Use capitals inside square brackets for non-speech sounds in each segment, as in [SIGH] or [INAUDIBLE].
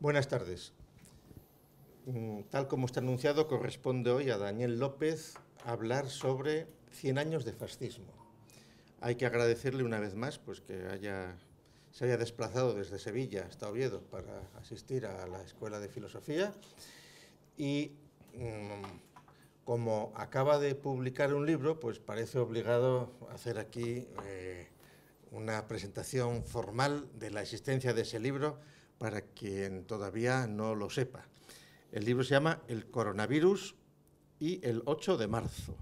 Buenas tardes. Mm, tal como está anunciado, corresponde hoy a Daniel López hablar sobre 100 años de fascismo. Hay que agradecerle una vez más pues, que haya, se haya desplazado desde Sevilla hasta Oviedo para asistir a la Escuela de Filosofía y mm, como acaba de publicar un libro, pues parece obligado hacer aquí eh, una presentación formal de la existencia de ese libro para quien todavía no lo sepa. El libro se llama El coronavirus y el 8 de marzo.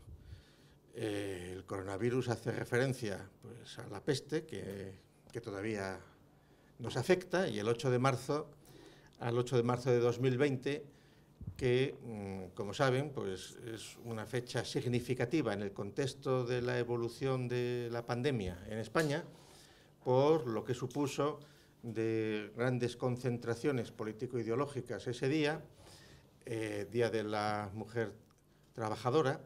Eh, el coronavirus hace referencia pues, a la peste que, todavía nos afecta y el 8 de marzo, al 8 de marzo de 2020, que mm, como saben pues, es una fecha significativa en el contexto de la evolución de la pandemia en España por lo que supuso de grandes concentraciones político-ideológicas ese día, eh, Día de la Mujer Trabajadora,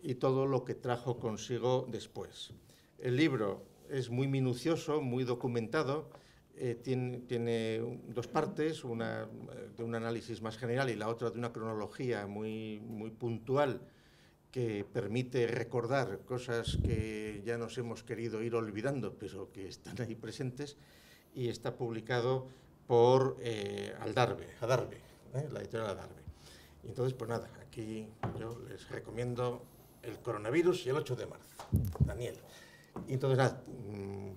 y todo lo que trajo consigo después. El libro es muy minucioso, muy documentado, eh, tiene, tiene, dos partes, una eh, de un análisis más general y la otra de una cronología muy, muy puntual que permite recordar cosas que ya nos hemos querido ir olvidando, pero que están ahí presentes, y está publicado por eh, ¿eh? la editorial Adarbe. Y entonces, pues nada, aquí yo les recomiendo el coronavirus y el 8 de marzo, Daniel. entonces, mm,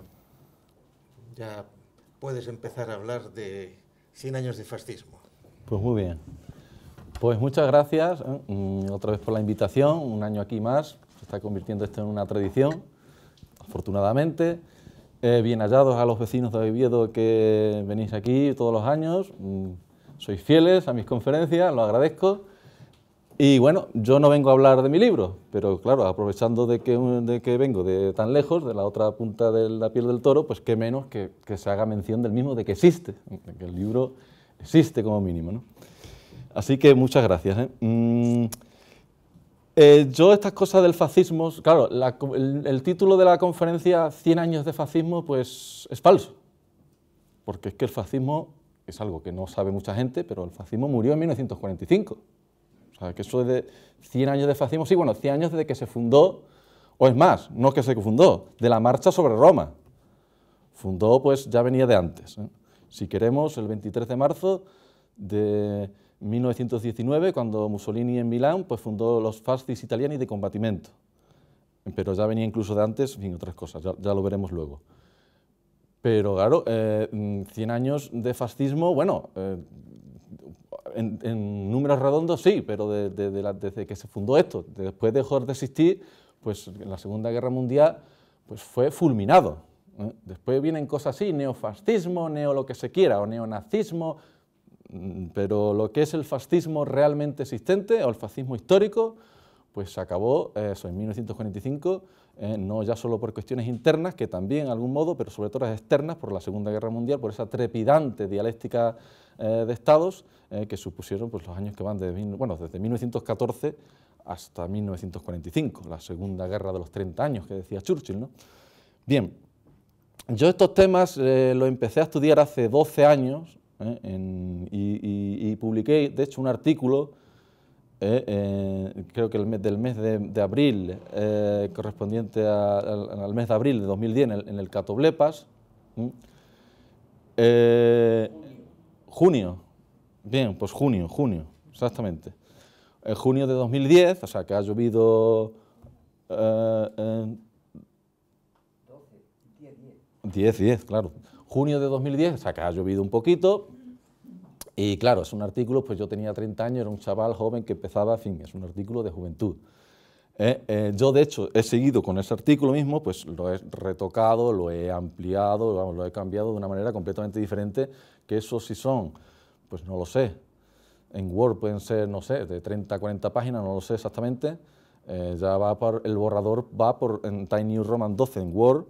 ya puedes empezar a hablar de 100 años de fascismo. Pues muy bien. Pues muchas gracias ¿eh? mm, otra vez por la invitación, un año aquí más, se está convirtiendo esto en una tradición, afortunadamente. Eh, bien hallados a los vecinos de Oviedo que venís aquí todos los años, mm, sois fieles a mis conferencias, lo agradezco. Y bueno, yo no vengo a hablar de mi libro, pero claro, aprovechando de que, de que vengo de tan lejos, de la otra punta de la piel del toro, pues qué menos que, que se haga mención del mismo, de que existe, de que el libro existe como mínimo. ¿no? Así que muchas gracias. ¿eh? Mm. Eh, yo estas cosas del fascismo, claro, el, título de la conferencia 100 años de fascismo, pues es falso. Porque es que el fascismo es algo que no sabe mucha gente, pero el fascismo murió en 1945. O sea, que eso de 100 años de fascismo, sí, bueno, 100 años desde que se fundó, o es más, no que se fundó, de la marcha sobre Roma. Fundó, pues ya venía de antes. ¿eh? Si queremos, el 23 de marzo de 1919, cuando Mussolini en Milán pues, fundó los fascis italiani de combatimiento, pero ya venía incluso de antes, en otras cosas, ya, lo veremos luego. Pero claro, 100 eh, mm, años de fascismo, bueno, eh, en, números redondos sí, pero desde que se fundó esto, después dejó de existir, pues en la Segunda Guerra Mundial pues fue fulminado. ¿eh? Después vienen cosas así, neofascismo, neo lo que se quiera, o neonazismo, Mm, pero lo que es el fascismo realmente existente o el fascismo histórico, pues se acabó eh, eso en 1945, eh, no ya solo por cuestiones internas, que también en algún modo, pero sobre todo las externas, por la Segunda Guerra Mundial, por esa trepidante dialéctica eh, de estados que supusieron pues, los años que van desde, bueno, desde 1914 hasta 1945, la Segunda Guerra de los 30 años que decía Churchill. ¿no? Bien, yo estos temas los empecé a estudiar hace 12 años, ¿eh? y, publiqué, de hecho, un artículo, ¿eh? Eh, creo que del mes de, abril, correspondiente al, mes de abril de 2010, en el, en junio, bien, pues junio, junio, exactamente. En junio de 2010, o sea que ha llovido... 10, 10, claro. Junio de 2010, o sea que ha llovido un poquito, y claro, es un artículo, pues yo tenía 30 años, era un chaval joven que empezaba, en fin, es un artículo de juventud. Eh, eh, yo, de hecho, he seguido con ese artículo mismo, pues lo he retocado, lo he ampliado, lo he cambiado de una manera completamente diferente, que eso sí son, pues no lo sé, en Word pueden ser, no sé, de 30 a 40 páginas, no lo sé exactamente, eh, ya va por, el borrador va por, en Tiny Roman 12, en Word,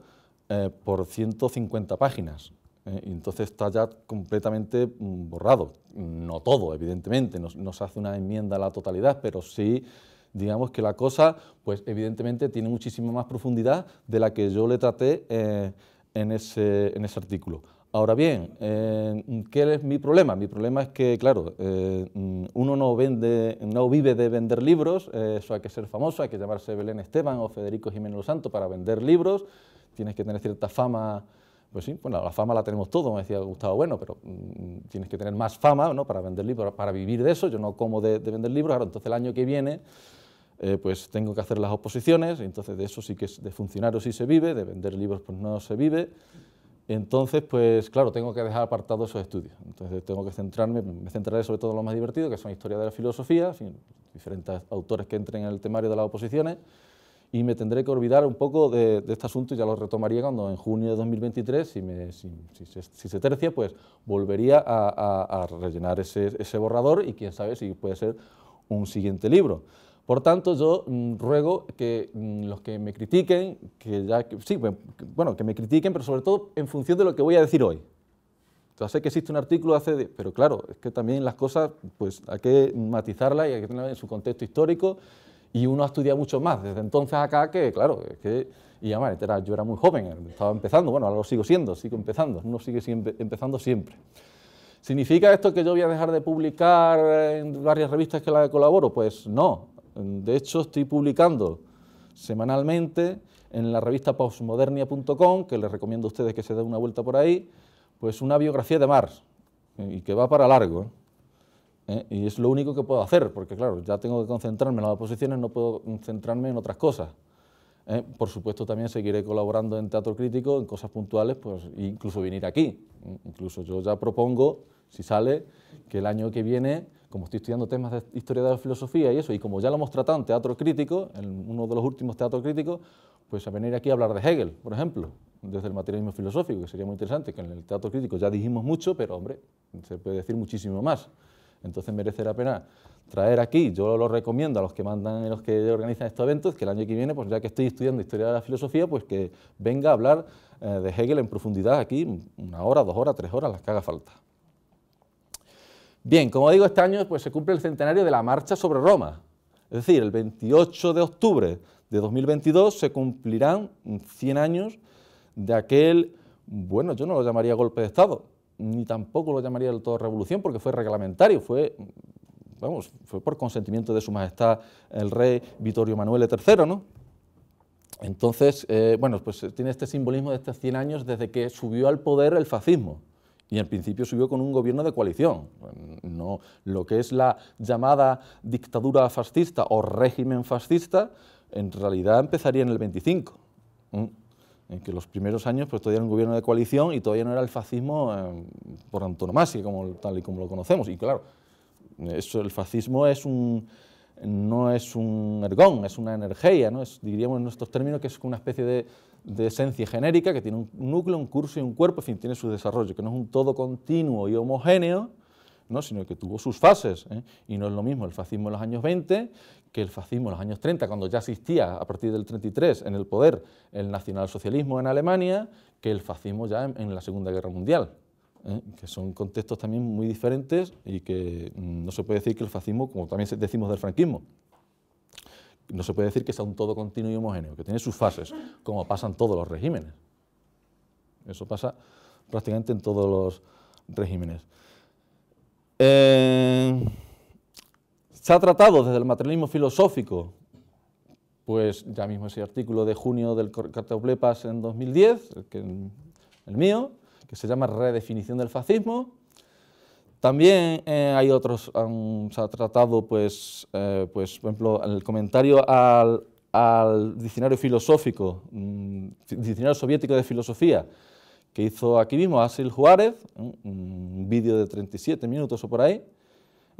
por 150 páginas, ¿eh? entonces está ya completamente mm, borrado. No todo, evidentemente, no, se hace una enmienda a la totalidad, pero sí, digamos que la cosa, pues evidentemente tiene muchísima más profundidad de la que yo le traté eh, en, ese, artículo. Ahora bien, eh, ¿qué es mi problema? Mi problema es que, claro, mm, uno no, vive de vender libros, eso hay que ser famoso, hay que llamarse Belén Esteban o Federico Jiménez Los Santos para vender libros, tienes que tener cierta fama pues sí, la fama la tenemos todos, me decía Gustavo, bueno, pero mm, tienes que tener más fama ¿no? para vender libros, para vivir de eso, yo no como de, vender libros, Claro, entonces el año que viene eh, pues tengo que hacer las oposiciones, entonces de eso sí que es, de funcionario sí se vive, de vender libros pues no se vive, entonces pues claro, tengo que dejar apartado esos estudios, entonces tengo que centrarme, me centraré sobre todo en lo más divertido, que son historia de la filosofía, diferentes autores que entren en el temario de las oposiciones, y me tendré que olvidar un poco de, este asunto y ya lo retomaría cuando en junio de 2023, si, si, se tercia, pues volvería a, rellenar ese, borrador y quién sabe si puede ser un siguiente libro. Por tanto, yo mm, ruego que mm, los que me critiquen, que ya, sí, bueno, que me critiquen, pero sobre todo en función de lo que voy a decir hoy. Ya sé que existe un artículo hace, pero claro, es que también las cosas, pues hay que matizarlas y hay que tenerlas en su contexto histórico y uno ha estudiado mucho más desde entonces acá que, claro, que, y además era, yo era muy joven, estaba empezando, bueno, ahora lo sigo siendo, sigo empezando, uno sigue siempre, empezando siempre. ¿Significa esto que yo voy a dejar de publicar en varias revistas que la colaboro? Pues no, de hecho estoy publicando semanalmente en la revista postmodernia.com, que les recomiendo a ustedes que se den una vuelta por ahí, pues una biografía de Mars y que va para largo. ¿eh? ¿eh? y es lo único que puedo hacer, porque claro, ya tengo que concentrarme en las oposiciones, no puedo concentrarme en otras cosas. ¿eh? Por supuesto también seguiré colaborando en teatro crítico, en cosas puntuales, pues e incluso venir aquí. ¿eh? Incluso yo ya propongo, si sale, que el año que viene, como estoy estudiando temas de historia de la filosofía y eso, y como ya lo hemos tratado en teatro crítico, en uno de los últimos teatros críticos, pues a venir aquí a hablar de Hegel, por ejemplo, desde el materialismo filosófico, que sería muy interesante, que en el teatro crítico ya dijimos mucho, pero hombre, se puede decir muchísimo más. Entonces merece la pena traer aquí, yo lo recomiendo a los que mandan y los que organizan estos eventos, que el año que viene, pues ya que estoy estudiando historia de la filosofía, pues que venga a hablar eh, de Hegel en profundidad aquí, una hora, dos horas, tres horas, las que haga falta. Bien, como digo, este año pues, se cumple el centenario de la marcha sobre Roma. Es decir, el 28 de octubre de 2022 se cumplirán 100 años de aquel, bueno, yo no lo llamaría golpe de Estado, ni tampoco lo llamaría del todo revolución porque fue reglamentario, fue vamos, fue por consentimiento de su majestad el rey Vittorio Manuel III, Entonces, eh, bueno, pues eh, tiene este simbolismo de estos 100 años desde que subió al poder el fascismo. Y en principio subió con un gobierno de coalición. No, lo que es la llamada dictadura fascista o régimen fascista, en realidad empezaría en el 25 en que los primeros años pues, todavía era un gobierno de coalición y todavía no era el fascismo eh, por antonomasia, como, tal y como lo conocemos. Y claro, eso, el fascismo es un, no es un ergón, es una energía, ¿no? Es, diríamos en nuestros términos que es una especie de, de, esencia genérica que tiene un núcleo, un curso y un cuerpo, en fin, tiene su desarrollo, que no es un todo continuo y homogéneo, ¿no? sino que tuvo sus fases. ¿eh? Y no es lo mismo el fascismo en los años 20 que el fascismo en los años 30, cuando ya existía a partir del 33 en el poder el nacionalsocialismo en Alemania, que el fascismo ya en, la Segunda Guerra Mundial, ¿eh? que son contextos también muy diferentes y que mm, no se puede decir que el fascismo, como también decimos del franquismo, no se puede decir que sea un todo continuo y homogéneo, que tiene sus fases, como pasan todos los regímenes. Eso pasa prácticamente en todos los regímenes. Eh, se ha tratado desde el materialismo filosófico, pues ya mismo ese artículo de junio del Plepas en 2010, el, mío, que se llama Redefinición del fascismo. También eh, hay otros, se ha tratado, pues, eh, pues, por ejemplo, el comentario al, diccionario filosófico, mm, diccionario soviético de filosofía, que hizo aquí mismo Asil Juárez, un vídeo de 37 minutos o por ahí,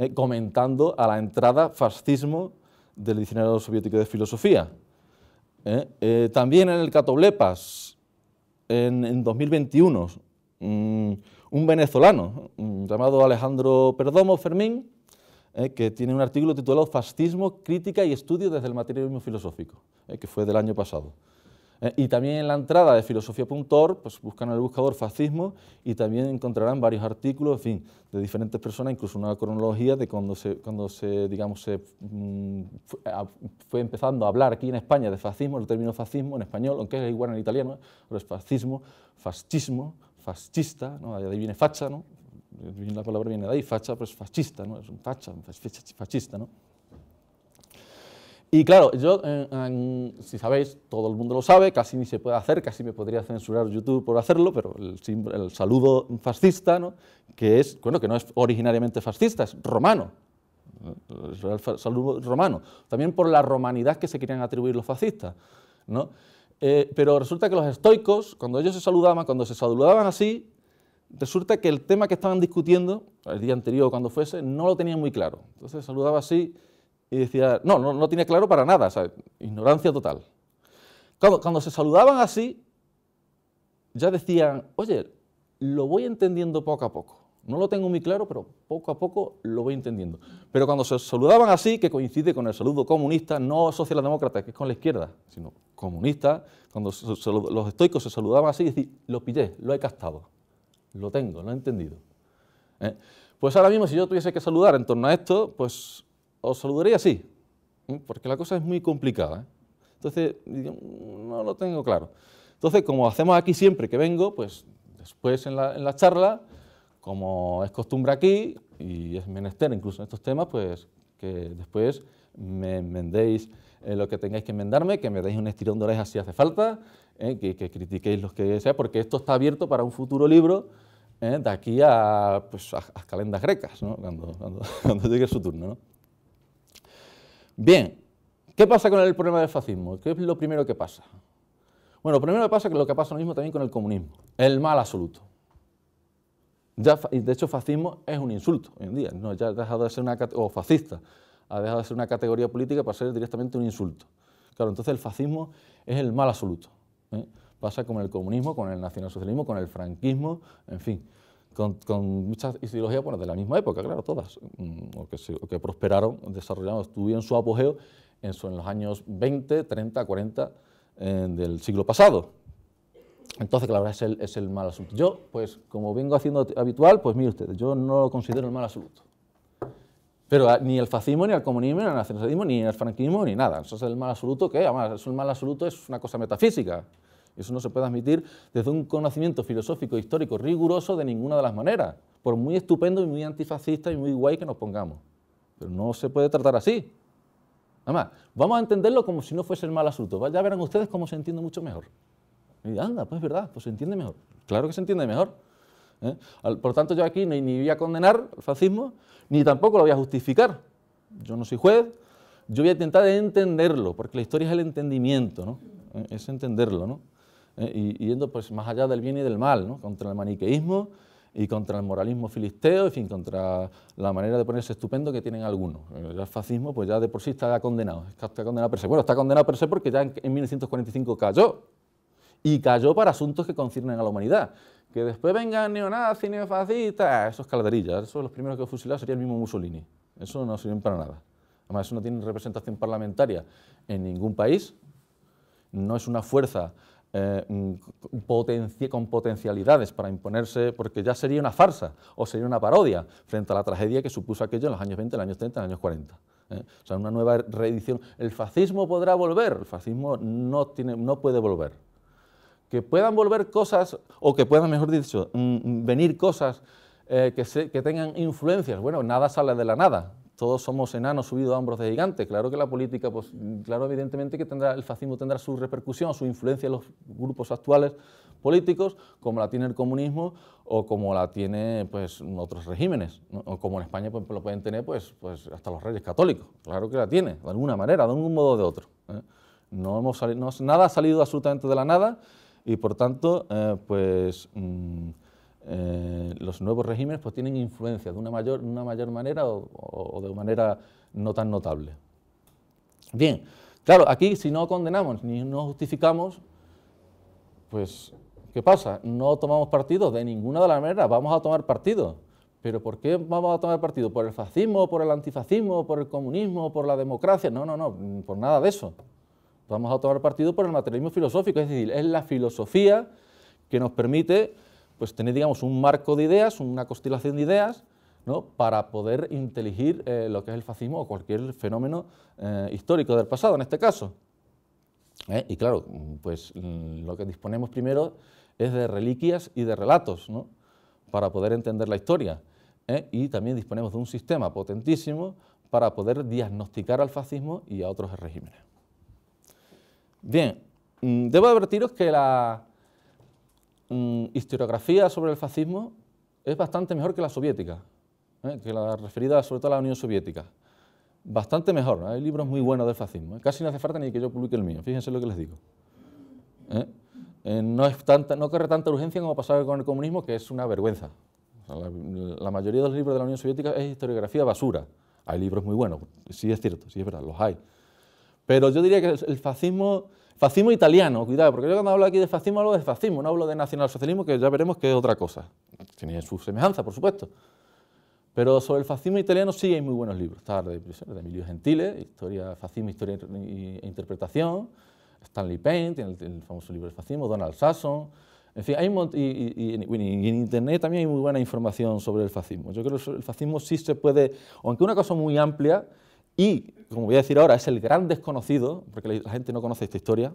eh, comentando a la entrada fascismo del diccionario soviético de filosofía. Eh, eh, también en el Catoblepas, en, 2021, mm, un venezolano mm, llamado Alejandro Perdomo Fermín, que tiene un artículo titulado Fascismo, crítica y estudio desde el materialismo filosófico, que fue del año pasado. Eh, y también en la entrada de filosofía.org, pues buscan en el buscador fascismo y también encontrarán varios artículos, en fin, de diferentes personas, incluso una cronología de cuando se, cuando se digamos, se mm, fue, empezando a hablar aquí en España de fascismo, el término fascismo en español, aunque es igual en italiano, pero es fascismo, fascismo, fascista, ¿no? de ahí viene facha, la palabra viene de ahí, facha, pues fascista, ¿no? es un facha, fascista, ¿no? Y claro, yo, si sabéis, todo el mundo lo sabe, casi ni se puede hacer, casi me podría censurar YouTube por hacerlo, pero el, saludo fascista, ¿no? que es, bueno, que no es originariamente fascista, es romano, saludo romano, también por la romanidad que se querían atribuir los fascistas. ¿no? Eh, pero resulta que los estoicos, cuando ellos se saludaban, cuando se saludaban así, resulta que el tema que estaban discutiendo, el día anterior o cuando fuese, no lo tenían muy claro. Entonces saludaba así y decía, no, no, no tiene claro para nada, sea, ignorancia total. Cuando, se saludaban así, ya decían, oye, lo voy entendiendo poco a poco. No lo tengo muy claro, pero poco a poco lo voy entendiendo. Pero cuando se saludaban así, que coincide con el saludo comunista, no socialdemócrata, que es con la izquierda, sino comunista, cuando los estoicos se saludaban así, decir, lo pillé, lo he captado, lo tengo, lo he entendido. ¿eh? Pues ahora mismo, si yo tuviese que saludar en torno a esto, pues os saludaría así, porque la cosa es muy complicada. ¿eh? Entonces, mm, no lo tengo claro. Entonces, como hacemos aquí siempre que vengo, pues después en la, en la charla, como es costumbre aquí, y es menester incluso en estos temas, pues que después me enmendéis eh, lo que tengáis que enmendarme, que me deis un estirón de orejas si hace falta, ¿eh? que, que, critiquéis lo que sea, porque esto está abierto para un futuro libro de aquí a, pues, a, calendas grecas, cuando, [LAUGHS] cuando llegue su turno. ¿no? Bien, ¿qué pasa con el problema del fascismo? ¿Qué es lo primero que pasa? Bueno, lo primero que pasa es lo que pasa lo mismo también con el comunismo, el mal absoluto. Ya, de hecho, fascismo es un insulto hoy en día, no, ya ha dejado de ser una o fascista, ha dejado de ser una categoría política para ser directamente un insulto. Claro, entonces el fascismo es el mal absoluto. ¿eh? Pasa con el comunismo, con el nacionalsocialismo, con el franquismo, en fin con, muchas ideologías bueno, de la misma época, claro, todas, mm, que, prosperaron, desarrollaron, en su apogeo en, en los años 20, 30, 40 del siglo pasado. Entonces, claro, es el, es el mal asunto. Yo, pues, como vengo haciendo habitual, pues mire ustedes, yo no lo considero el mal absoluto. Pero ah, ni el fascismo, ni el comunismo, ni el nacionalismo, ni el franquismo, ni nada. Eso es el mal absoluto que, además, es un mal absoluto es una cosa metafísica. Eso no se puede admitir desde un conocimiento filosófico e histórico riguroso de ninguna de las maneras, por muy estupendo y muy antifascista y muy guay que nos pongamos. Pero no se puede tratar así. Además, vamos a entenderlo como si no fuese el mal asunto. Ya verán ustedes cómo se entiende mucho mejor. Y anda, pues es verdad, pues se entiende mejor. Claro que se entiende mejor. ¿eh? Por tanto, yo aquí ni, ni voy a condenar el fascismo, ni tampoco lo voy a justificar. Yo no soy juez, yo voy a intentar entenderlo, porque la historia es el entendimiento, ¿no? ¿Eh? Es entenderlo, ¿no? ¿eh? yendo pues, más allá del bien y del mal, contra el maniqueísmo y contra el moralismo filisteo, en fin, contra la manera de ponerse estupendo que tienen algunos. Eh, el fascismo pues ya de por sí está condenado, está condenado per se. Bueno, está condenado per se porque ya en, 1945 cayó, y cayó para asuntos que conciernen a la humanidad. Que después vengan neonazis, neofascistas, esos calderillas, esos los primeros que fusilaron sería el mismo Mussolini. Eso no sirve para nada. Además, eso no tiene representación parlamentaria en ningún país, no es una fuerza eh, con potencialidades para imponerse, porque ya sería una farsa o sería una parodia frente a la tragedia que supuso aquello en los años 20, en los años 30, en los años 40. ¿eh? O sea, una nueva reedición. El fascismo podrá volver, el fascismo no, tiene, no puede volver. Que puedan volver cosas, o que puedan, mejor dicho, mm, venir cosas eh, que tengan influencias. Bueno, nada sale de la nada todos somos enanos subidos a hombros de gigantes. Claro que la política, pues claro, evidentemente que tendrá, el fascismo tendrá su repercusión, su influencia en los grupos actuales políticos, como la tiene el comunismo o como la tiene pues otros regímenes, o como en España pues, lo pueden tener pues, pues hasta los reyes católicos. Claro que la tiene, de alguna manera, de un modo o de otro. ¿eh? No hemos salido, nada ha salido absolutamente de la nada y por tanto, eh, pues... Mm, eh, los nuevos regímenes pues, tienen influencia de una mayor, una mayor manera o, o, de manera no tan notable. Bien, claro, aquí si no condenamos ni no justificamos, pues, ¿qué pasa? No tomamos partido de ninguna de las maneras, vamos a tomar partido. ¿Pero por qué vamos a tomar partido? ¿Por el fascismo, por el antifascismo, por el comunismo, por la democracia? No, no, no, por nada de eso. Vamos a tomar partido por el materialismo filosófico, es decir, es la filosofía que nos permite pues tener, digamos, un marco de ideas, una constelación de ideas, ¿no? para poder inteligir eh, lo que es el fascismo o cualquier fenómeno eh, histórico del pasado, en este caso. ¿Eh? Y claro, pues mm, lo que disponemos primero es de reliquias y de relatos, ¿no? para poder entender la historia. Y también disponemos de un sistema potentísimo para poder diagnosticar al fascismo y a otros regímenes. Bien, mm, debo advertiros que la, Mm, historiografía sobre el fascismo es bastante mejor que la soviética, ¿eh? que la referida sobre todo a la Unión Soviética. Bastante mejor, ¿eh? hay libros muy buenos del fascismo, ¿eh? casi no hace falta ni que yo publique el mío, fíjense lo que les digo. no, es tanta, corre tanta urgencia como pasaba con el comunismo, que es una vergüenza. la, mayoría de los libros de la Unión Soviética es historiografía basura. Hay libros muy buenos, sí es cierto, sí es verdad, los hay. Pero yo diría que el fascismo Fascismo italiano, cuidado, porque yo cuando hablo aquí de fascismo hablo de fascismo, no hablo de nacionalsocialismo, que ya veremos que es otra cosa. Tiene su semejanza, por supuesto. Pero sobre el fascismo italiano sí hay muy buenos libros. Está de, Emilio Gentile, Historia, Fascismo, Historia e Interpretación. Stanley Payne, tiene el, famoso libro del fascismo, Donald Sasson. En fin, en Internet también hay muy buena información sobre el fascismo. Yo creo que el fascismo sí se puede, aunque una cosa muy amplia, y, como voy a decir ahora, es el gran desconocido, porque la gente no conoce esta historia,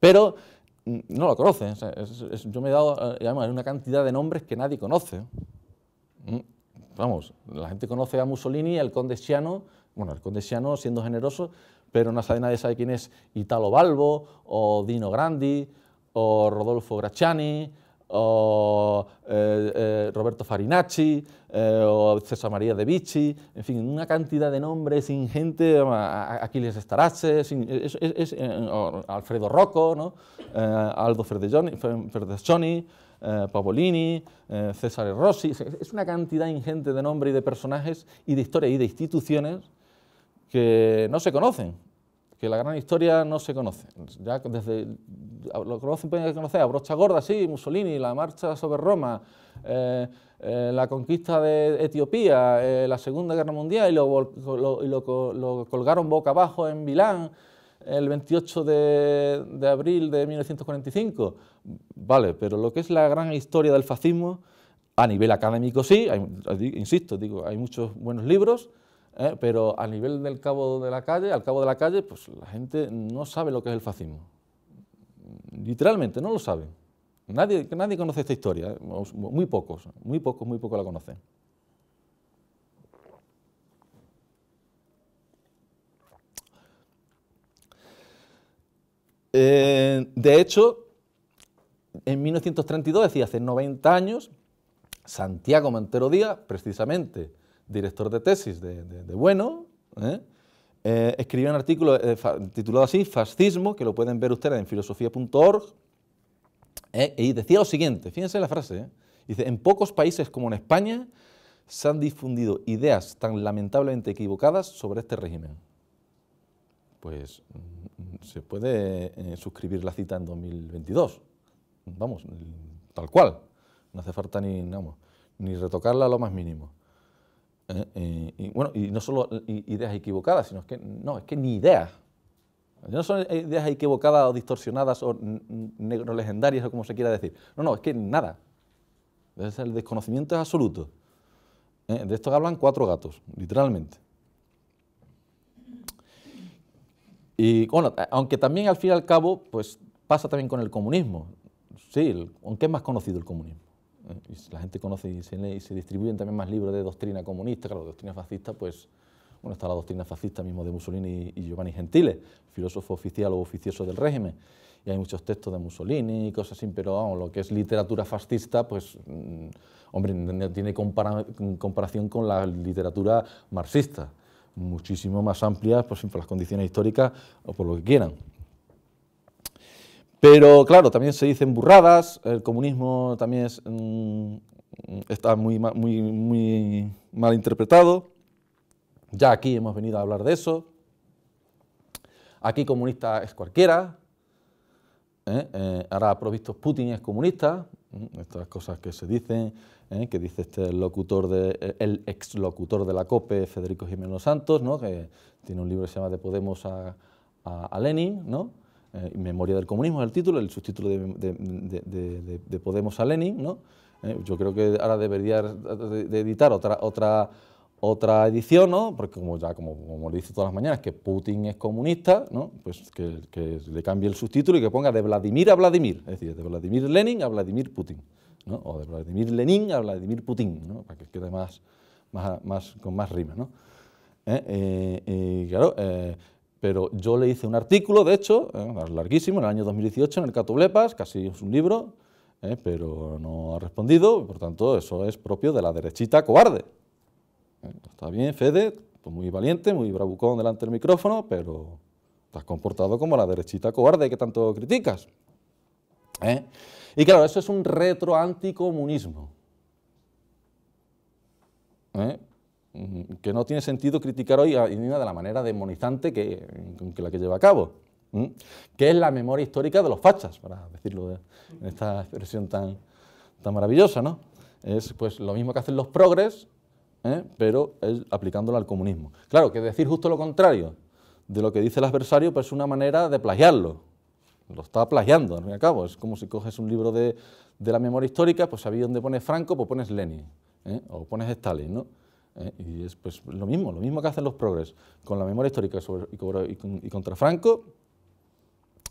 pero no lo conoce. yo me he dado eh, una cantidad de nombres que nadie conoce. Mm, vamos, la gente conoce a Mussolini, al conde bueno, el conde Siano siendo generoso, pero no sabe, nadie sabe quién es Italo Balbo, o Dino Grandi, o Rodolfo Graciani, o eh, eh, Roberto Farinacci, eh, o César María de Vici, en fin, una cantidad de nombres ingente, Aquiles Estarache, Alfredo Rocco, Aldo Ferdescioni, Pavolini, César Rossi, es una cantidad ingente de nombres y de personajes y de historias y de instituciones que no se conocen que la gran historia no se conoce. Ya desde, lo conocen, pueden conocer a Brocha Gorda, sí, Mussolini, la marcha sobre Roma, eh, eh, la conquista de Etiopía, eh, la Segunda Guerra Mundial, y, lo, colgaron boca abajo en Milán el 28 de, abril de 1945. Vale, pero lo que es la gran historia del fascismo, a nivel académico sí, insisto, digo, hay muchos buenos libros, ¿eh? pero a nivel del cabo de la calle, al cabo de la calle, pues la gente no sabe lo que es el fascismo. Literalmente, no lo sabe. Nadie, conoce esta historia, ¿eh? muy pocos, muy pocos, muy pocos la conocen. Eh, de hecho, en 1932, es hace 90 años, Santiago Montero Díaz, precisamente director de tesis de, Bueno, ¿eh? Eh, escribió un artículo eh, titulado así, Fascismo, que lo pueden ver ustedes en filosofía.org, y decía lo siguiente, fíjense la frase, dice, en pocos países como en España se han difundido ideas tan lamentablemente equivocadas sobre este régimen pues mm, se puede suscribir la cita en 2022. Vamos, tal cual. No hace falta ni, ni retocarla a lo más mínimo. ¿eh? y bueno, y no solo ideas equivocadas, sino que no, es que ni ideas. No son ideas equivocadas o distorsionadas o legendarias o como se quiera decir. No, no, es que nada. El desconocimiento es absoluto. ¿Eh? de esto hablan cuatro gatos, literalmente. Y bueno, aunque también al fin y al cabo, pues pasa también con el comunismo. Sí, aunque es más conocido el comunismo. Eh, la gente conoce y se, y distribuyen también más libros de doctrina comunista, claro, doctrina fascista, pues, bueno, está la doctrina fascista mismo de Mussolini y, Giovanni Gentile, filósofo oficial o oficioso del régimen, y hay muchos textos de Mussolini y cosas así, pero lo que es literatura fascista, pues, mm, hombre, no tiene comparación con la literatura marxista, muchísimo más amplia, pues, por las condiciones históricas o por lo que quieran. Pero claro, también se dicen burradas, el comunismo también mm, está muy, mal interpretado. Ya aquí hemos venido a hablar de eso. Aquí comunista es cualquiera. ¿eh? Eh, ahora provisto Putin es comunista. ¿eh? Estas cosas que se dicen, que dice este locutor de, el exlocutor de la COPE, Federico Jiménez Santos, que tiene un libro que se llama De Podemos a, a Lenin, ¿no? Eh, Memoria del comunismo es el título, el subtítulo de, Podemos a Lenin, ¿no? Eh, yo creo que ahora debería de editar otra, otra, otra edición, ¿no? Porque como ya, como, como le dice todas las mañanas, que Putin es comunista, ¿no? Pues que, le cambie el subtítulo y que ponga de Vladimir a Vladimir, es decir, de Vladimir Lenin a Vladimir Putin, ¿no? O de Vladimir Lenin a Vladimir Putin, ¿no? Para que quede más, más, con más rima, ¿no? Eh, eh claro, pero yo le hice un artículo, de hecho, eh, larguísimo, en el año 2018, en el Catublepas, casi es un libro, eh, pero no ha respondido, por tanto, eso es propio de la derechita cobarde. Eh, está bien, Fede, tú muy valiente, muy bravucón delante del micrófono, pero te has comportado como la derechita cobarde que tanto criticas. Y claro, eso es un retro ¿Eh? que no tiene sentido criticar hoy a Indina de la manera demonizante que, la que lleva a cabo, que es la memoria histórica de los fachas, para decirlo en esta expresión tan, tan maravillosa, ¿no? Es pues lo mismo que hacen los progres, ¿eh? pero es aplicándolo al comunismo. Claro, que decir justo lo contrario de lo que dice el adversario pues es una manera de plagiarlo. Lo está plagiando, al fin y al cabo. Es como si coges un libro de, de la memoria histórica, pues había dónde pones Franco, pues pones Lenin, ¿eh? o pones Stalin, ¿no? ¿eh? y es pues, lo mismo, lo mismo que hacen los progres con la memoria histórica y, contra Franco,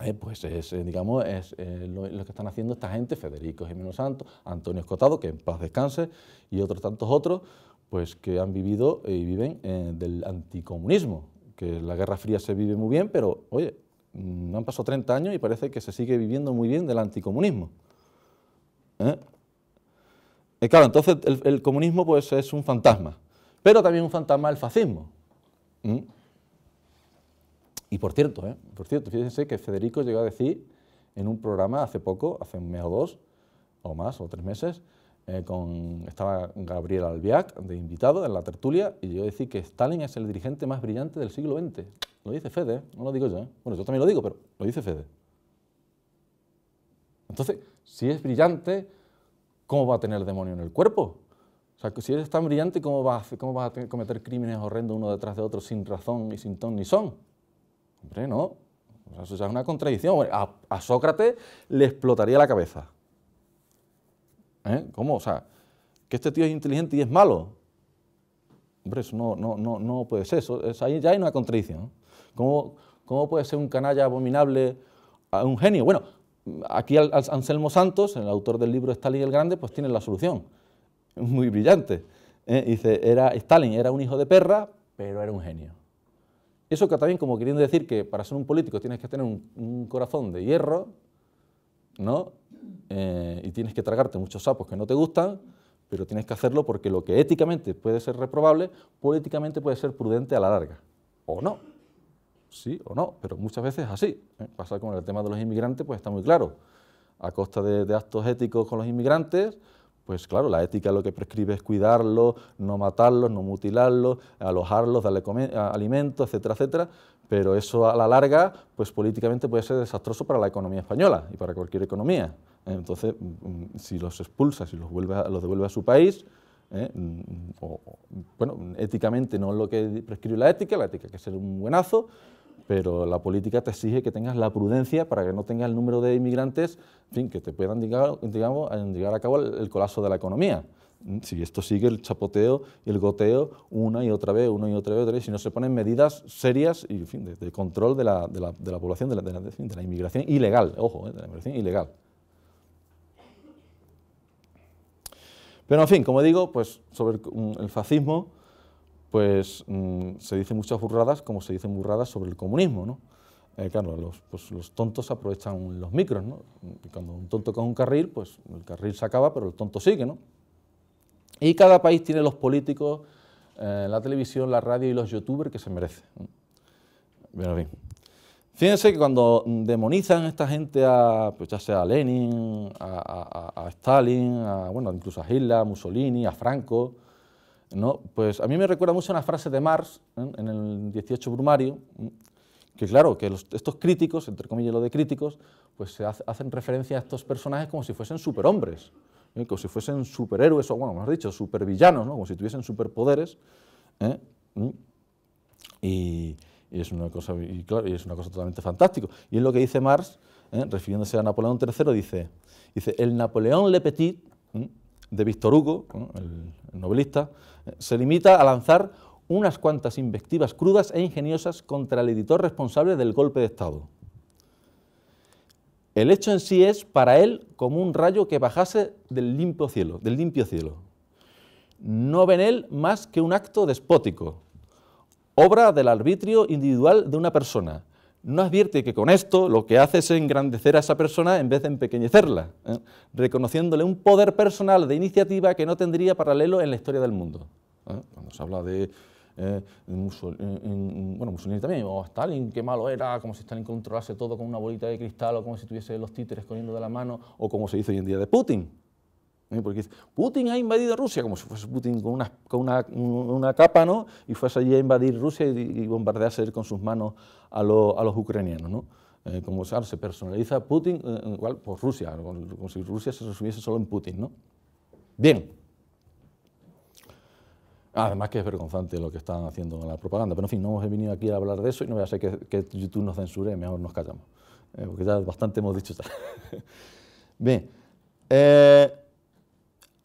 eh, pues es, eh, digamos, es lo, que están haciendo esta gente, Federico Jiménez Santos, Antonio Escotado, que en paz descanse, y otros tantos otros, pues que han vivido y viven del anticomunismo, que la Guerra Fría se vive muy bien, pero oye, no mm, han pasado 30 años y parece que se sigue viviendo muy bien del anticomunismo. claro, entonces el comunismo pues es un fantasma, pero también un fantasma del fascismo. Mm. Y por cierto, eh, por cierto, fíjense que Federico llegó a decir en un programa hace poco, hace un mes o dos, o más, o tres meses, eh, con, estaba Gabriel Albiac de invitado en la tertulia, y llegó a decir que Stalin es el dirigente más brillante del siglo XX. Lo dice Fede, eh, no lo digo yo. Bueno, yo también lo digo, pero lo dice Fede. Entonces, si es brillante, ¿cómo va a tener el demonio en el cuerpo? sea, si eres tan brillante, ¿cómo vas, a cometer crímenes horrendos uno detrás de otro sin razón y sin ton ni son? Hombre, no. Eso ya es una contradicción. a, Sócrates le explotaría la cabeza. ¿Eh? ¿Cómo? O sea, que este tío es inteligente y es malo. Hombre, eso no, no, no, no puede ser. Eso, ahí ya hay una contradicción. ¿Cómo, ¿Cómo puede ser un canalla abominable a un genio? Bueno, aquí Anselmo Santos, el autor del libro Stalin el Grande, pues tiene la solución muy brillante. ¿eh? dice, era, Stalin era un hijo de perra, pero era un genio. Eso que también como queriendo decir que para ser un político tienes que tener un, corazón de hierro, ¿no? Eh, y tienes que tragarte muchos sapos que no te gustan, pero tienes que hacerlo porque lo que éticamente puede ser reprobable, políticamente puede ser prudente a la larga. O no. Sí o no, pero muchas veces así. ¿eh? Pasa con el tema de los inmigrantes, pues está muy claro. A costa de actos éticos con los inmigrantes, pues claro, la ética lo que prescribe es cuidarlos, no matarlos, no mutilarlos, alojarlos, darle alimentos, etcétera, etcétera, pero eso a la larga, pues políticamente puede ser desastroso para la economía española y para cualquier economía. Entonces, mm, si los expulsa, si los, los devuelve a su país, ¿eh? mm, bueno, éticamente no es lo que prescribe la ética, la ética que ser un buenazo, pero la política te exige que tengas la prudencia para que no tengas el número de inmigrantes, en fin, que te puedan, digamos, llegar a cabo el, colapso de la economía mm, si esto sigue el chapoteo y el goteo una y otra vez, una y otra vez, otra si no se ponen medidas serias y, en fin, de, control de la, población, de la, inmigración ilegal, ojo, eh, inmigración ilegal. Pero, en fin, como digo, pues sobre el fascismo, pues mm, se dicen muchas burradas como se dicen burradas sobre el comunismo, ¿no? Eh, claro, pues, los, tontos aprovechan los micros, ¿no? Cuando un tonto coge un carril, pues el carril se acaba, pero el tonto sigue, ¿no? Y cada país tiene los políticos, eh, la televisión, la radio y los youtubers que se merecen. Fíjense que cuando demonizan esta gente, a, pues, ya sea a Lenin, a, Stalin, bueno, incluso a Hitler, a Mussolini, a Franco, ¿no? Pues a mí me recuerda mucho una frase de Marx en el 18 Brumario, que claro, que estos críticos, entre comillas lo de críticos, pues se hacen referencia a estos personajes como si fuesen superhombres, ¿eh? como si fuesen superhéroes, o bueno, mejor dicho, supervillanos, ¿no? como si tuviesen superpoderes. ¿eh? ¿Mm? Y, es una cosa, y, es una cosa totalmente fantástica. Y es lo que dice Marx, ¿eh? refiriéndose a Napoleón III, dice, dice, el Napoleón Le Petit, de Víctor Hugo, el, novelista, se limita a lanzar unas cuantas invectivas crudas e ingeniosas contra el editor responsable del golpe de Estado. El hecho en sí es para él como un rayo que bajase del limpio cielo, del limpio cielo. No ven él más que un acto despótico, obra del arbitrio individual de una persona, no advierte que con esto lo que hace es engrandecer a esa persona en vez de empequeñecerla, ¿eh? reconociéndole un poder personal de iniciativa que no tendría paralelo en la historia del mundo. ¿eh? Cuando se habla de eh, Mussolini, eh, bueno, Mussolini también, o Stalin, qué malo era, como si Stalin controlase todo con una bolita de cristal, o como si tuviese los títeres corriendo de la mano, o como se hizo hoy en día de Putin. ¿eh? porque Putin ha invadido Rusia, como si fuese Putin con una, con una, capa, ¿no? Y fuese allí a invadir Rusia y, bombardease bombardearse con sus manos a, los ucranianos, ¿no? Eh, como se personaliza Putin, eh, igual por Rusia, como si Rusia se resumiese solo en Putin, ¿no? Bien. Además que es vergonzante lo que están haciendo en la propaganda, pero en fin, no hemos venido aquí a hablar de eso y no voy a ser que, YouTube nos censure, mejor nos callamos, ¿eh? porque ya bastante hemos dicho. tal. [LAUGHS] Bien,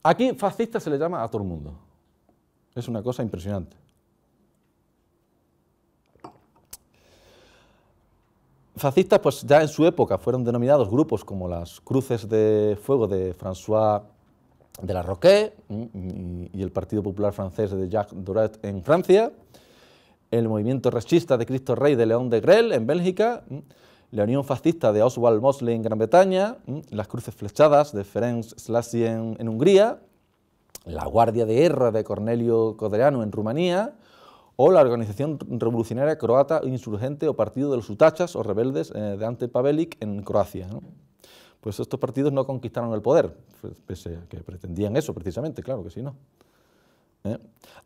Aquí fascista se le llama a todo el mundo. Es una cosa impresionante. Fascistas, pues ya en su época fueron denominados grupos como las Cruces de Fuego de François de la Roque y el Partido Popular Francés de Jacques Duret en Francia, el movimiento rechista de Cristo Rey de León de Grel en Bélgica, la Unión Fascista de Oswald Mosley en Gran Bretaña, las Cruces Flechadas de Ferenc Slassi en, Hungría, la Guardia de guerra de Cornelio Codreanu en Rumanía, o la Organización Revolucionaria Croata Insurgente o Partido de los Utachas o Rebeldes eh, de Ante Pavelic en Croacia. Pues estos partidos no conquistaron el poder, pues, pese a que pretendían eso precisamente, claro que sí, ¿no? ¿Eh?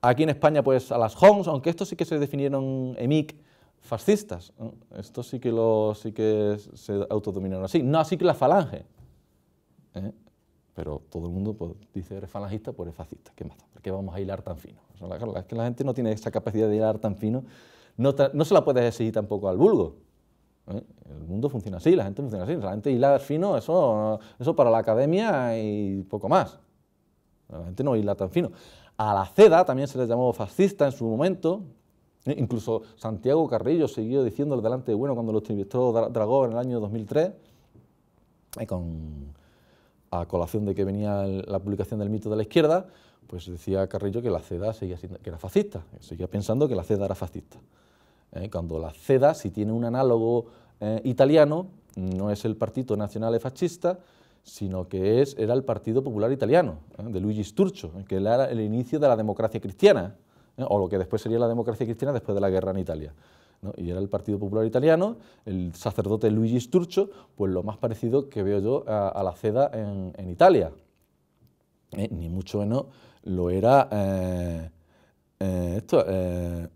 Aquí en España, pues a las Homs, aunque estos sí que se definieron EMIC, fascistas. Esto sí que, lo, sí que se autodominaron así. No así que la falange. ¿eh? Pero todo el mundo pues, dice, eres falangista, pues eres fascista. ¿Qué más? ¿Por qué vamos a hilar tan fino? la, es que la gente no tiene esa capacidad de hilar tan fino. No, se la puedes exigir tampoco al vulgo. ¿eh? El mundo funciona así, la gente funciona así. La gente hilar fino, eso, eso para la academia y poco más. La gente no hila tan fino. A la seda también se le llamó fascista en su momento, ¿eh? incluso Santiago Carrillo siguió diciendo delante de Bueno cuando lo entrevistó Dragó en el año 2003, eh, con, a colación de que venía la publicación del mito de la izquierda, pues decía Carrillo que la CEDA seguía que era fascista, seguía pensando que la CEDA era fascista. ¿eh? cuando la CEDA, si tiene un análogo italiano, no es el Partido Nacional Fascista, sino que es, era el Partido Popular Italiano, de Luigi Sturzo, que era el inicio de la democracia cristiana. ¿eh? o lo que después sería la democracia cristiana después de la guerra en Italia. Y era el Partido Popular Italiano, el sacerdote Luigi Sturzo, pues lo más parecido que veo yo a, la ceda en, Italia. ¿eh? ni mucho menos lo era eh,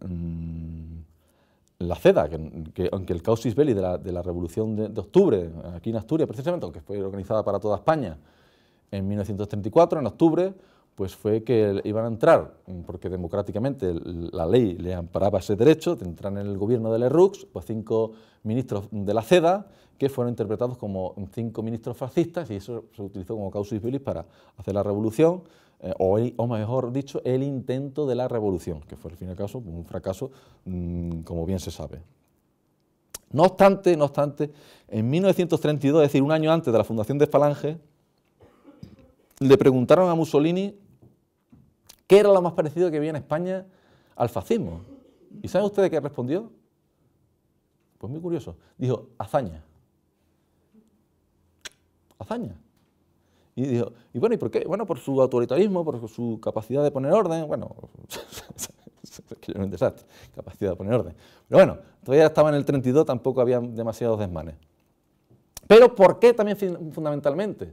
mm, la CEDA, que, aunque el causis belli de la, de la Revolución de, de, Octubre, aquí en Asturias precisamente, aunque fue organizada para toda España en 1934, en octubre, pues fue que iban a entrar, mm, porque democráticamente la ley le amparaba ese derecho, de entrar en el gobierno de Rux, pues cinco ministros de la CEDA, que fueron interpretados como cinco ministros fascistas, y eso se utilizó como causus bilis para hacer la revolución, eh, o, o, mejor dicho, el intento de la revolución, que fue al fin y al cabo un fracaso, mm, como bien se sabe. No obstante, no obstante, en 1932, es decir, un año antes de la fundación de Falange, le preguntaron a Mussolini ¿Qué era lo más parecido que había en España al fascismo? ¿Y saben ustedes qué respondió? Pues muy curioso. Dijo, hazaña. Hazaña. Y dijo, ¿y bueno, y por qué? Bueno, por su autoritarismo, por su capacidad de poner orden, bueno, [LAUGHS] que era un capacidad de poner orden. Pero bueno, todavía estaba en el 32, tampoco había demasiados desmanes. Pero ¿por qué también fundamentalmente?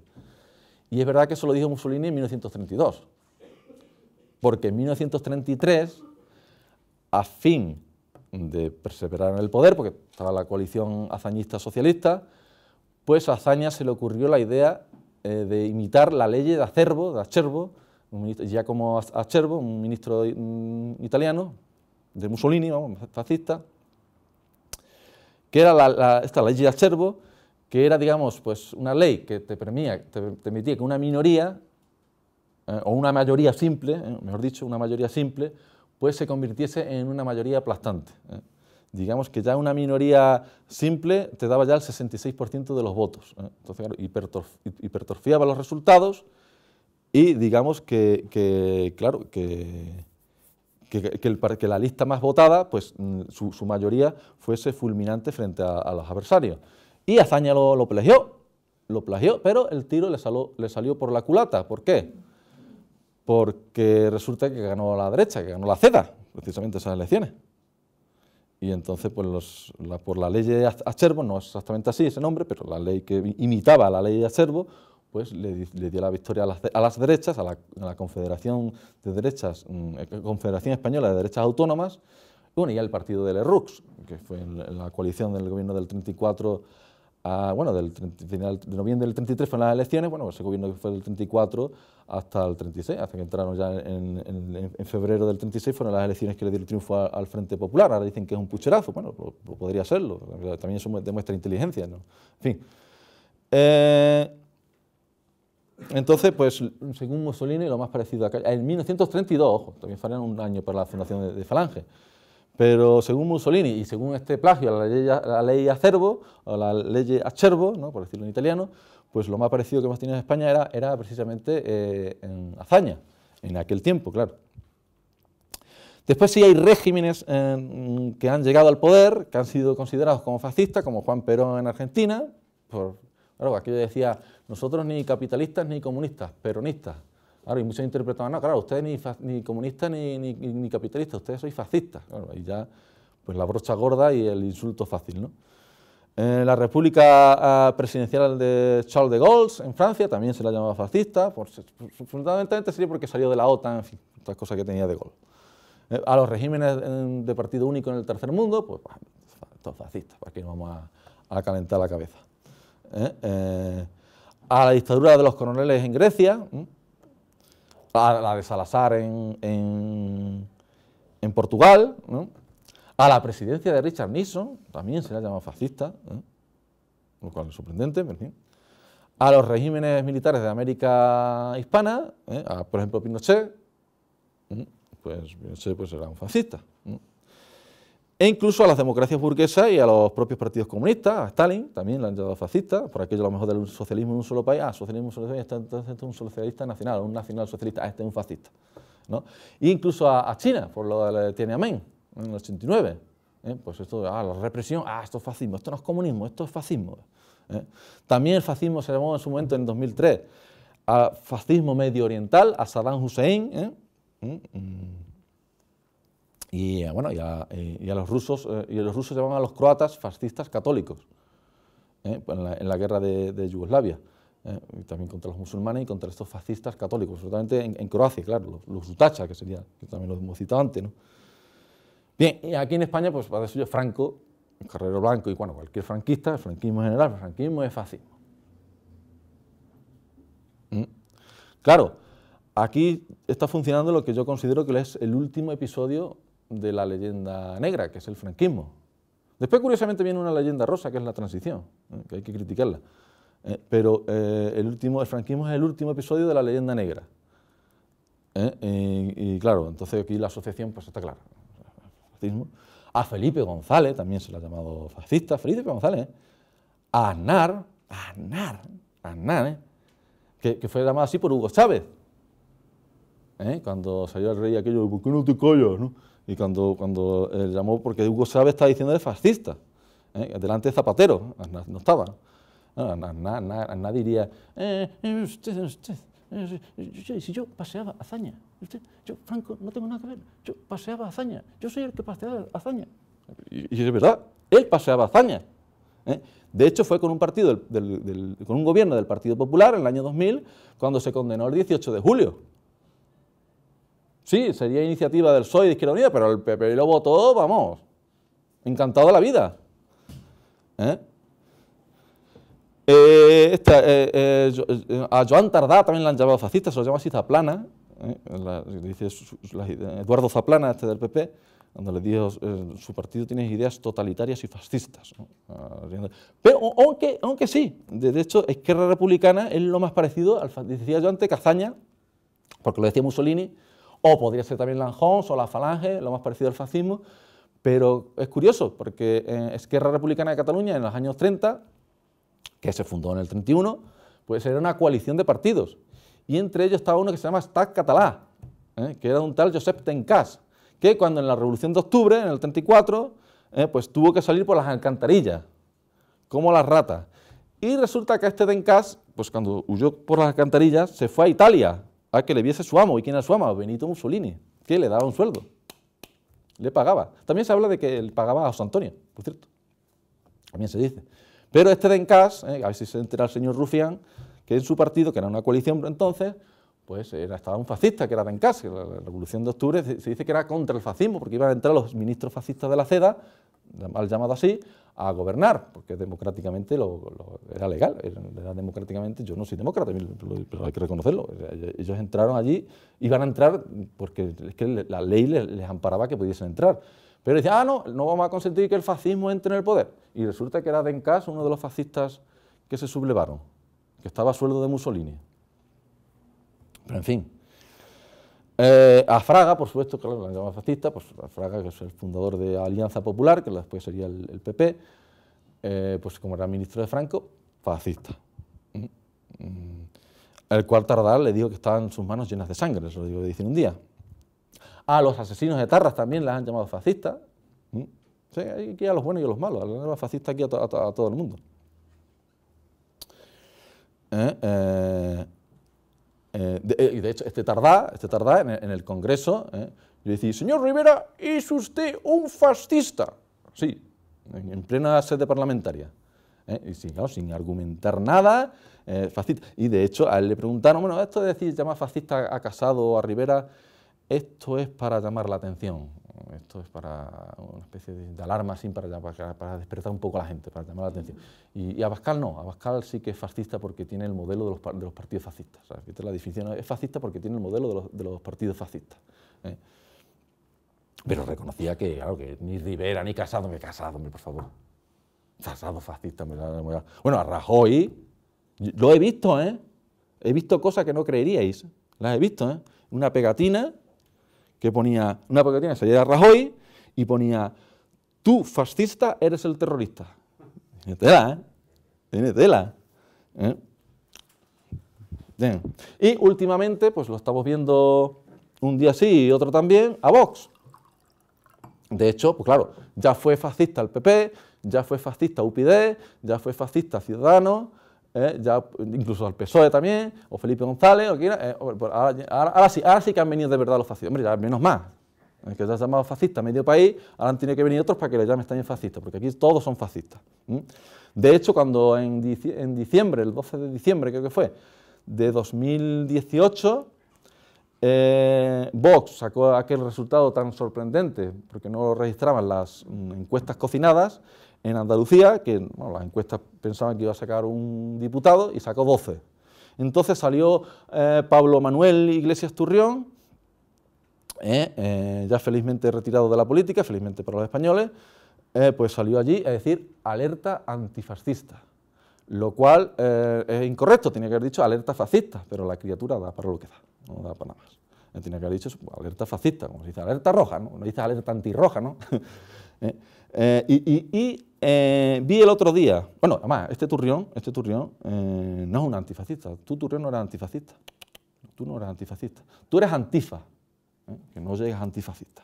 Y es verdad que eso lo dijo Mussolini en 1932 porque en 1933, a fin de perseverar en el poder, porque estaba la coalición hazañista-socialista, pues a Azaña se le ocurrió la idea eh, de imitar la ley de Acerbo, de Acerbo, ya como Acerbo, un ministro mm, italiano, de Mussolini, fascista, que era la, la, esta ley de Acerbo, que era, digamos, pues una ley que te te permitía que una minoría eh, o una mayoría simple, eh, mejor dicho, una mayoría simple, pues se convirtiese en una mayoría aplastante. Eh. Digamos que ya una minoría simple te daba ya el 66% de los votos. Entonces, claro, hipertrofiaba los resultados y digamos que, claro, que, que, que, la lista más votada, pues mm, su, mayoría fuese fulminante frente a, los adversarios. Y Azaña lo, plagió, lo plagió, pero el tiro le, le salió por la culata. ¿Por qué? porque resulta que ganó la derecha, que ganó la CEDA, precisamente esas elecciones. Y entonces, pues por la ley de Acervo, no es exactamente así ese nombre, pero la ley que imitaba la ley de Acervo, pues le, dio la victoria a las, a las derechas, a la, Confederación de Derechas, mm, eh, Confederación Española de Derechas Autónomas, bueno, y al partido del ERUX, que fue la coalición del gobierno del 34 bueno, del final, de noviembre del 33 fueron las elecciones, bueno, ese gobierno fue del 34 hasta el 36, hasta que entraron ya en, en, en febrero del 36 fueron las elecciones que le dieron triunfo al, Frente Popular, ahora dicen que es un pucherazo, bueno, podría serlo, también eso demuestra inteligencia, ¿no? En fin. Eh, entonces, pues, según Mussolini, lo más parecido a... En 1932, ojo, también farían un año para la fundación de Falange, pero según Mussolini y según este plagio a la ley, acervo, o la ley acervo, por decirlo en italiano, pues lo más parecido que hemos tenido en España era, precisamente eh, en hazaña, en aquel tiempo, claro. Después sí hay regímenes eh, que han llegado al poder, que han sido considerados como fascistas, como Juan Perón en Argentina, por, claro, aquello decía, nosotros ni capitalistas ni comunistas, peronistas. Claro, y muchos interpretaban, no, claro, ustedes ni, ni comunista ni, capitalista, ni capitalistas, ustedes sois fascistas. y ya, pues la brocha gorda y el insulto fácil, ¿no? la República ah, Presidencial de Charles de Gaulle en Francia también se la llamaba fascista, por, fundamentalmente sería porque salió de la OTAN, en fin, otras cosas que tenía de Gaulle. Eh, a los regímenes de partido único en el tercer mundo, pues bah, todos fascistas, para que no vamos a, calentar la cabeza. Eh, eh, a la dictadura de los coroneles en Grecia, a la de Salazar en, Portugal, a la presidencia de Richard Nixon, también se la llama fascista, lo cual es sorprendente, a los regímenes militares de América Hispana, ¿eh? por ejemplo Pinochet, pues Pinochet pues, era un fascista e incluso a las democracias burguesas y a los propios partidos comunistas, a Stalin, también le han llamado fascista, por aquello a lo mejor del socialismo en un solo país, ah, socialismo en un solo país, este, entonces este es un socialista nacional, un nacional socialista, ah, este es un fascista. ¿no? E incluso a, China, por lo de eh, Tiananmen, en el 89, ¿eh? pues esto, ah, la represión, ah, esto es fascismo, esto no es comunismo, esto es fascismo. ¿eh? También el fascismo se llamó en su momento, en 2003, a fascismo medio oriental, a Saddam Hussein, ¿eh? Mm, mm y bueno, eh, a, los rusos, eh, y los rusos llamaban a los croatas fascistas católicos eh, en, la, guerra de, Yugoslavia, también contra los musulmanes y contra estos fascistas católicos, absolutamente en, Croacia, claro, los, que sería, también los hemos citado antes. ¿no? Bien, y aquí en España, pues para decirlo, Franco, Carrero Blanco y bueno, cualquier franquista, el franquismo general, el franquismo es fascismo. Mm. Claro, aquí está funcionando lo que yo considero que es el último episodio de la leyenda negra, que es el franquismo. Después, curiosamente, viene una leyenda rosa, que es la transición, ¿eh? que hay que criticarla. Eh, pero eh, el, último, el franquismo es el último episodio de la leyenda negra. Y, claro, entonces aquí la asociación pues está clara. A Felipe González, también se le ha llamado fascista, Felipe González. A Anar a Aznar, a que, fue llamado así por Hugo Chávez. cuando salió el rey aquello, ¿por qué no te callas? No? Y cuando, cuando eh, llamó, porque Hugo Chávez estaba diciendo de fascista, ¿eh? delante de Zapatero, no estaba. Ah, nadie diría, eh, eh, usted, usted, si yo paseaba hazaña, usted, yo, Franco, no tengo nada que ver, yo paseaba hazaña, yo soy el que paseaba hazaña. Y, y es verdad, él paseaba hazaña. ¿Eh? De hecho, fue con un, partido con un gobierno del Partido Popular en el año 2000 cuando se condenó el 18 de julio. Sí, sería iniciativa del PSOE y de Izquierda Unida, pero el PP lo votó, vamos, encantado de la vida. ¿Eh? Eh, eh, a Joan Tardá también la han llamado fascista, se lo llama así Zaplana, dice Eduardo Zaplana, este del PP, donde le dijo, su partido tiene ideas totalitarias y fascistas. Ah, pero aunque, aunque sí, de hecho, Esquerra Republicana es lo más parecido al, decía Joan Cazaña, porque lo decía Mussolini, o podría ser también Lanjons o la Falange, lo más parecido al fascismo, pero es curioso porque Esquerra Republicana de Cataluña en los años 30, que se fundó en el 31, pues era una coalición de partidos y entre ellos estaba uno que se llama Estat Catalá, ¿eh? que era un tal Josep Tencas, que cuando en la Revolución de Octubre, en el 34, ¿eh? pues tuvo que salir por las alcantarillas, como las ratas. Y resulta que este Tencas, pues cuando huyó por las alcantarillas, se fue a Italia, a que le viese su amo. ¿Y quién era su amo? Benito Mussolini, que le daba un sueldo. Le pagaba. También se habla de que él pagaba a José Antonio, por cierto. También se dice. Pero este Dencas, eh, a ver si se entera el señor Rufián, que en su partido, que era una coalición entonces, pues era, estaba un fascista, que era en La Revolución de Octubre se dice que era contra el fascismo, porque iban a entrar los ministros fascistas de la CEDA, mal llamado así, a gobernar, porque democráticamente lo, era legal, era democráticamente, yo no soy demócrata, pero hay que reconocerlo, ellos entraron allí, iban a entrar porque la ley les, amparaba que pudiesen entrar, pero decían, ah, no, no vamos a consentir que el fascismo entre en el poder, y resulta que era casa uno de los fascistas que se sublevaron, que estaba a sueldo de Mussolini, pero en fin, eh, a Fraga, por supuesto, claro, la llamado fascista, pues a Fraga, que es el fundador de Alianza Popular, que después sería el, PP, eh, pues como era ministro de Franco, fascista. Mm, mm. El cual Tardal le dijo que estaban sus manos llenas de sangre, se lo digo, dicen un día. A los asesinos de Tarras también las han llamado fascistas. Mm. Sí, aquí a los buenos y a los malos, a la nueva fascista aquí a, todo el mundo. Eh, eh eh, eh, y de hecho, este tardá, este en, el Congreso, eh, yo decía, señor Rivera, es usted un fascista. Sí, en, plena sede parlamentaria. Eh, y sin, sin argumentar nada, fascista. Y de hecho, a él le preguntaron, bueno, esto de decir llamar fascista a Casado a Rivera, esto es para llamar la atención esto es para una especie de, alarma sin para, para, despertar un poco a la gente, para llamar la atención. Mm. Y, Abascal no, Abascal sí que es fascista porque tiene el modelo de los, de los partidos fascistas. es la definición, es fascista porque tiene el modelo de los, de los partidos fascistas. ¿eh? Pero reconocía que, claro, que ni Rivera ni Casado, me Casado, por favor. Casado fascista, me la Bueno, a Rajoy lo he visto, ¿eh? He visto cosas que no creeríais, las he visto, ¿eh? Una pegatina que ponía una pegatina, salía Rajoy y ponía, tú fascista eres el terrorista. Tiene tela, ¿eh? Tiene tela. ¿eh? Y últimamente, pues lo estamos viendo un día sí y otro también, a Vox. De hecho, pues claro, ya fue fascista el PP, ya fue fascista UPD, ya fue fascista Ciudadanos, ¿eh? ya, incluso al PSOE también, o Felipe González, o quiera, eh, pues ahora, sí, que han venido de verdad los fascistas, menos más, que ya ha llamado fascista medio país, ahora han que venir otros para que le llamen también fascista, porque aquí todos son fascistas. De hecho, cuando en, diciembre, el 12 de diciembre creo que fue, de 2018, eh, Vox sacó aquel resultado tan sorprendente, porque no lo registraban las mm, encuestas cocinadas, en Andalucía, que las encuestas pensaban que iba a sacar un diputado y sacó 12. Entonces salió eh, Pablo Manuel Iglesias Turrión, eh, eh, ya felizmente retirado de la política, felizmente para los españoles, pues salió allí a decir alerta antifascista, lo cual es incorrecto, tenía que haber dicho alerta fascista, pero la criatura da para lo que da, no da para nada más. Tenía que haber dicho alerta fascista, como dice alerta roja, ¿no? no dice alerta antirroja, ¿no? [LAUGHS] Eh, y, eh, vi el otro día, bueno, además, este turrión, este turrión eh, no es un antifascista, tú turrión no eras antifascista, tú no eres antifascista, tú eres antifa, que no llegas antifascista,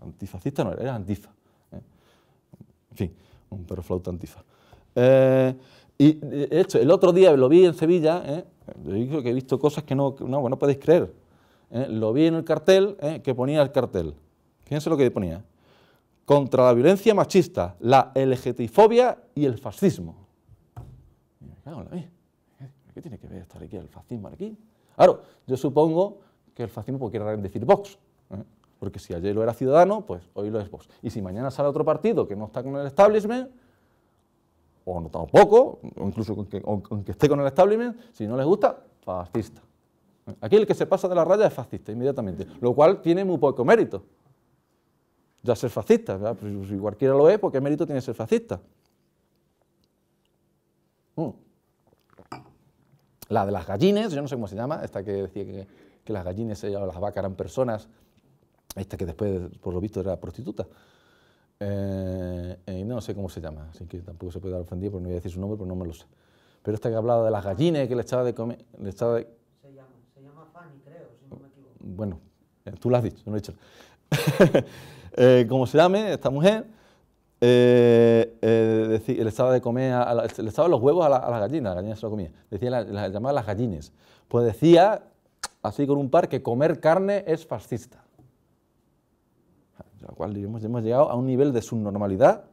antifascista no eres, eres antifa. En fin, un perro flauta antifa. y esto, el otro día lo vi en Sevilla, digo que he visto cosas que no, bueno, no podéis creer. Lo vi en el cartel, que ponía el cartel. Fíjense lo que ponía contra la violencia machista, la LGTBifobia y el fascismo. ¿Qué tiene que ver estar aquí el fascismo aquí? Claro, yo supongo que el fascismo pues quiere decir Vox. ¿eh? Porque si ayer lo era Ciudadano, pues hoy lo es Vox. Y si mañana sale otro partido que no está con el establishment, o no tampoco, o incluso aunque esté con el establishment, si no les gusta, fascista. ¿Eh? Aquí el que se pasa de la raya es fascista inmediatamente, lo cual tiene muy poco mérito ya ser fascista. ¿verdad? Pues, pues, si cualquiera lo es, ¿por qué mérito tiene ser fascista? Hmm. La de las gallinas yo no sé cómo se llama, esta que decía que, las gallinas eh, las vacas eran personas, esta que después, por lo visto, era prostituta. y eh, eh, no sé cómo se llama, así que tampoco se puede dar ofendido porque no voy a decir su nombre, pero no me lo sé. Pero esta que hablaba de las gallines, que le estaba de comer, se llama Fanny, creo, si no me equivoco. Bueno, tú lo has dicho, no lo he dicho. [LAUGHS] Eh, como se llame, esta mujer, eh, eh, le estaba de comer, le estaba los huevos a las gallinas, la gallina, se lo comía, decía, la, las gallines. Pues decía, así con un par, que comer carne es fascista. Lo cual hemos, llegado a un nivel de subnormalidad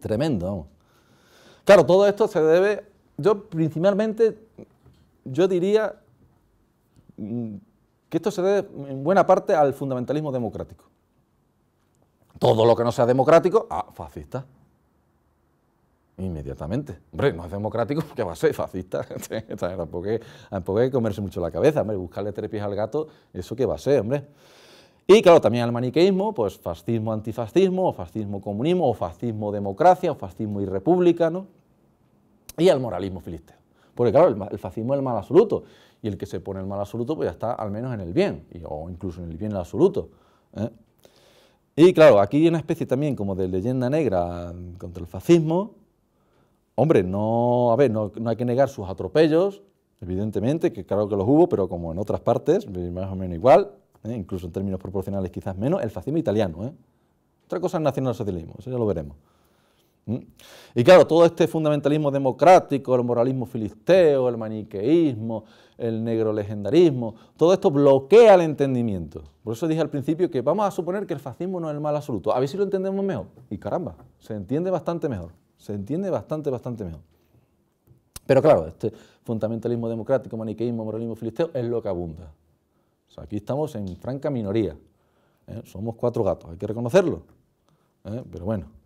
tremendo. Claro, todo esto se debe, yo principalmente, yo diría mm, que esto se debe en buena parte al fundamentalismo democrático todo lo que no sea democrático a ah, fascista. Inmediatamente. Hombre, no es democrático, ¿qué va a ser? Fascista. [LAUGHS] tampoco, hay, que comerse mucho la cabeza, hombre, buscarle tres pies al gato, ¿eso qué va a ser, hombre? Y claro, también al maniqueísmo, pues fascismo, antifascismo, o fascismo, comunismo, o fascismo, democracia, o fascismo y república, ¿no? Y al moralismo filisteo. Porque claro, el, fascismo es el mal absoluto, y el que se pone el mal absoluto, pues ya está al menos en el bien, o incluso en el bien absoluto. ¿eh? Y claro, aquí hay una especie también como de leyenda negra contra el fascismo. Hombre, no, a ver, no, hay que negar sus atropellos, evidentemente, que claro que los hubo, pero como en otras partes, eh, más o menos igual, eh, incluso en términos proporcionales quizás menos, el fascismo italiano. ¿eh? Otra cosa es el nacionalsocialismo, eso ya lo veremos. ¿Mm? Y claro, todo este fundamentalismo democrático, el moralismo filisteo, el maniqueísmo, el negro legendarismo, todo esto bloquea el entendimiento. Por eso dije al principio que vamos a suponer que el fascismo no es el mal absoluto. A ver si lo entendemos mejor. Y caramba, se entiende bastante mejor. Se entiende bastante, bastante mejor. Pero claro, este fundamentalismo democrático, maniqueísmo, moralismo filisteo es lo que abunda. O sea, aquí estamos en franca minoría. ¿eh? Somos cuatro gatos, hay que reconocerlo. ¿eh? Pero bueno.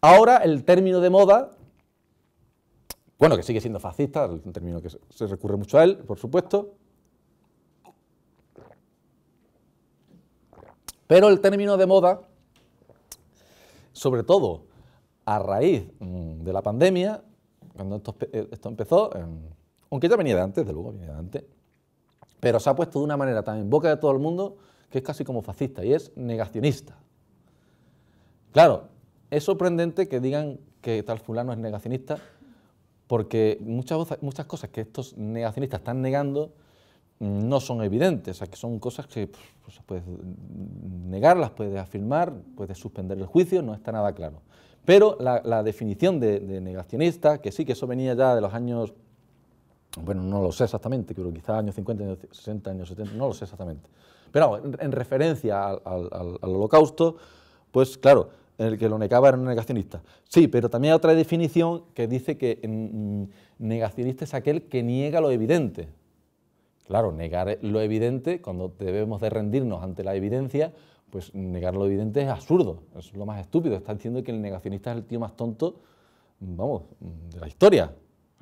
Ahora el término de moda, bueno, que sigue siendo fascista, un término que se recurre mucho a él, por supuesto, pero el término de moda, sobre todo a raíz mm, de la pandemia, cuando esto, eh, esto empezó, em, aunque ya venía de antes, de luego venía de antes, pero se ha puesto de una manera tan en boca de todo el mundo que es casi como fascista y es negacionista. Claro, es sorprendente que digan que tal fulano es negacionista, porque muchas, muchas cosas que estos negacionistas están negando no son evidentes, o sea, que son cosas que pues, pues, puedes negarlas, puedes afirmar, puedes suspender el juicio, no está nada claro. Pero la, definición de, negacionista, que sí, que eso venía ya de los años, bueno, no lo sé exactamente, creo que quizás años 50, años 60, años 70, no lo sé exactamente. Pero en, referencia al holocausto, pues claro, el que lo negaba era un negacionista. Sí, pero también hay otra definición que dice que mm, negacionista es aquel que niega lo evidente. Claro, negar lo evidente, cuando debemos de rendirnos ante la evidencia, pues negar lo evidente es absurdo, es lo más estúpido. Está diciendo que el negacionista es el tío más tonto, mm, vamos, mm, de la historia.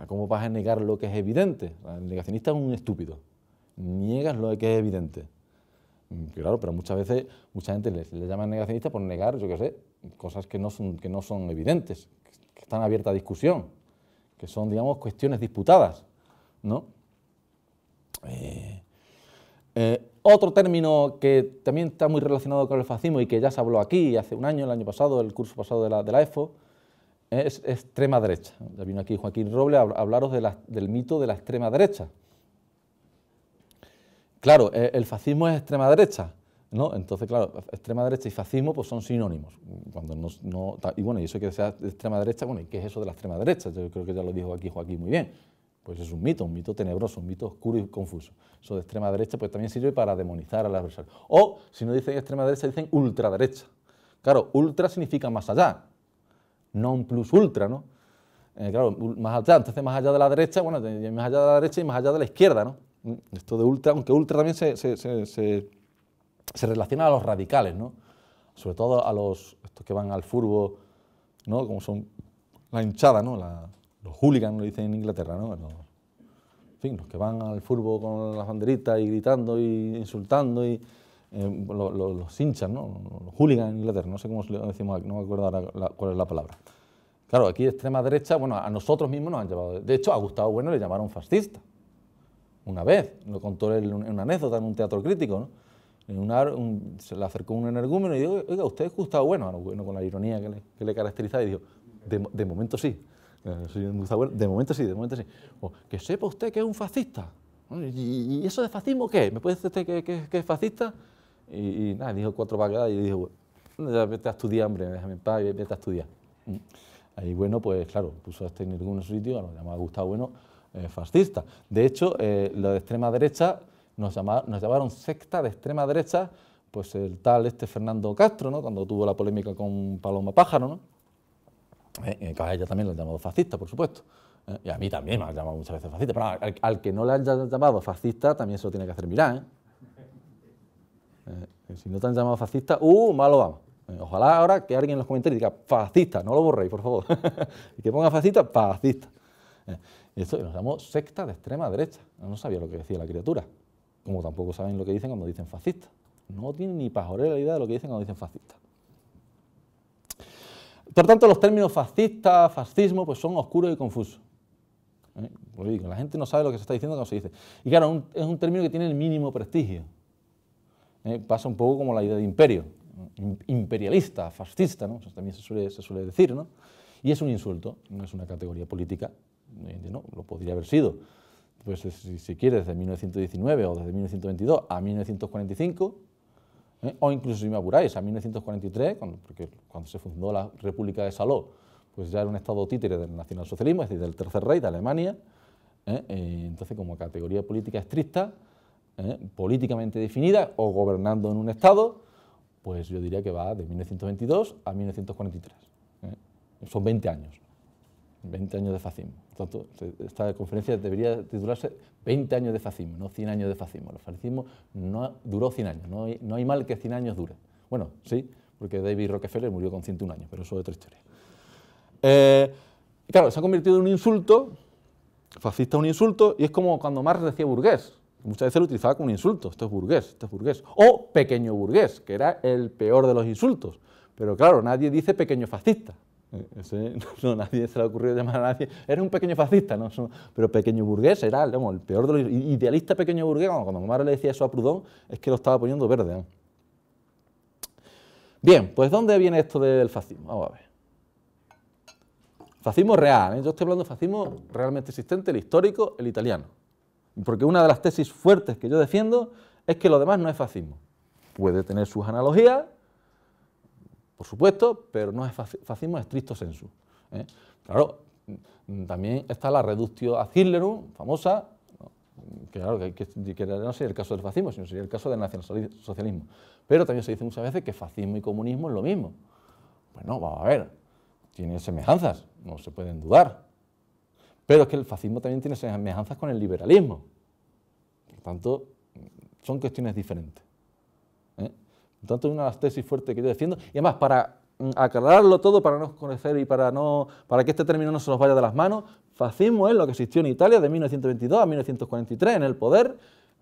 ¿Cómo vas a negar lo que es evidente? El negacionista es un estúpido. Niegas lo que es evidente. Claro, pero muchas veces, mucha gente le, le llama negacionista por negar, yo qué sé, cosas que no son, que no son evidentes, que están abiertas a discusión, que son, digamos, cuestiones disputadas. Eh, eh, otro término que también está muy relacionado con el fascismo y que ya se habló aquí hace un año, el año pasado, el curso pasado de la, EFO, es extrema derecha. Ya vino aquí Joaquín Robles a hablaros del mito de la extrema derecha. Claro, eh, el fascismo es extrema derecha. ¿no? Entonces, claro, extrema derecha y fascismo pues son sinónimos. Cuando no, no, y bueno, y eso que sea extrema derecha, bueno, ¿y qué es eso de la extrema derecha? Yo creo que ya lo dijo aquí Joaquín muy bien. Pues es un mito, un mito tenebroso, un mito oscuro y confuso. Eso de extrema derecha pues también sirve para demonizar al adversario. O, si no dicen extrema derecha, dicen ultraderecha. Claro, ultra significa más allá, non plus ultra, ¿no? Eh, claro, más allá, entonces más allá de la derecha, bueno, más allá de la derecha y más allá de la izquierda, ¿no? Mm, esto de ultra, aunque ultra también se se relaciona a los radicales, ¿no? sobre todo a los que van al furbo, ¿no? como son la hinchada, ¿no? los hooligans, lo dicen en Inglaterra, ¿no? Los, en fin, los que van al furbo con las banderitas y gritando y insultando y eh, los, hinchas, ¿no? los hooligans en Inglaterra, no sé cómo decimos, no me acuerdo ahora cuál es la palabra. Claro, aquí extrema derecha, bueno, a nosotros mismos nos han llevado. De hecho, a Gustavo Bueno le llamaron fascista. Una vez, lo contó él en una anécdota en un teatro crítico, ¿no? En un, se le acercó un energúmeno y dijo, oiga, ¿usted es Gustavo Bueno? Ah, bueno con la ironía que le, que le caracterizaba y dijo, de, eh, de momento sí. de momento sí, de momento sí. O, que sepa usted que es un fascista. Ah, ¿Y, y eso de fascismo qué? ¿Me puede decir usted que, es fascista? Y, nada, dijo cuatro vacadas y dijo, vete a estudiar, hombre, déjame en paz, vete a estudiar. Mm. Ahí, bueno, pues claro, puso a este energúmeno en su sitio, lo llamaba Gustavo Bueno eh, fascista. De hecho, eh, la de extrema derecha nos, llamaron, secta de extrema derecha, pues el tal este Fernando Castro, ¿no? cuando tuvo la polémica con Paloma Pájaro, ¿no? Eh, eh ella también la han llamado fascista, por supuesto. ¿eh? y a mí también me han llamado muchas veces fascista. Pero al, que no le han llamado fascista, también se lo tiene que hacer mirar. ¿eh? eh si no te han llamado fascista, ¡uh! Malo vamos. ojalá ahora que alguien en los comentarios diga fascista, no lo borréis, por favor. [LAUGHS] y que ponga fascista, fascista. eso esto nos llamó secta de extrema derecha. No sabía lo que decía la criatura como tampoco saben lo que dicen cuando dicen fascista. No tienen ni pajorera la idea de lo que dicen cuando dicen fascista. Por tanto, los términos fascista, fascismo, pues son oscuros y confusos. ¿Eh? Pues la gente no sabe lo que se está diciendo cuando se dice. Y claro, es un término que tiene el mínimo prestigio. ¿Eh? Pasa un poco como la idea de imperio, imperialista, fascista, ¿no? Eso también se suele, se suele decir, ¿no? Y es un insulto, no es una categoría política, ¿no? lo podría haber sido pues si, si quiere, desde 1919 o desde 1922 a 1945, ¿eh? o incluso si me apuráis, a 1943, porque cuando se fundó la República de Saló, pues ya era un estado títere del nacionalsocialismo, es decir, del Tercer rey de Alemania, ¿eh? Eh, entonces como categoría política estricta, políticamente definida o gobernando en un estado, pues yo diría que va de 1922 a 1943. Son 20 años. 20 años de fascismo. esta conferencia debería titularse 20 años de fascismo, no 100 años de fascismo. El fascismo no duró 100 años, no hay, mal que 100 años dure. Bueno, sí, porque David Rockefeller murió con 101 años, pero eso es otra historia. Eh, claro, se ha convertido en un insulto, fascista un insulto, y es como cuando Marx decía burgués. Muchas veces lo utilizaba como un insulto, esto es burgués, esto es burgués. O pequeño burgués, que era el peor de los insultos. Pero claro, nadie dice pequeño fascista. Eh, Ese, [LAUGHS] no, nadie se le ha ocurrido llamar a nadie. Era un pequeño fascista, ¿no? pero pequeño burgués era el peor de los idealistas pequeño burgués. Cuando Omar le decía eso a Proudhon, es que lo estaba poniendo verde. ¿eh? Bien, pues ¿dónde viene esto del fascismo? Vamos a ver. Fascismo real, ¿eh? yo estoy hablando de fascismo realmente existente, el histórico, el italiano. Porque una de las tesis fuertes que yo defiendo es que lo demás no es fascismo. Puede tener sus analogías, por supuesto, pero no es fascismo estricto sensu. ¿eh? Claro, mm, también está la reductio a Hitlerum, famosa, que claro, que, no sería el caso del fascismo, sino sería el caso del nacionalsocialismo. Pero también se dice muchas veces que fascismo y comunismo es lo mismo. Pues no, vamos a ver, tienen semejanzas, no se pueden dudar. Pero es que el fascismo también tiene semejanzas con el liberalismo. Por tanto, son cuestiones diferentes. Por tanto, una de las tesis fuertes que yo defiendo. Y además, para mm, aclararlo todo, para no conocer y para, no, para que este término no se nos vaya de las manos, fascismo es lo que existió en Italia de 1922 a 1943 en el poder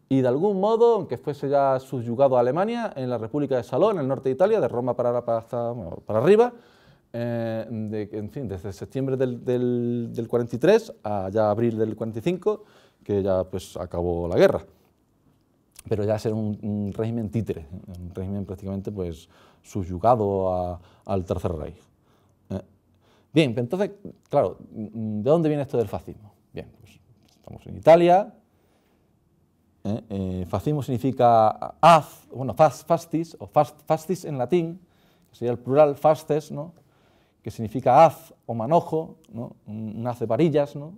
y de algún modo, aunque fuese ya subyugado a Alemania, en la República de Salón, en el norte de Italia, de Roma para, para, para arriba, eh, de, en fin, desde septiembre del, del 43 a ya abril del 45, que ya pues acabó la guerra pero ya ser un, régimen títere, un régimen prácticamente pues, subyugado al Tercer rey. Eh, bien, pues, entonces, claro, ¿de dónde viene esto del fascismo? Bien, pues estamos en Italia, eh, eh, fascismo significa haz, bueno, fast, fastis, o fastis en latín, que sería el plural fastes, ¿no? que significa haz o manojo, ¿no? un haz de varillas, ¿no?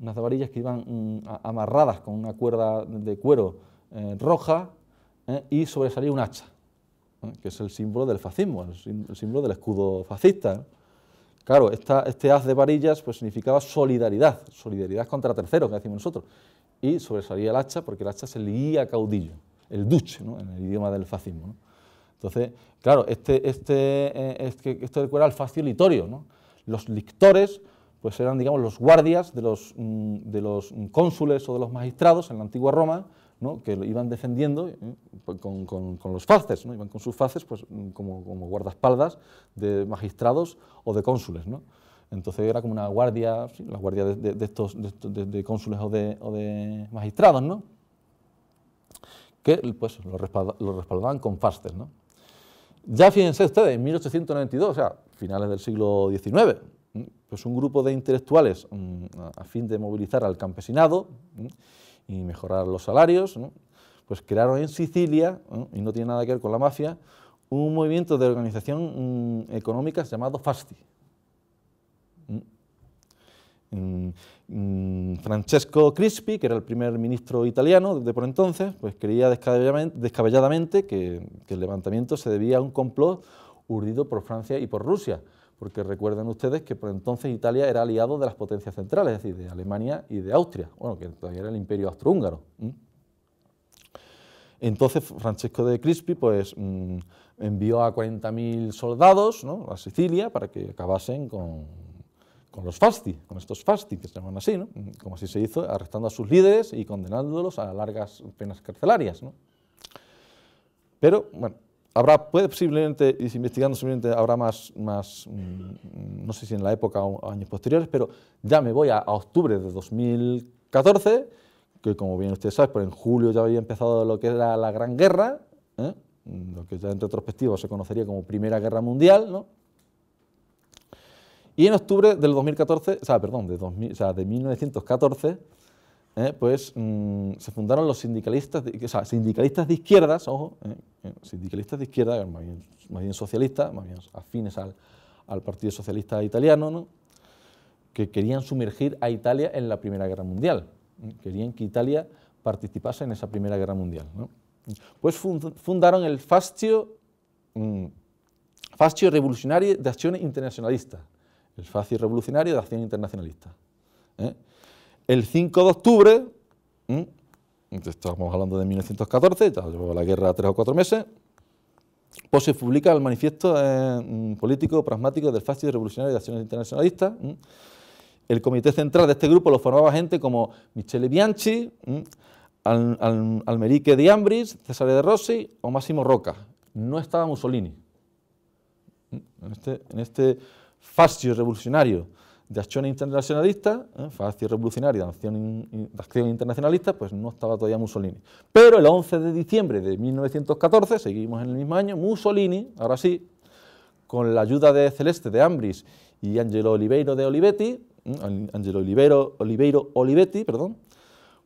unas de varillas que iban mm, amarradas con una cuerda de cuero eh, roja eh, y sobresalía un hacha, eh, que es el símbolo del fascismo, el, símbolo del escudo fascista. Claro, esta, este haz de varillas pues, significaba solidaridad, solidaridad contra terceros, que decimos nosotros. Y sobresalía el hacha porque el hacha se leía caudillo, el duche, en el idioma del fascismo. Entonces, claro, este, este, este esto era el facio litorio. Los lictores pues, eran, digamos, los guardias de los mm, mm, cónsules o de los magistrados en la antigua Roma, que lo iban defendiendo ¿eh? pues con, los faces, ¿no? iban con sus faces pues, mm, como, guardaespaldas de magistrados o de cónsules. ¿no? Entonces era como una guardia, la guardia de, estos de, cónsules o de, o magistrados, ¿no? que pues, lo, respaldaban con faces. ¿no? Ya fíjense ustedes, en 1892, o sea, finales del siglo XIX, pues un grupo de intelectuales mm, a fin de movilizar al campesinado, y mejorar los salarios, pues crearon en Sicilia, y no tiene nada que ver con la mafia, un movimiento de organización mm, económica llamado FASTI. Mm. Mm, Francesco Crispi, que era el primer ministro italiano de por entonces, pues creía descabelladamente, que, que el levantamiento se debía a un complot urdido por Francia y por Rusia porque recuerden ustedes que por entonces Italia era aliado de las potencias centrales, es decir, de Alemania y de Austria, bueno, que todavía era el imperio austrohúngaro. Entonces Francesco de Crispi pues, mm, envió a 40.000 soldados a Sicilia para que acabasen con, los fasti, con estos fasti que se llaman así, como así se hizo, arrestando a sus líderes y condenándolos a largas penas carcelarias. Pero bueno, Habrá, puede posiblemente, y investigando posiblemente habrá más, más mm, no sé si en la época o años posteriores, pero ya me voy a, octubre de 2014, que como bien ustedes saben, pues en julio ya había empezado lo que era la Gran Guerra, ¿eh? mm, lo que ya en retrospectiva se conocería como Primera Guerra Mundial, ¿no? Y en octubre del 2014, o sea, perdón, de, de 1914, ¿eh? pues mm, se fundaron los sindicalistas, de, o sindicalistas de izquierdas, ojo, ¿eh? Eh, sindicalistas de izquierda, más bien, socialistas, más bien afines al, Partido Socialista Italiano, que querían sumergir a Italia en la Primera Guerra Mundial, querían que Italia participase en esa Primera Guerra Mundial. Pues fundaron el Fascio, mm, Fascio Revolucionario de Acción Internacionalista, el Fascio Revolucionario de Acción Internacionalista el 5 de octubre, estamos hablando de 1914, llevaba la guerra tres o cuatro meses, pues se publica el manifiesto eh, mm, político pragmático del fascio Revolucionario de Acciones Internacionalistas. El comité central de este grupo lo formaba gente como Michele Bianchi, Almerique de Ambris, Cesare de Rossi o Máximo Roca. No estaba Mussolini. En este, en este fascio revolucionario de acción internacionalista, eh, revolucionaria de acción, acción, internacionalista, pues no estaba todavía Mussolini. Pero el 11 de diciembre de 1914, seguimos en el mismo año, Mussolini, ahora sí, con la ayuda de Celeste de Ambris y Angelo Oliveiro de Olivetti, ¿eh? Angelo Oliveiro, Oliveiro Olivetti, perdón,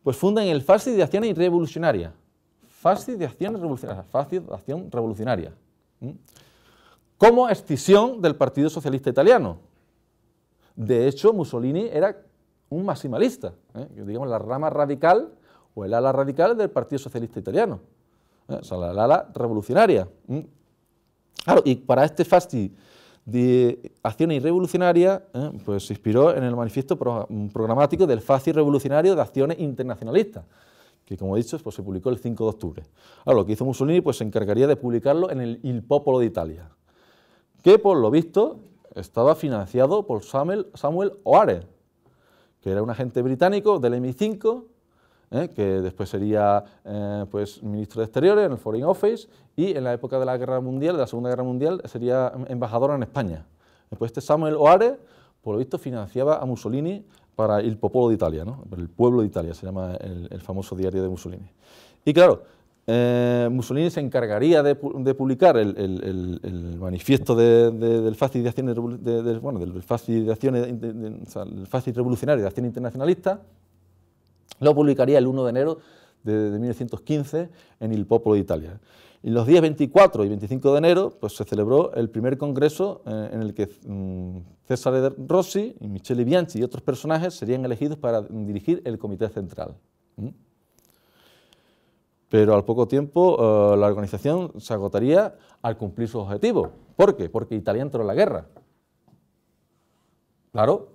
pues fundan el fascismo de Acción Revolucionaria. Fascismo de Acción Revolucionaria. de ¿eh? Acción Revolucionaria. Como escisión del Partido Socialista Italiano de hecho, Mussolini era un maximalista, ¿eh? digamos la rama radical o el ala radical del Partido Socialista Italiano, ¿eh? o sea, la, ala revolucionaria. y para este fasti de acción revolucionarias, ¿eh? pues se inspiró en el manifiesto mm, programático del fasti revolucionario de acciones internacionalistas, que como he dicho, pues, se publicó el 5 de octubre. Ahora, lo que hizo Mussolini pues, se encargaría de publicarlo en el Il Popolo d'Italia, Italia, que por lo visto estaba financiado por Samuel, Samuel O'Hare, que era un agente británico del MI5, eh, que después sería eh, pues, ministro de Exteriores en el Foreign Office y en la época de la Guerra Mundial, la Segunda Guerra Mundial, sería embajador en España. Después este Samuel O'Hare, por lo visto, financiaba a Mussolini para el Popolo de Italia, el pueblo de Italia, se llama el, el famoso diario de Mussolini. Y claro, eh, Mussolini se encargaría de, publicar el, manifiesto del Fácil de Revolucionario de Acción Internacionalista, lo publicaría el 1 de enero de, 1915 en Il Popolo de Italia. Y los días 24 y 25 de enero pues, se celebró el primer congreso eh, en el que Cesare mm, César Rossi, y Michele Bianchi y otros personajes serían elegidos para dirigir el Comité Central pero al poco tiempo eh, la organización se agotaría al cumplir su objetivo. ¿Por qué? Porque Italia entró en la guerra. Claro,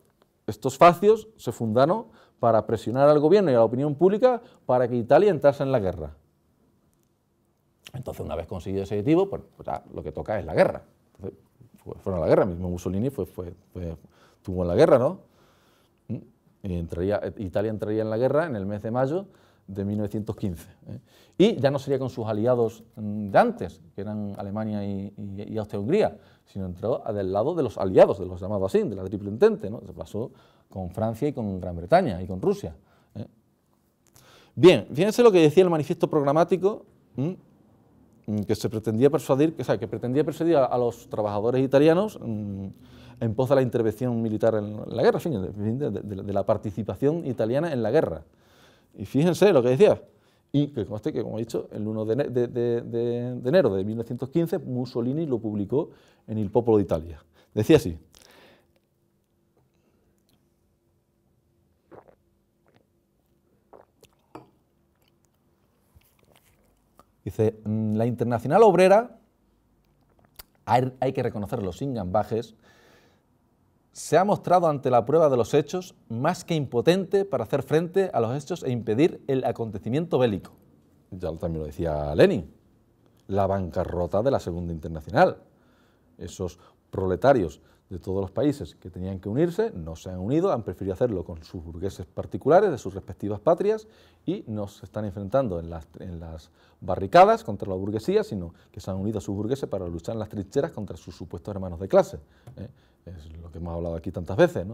estos facios se fundaron para presionar al gobierno y a la opinión pública para que Italia entrase en la guerra. Entonces, una vez conseguido ese objetivo, pues, pues lo que toca es la guerra. fueron a la guerra, mismo Mussolini fue, en la guerra, ¿no? Mm. Italia entraría en la guerra en el mes de mayo de 1915. ¿eh? Y ya no sería con sus aliados mm, de antes, que eran Alemania y, Austria-Hungría, sino entró del lado de los aliados, de los llamados así, de la Triple Entente. ¿no? Se pasó con Francia y con Gran Bretaña y con Rusia. ¿eh? Bien, fíjense lo que decía el manifiesto programático, mm, que se pretendía persuadir, que, que pretendía persuadir a, los trabajadores italianos mm, en pos de la intervención militar en la guerra, de la participación italiana en la guerra. Y fíjense lo que decía. Y que conste que, como he dicho, el 1 de, enero de 1915 Mussolini lo publicó en Il Popolo d'Italia. Decía así. Dice, mm, la internacional obrera, hay, hay que reconocerlo sin gambajes, se ha mostrado ante la prueba de los hechos más que impotente para hacer frente a los hechos e impedir el acontecimiento bélico. Ya también lo decía Lenin, la bancarrota de la Segunda Internacional. Esos proletarios de todos los países que tenían que unirse, no se han unido, han preferido hacerlo con sus burgueses particulares de sus respectivas patrias y no se están enfrentando en las, barricadas contra la burguesía, sino que se han unido a sus burgueses para luchar en las trincheras contra sus supuestos hermanos de clase. ¿eh? Es lo que hemos hablado aquí tantas veces.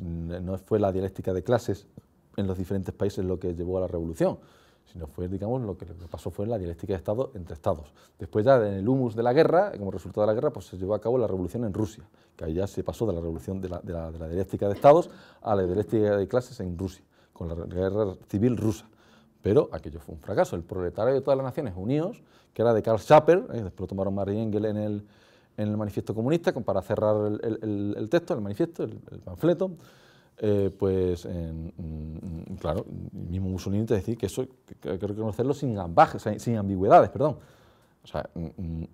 no fue la dialéctica de clases en los diferentes países lo que llevó a la revolución, sino fue, digamos, lo que, pasó fue la dialéctica de Estado entre Estados. Después ya en el humus de la guerra, como resultado de la guerra, pues se llevó a cabo la revolución en Rusia, que ahí ya se pasó de la revolución de la, de la, dialéctica de Estados a la dialéctica de clases en Rusia, con la guerra civil rusa. Pero aquello fue un fracaso. El proletario de todas las naciones unidos, que era de Karl Schapper, eh, después lo tomaron Marie Engel en el, en el manifiesto comunista para cerrar el, el, texto, el manifiesto, el, el panfleto. Eh, pues, mm, mm, claro, mismo Mussolini te decía que eso hay que reconocerlo sin, sin ambigüedades, perdón. Mm,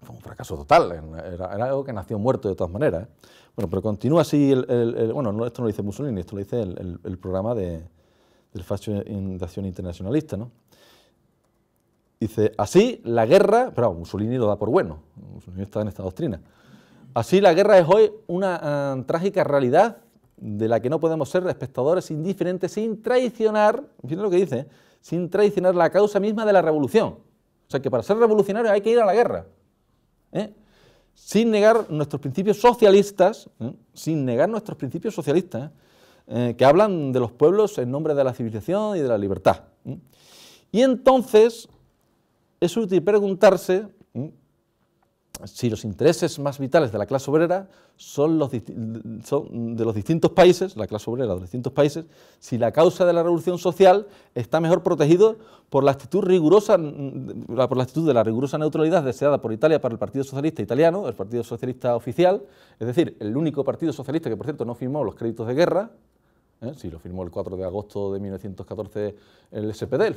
fue un fracaso total, era, algo que nació muerto de todas maneras. ¿eh? Bueno, pero continúa así, bueno, esto no lo dice Mussolini, esto lo dice el, programa de, del fascismo de Acción Internacionalista, ¿no? Dice, así la guerra, pero Mussolini lo da por bueno, Mussolini está en esta doctrina, así la guerra es hoy una eh, trágica realidad de la que no podemos ser espectadores indiferentes sin traicionar, fíjense lo que dice, sin traicionar la causa misma de la revolución. O sea que para ser revolucionario hay que ir a la guerra. ¿eh? Sin negar nuestros principios socialistas, ¿eh? sin negar nuestros principios socialistas, ¿eh? que hablan de los pueblos en nombre de la civilización y de la libertad. Y entonces es útil preguntarse si los intereses más vitales de la clase obrera son, de los distintos países, la clase obrera de los distintos países, si la causa de la revolución social está mejor protegido por la actitud rigurosa, por la actitud de la rigurosa neutralidad deseada por Italia para el Partido Socialista Italiano, el Partido Socialista oficial, es decir, el único Partido Socialista que por cierto no firmó los créditos de guerra, ¿eh? si lo firmó el 4 de agosto de 1914 el SPD, el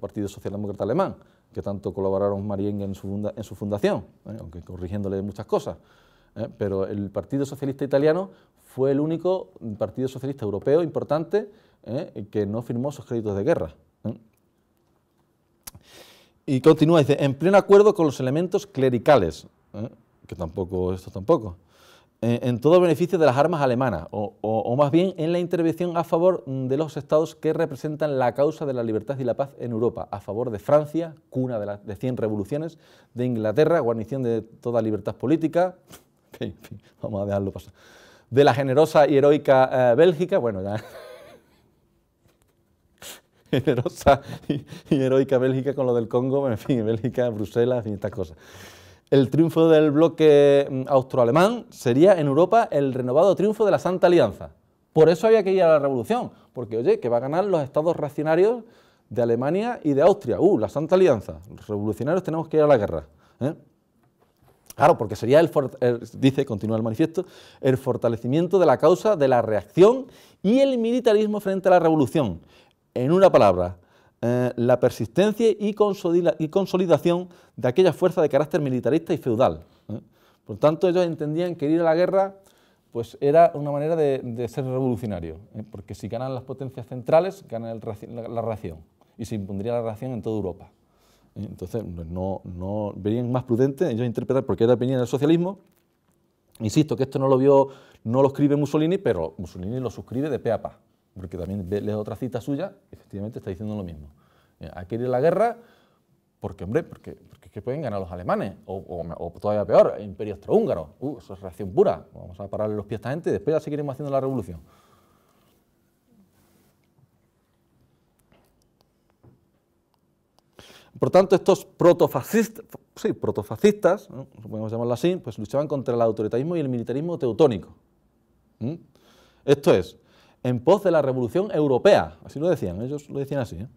Partido Socialdemócrata Alemán, que tanto colaboraron Marienge en su, fundación, ¿eh? aunque corrigiéndole muchas cosas. ¿eh? Pero el Partido Socialista Italiano fue el único Partido Socialista Europeo importante ¿eh? que no firmó sus créditos de guerra. Y continúa, dice, en pleno acuerdo con los elementos clericales, que tampoco, esto tampoco. Eh, en todo beneficio de las armas alemanas, o, más bien en la intervención a favor mm, de los estados que representan la causa de la libertad y la paz en Europa, a favor de Francia, cuna de, las de 100 revoluciones, de Inglaterra, guarnición de toda libertad política, [LAUGHS] vamos a dejarlo pasar, de la generosa y heroica eh, Bélgica, bueno, ya... [LAUGHS] generosa y, y, heroica Bélgica con lo del Congo, en fin, Bélgica, Bruselas, en fin, estas cosas. El triunfo del bloque mm, austroalemán sería en Europa el renovado triunfo de la Santa Alianza. Por eso había que ir a la revolución, porque oye, que va a ganar los estados reaccionarios de Alemania y de Austria. Uh, la Santa Alianza, los revolucionarios tenemos que ir a la guerra. ¿eh? Claro, porque sería dice, continúa el manifiesto, el fortalecimiento de la causa de la reacción y el militarismo frente a la revolución. En una palabra, eh, la persistencia y, consolidación de aquella fuerza de carácter militarista y feudal. por ¿eh? Por tanto, ellos entendían que ir a la guerra pues era una manera de, ser revolucionario, ¿eh? porque si ganan las potencias centrales, ganan el, la, ración y se impondría la reacción en toda Europa. Entonces, pues, no, no verían más prudente ellos interpretar porque era opinión del socialismo. Insisto que esto no lo vio, no lo escribe Mussolini, pero Mussolini lo suscribe de pe a pa porque también lees otra cita suya, efectivamente está diciendo lo mismo. Eh, hay que ir a la guerra porque, hombre, porque, porque es que pueden ganar los alemanes, o, todavía peor, el imperio austrohúngaro. Uh, eso es reacción pura, vamos a pararle los pies a esta gente y después ya seguiremos haciendo la revolución. Por tanto, estos protofascistas, sí, protofascistas, podemos llamarlo así, pues luchaban contra el autoritarismo y el militarismo teutónico. ¿Mm? Esto es, en pos de la revolución europea, así lo decían, ellos lo decían así, ¿eh?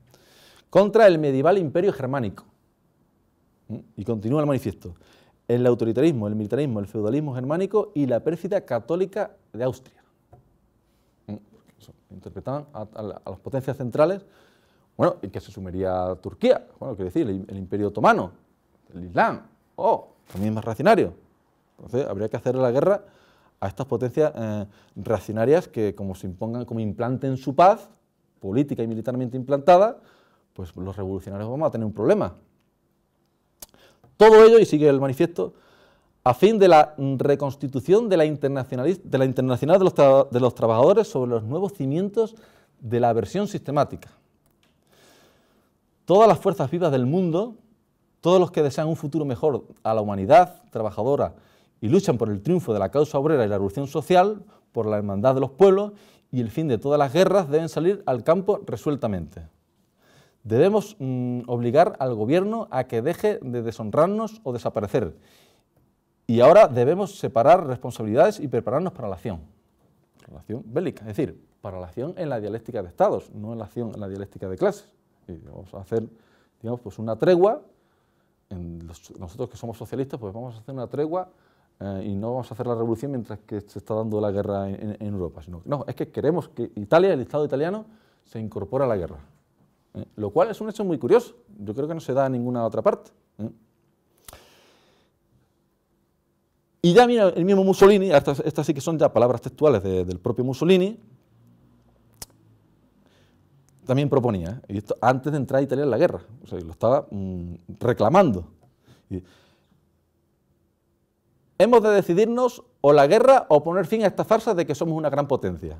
contra el medieval imperio germánico. ¿Mm? Y continúa el manifiesto, el autoritarismo, el militarismo, el feudalismo germánico y la pérfida católica de Austria. ¿Mm? interpretaban a, las potencias centrales, bueno, y que se sumería Turquía, bueno, qué decir, el, imperio otomano, el Islam, oh, también más racionario, Entonces habría que hacer la guerra a estas potencias eh, reaccionarias que como se impongan, como implanten su paz política y militarmente implantada, pues los revolucionarios vamos a tener un problema. Todo ello, y sigue el manifiesto, a fin de la reconstitución de la, internacional de, la internacional de los, de los trabajadores sobre los nuevos cimientos de la versión sistemática. Todas las fuerzas vivas del mundo, todos los que desean un futuro mejor a la humanidad trabajadora, y luchan por el triunfo de la causa obrera y la revolución social, por la hermandad de los pueblos y el fin de todas las guerras, deben salir al campo resueltamente. Debemos mm, obligar al gobierno a que deje de deshonrarnos o desaparecer. Y ahora debemos separar responsabilidades y prepararnos para la acción. La acción bélica, es decir, para la acción en la dialéctica de estados, no en la acción en la dialéctica de clases. Y vamos a hacer, digamos, pues una tregua. nosotros que somos socialistas, pues vamos a hacer una tregua eh, y no vamos a hacer la revolución mientras que se está dando la guerra en, Europa. no, es que queremos que Italia, el Estado italiano, se incorpore a la guerra. ¿eh? Lo cual es un hecho muy curioso. Yo creo que no se da en ninguna otra parte. ¿eh? Y ya mira, el mismo Mussolini, estas, sí que son ya palabras textuales del propio Mussolini, también proponía, y antes de entrar Italia en la guerra, o sea, lo estaba mm, reclamando. Y, Hemos de decidirnos o la guerra o poner fin a esta farsa de que somos una gran potencia.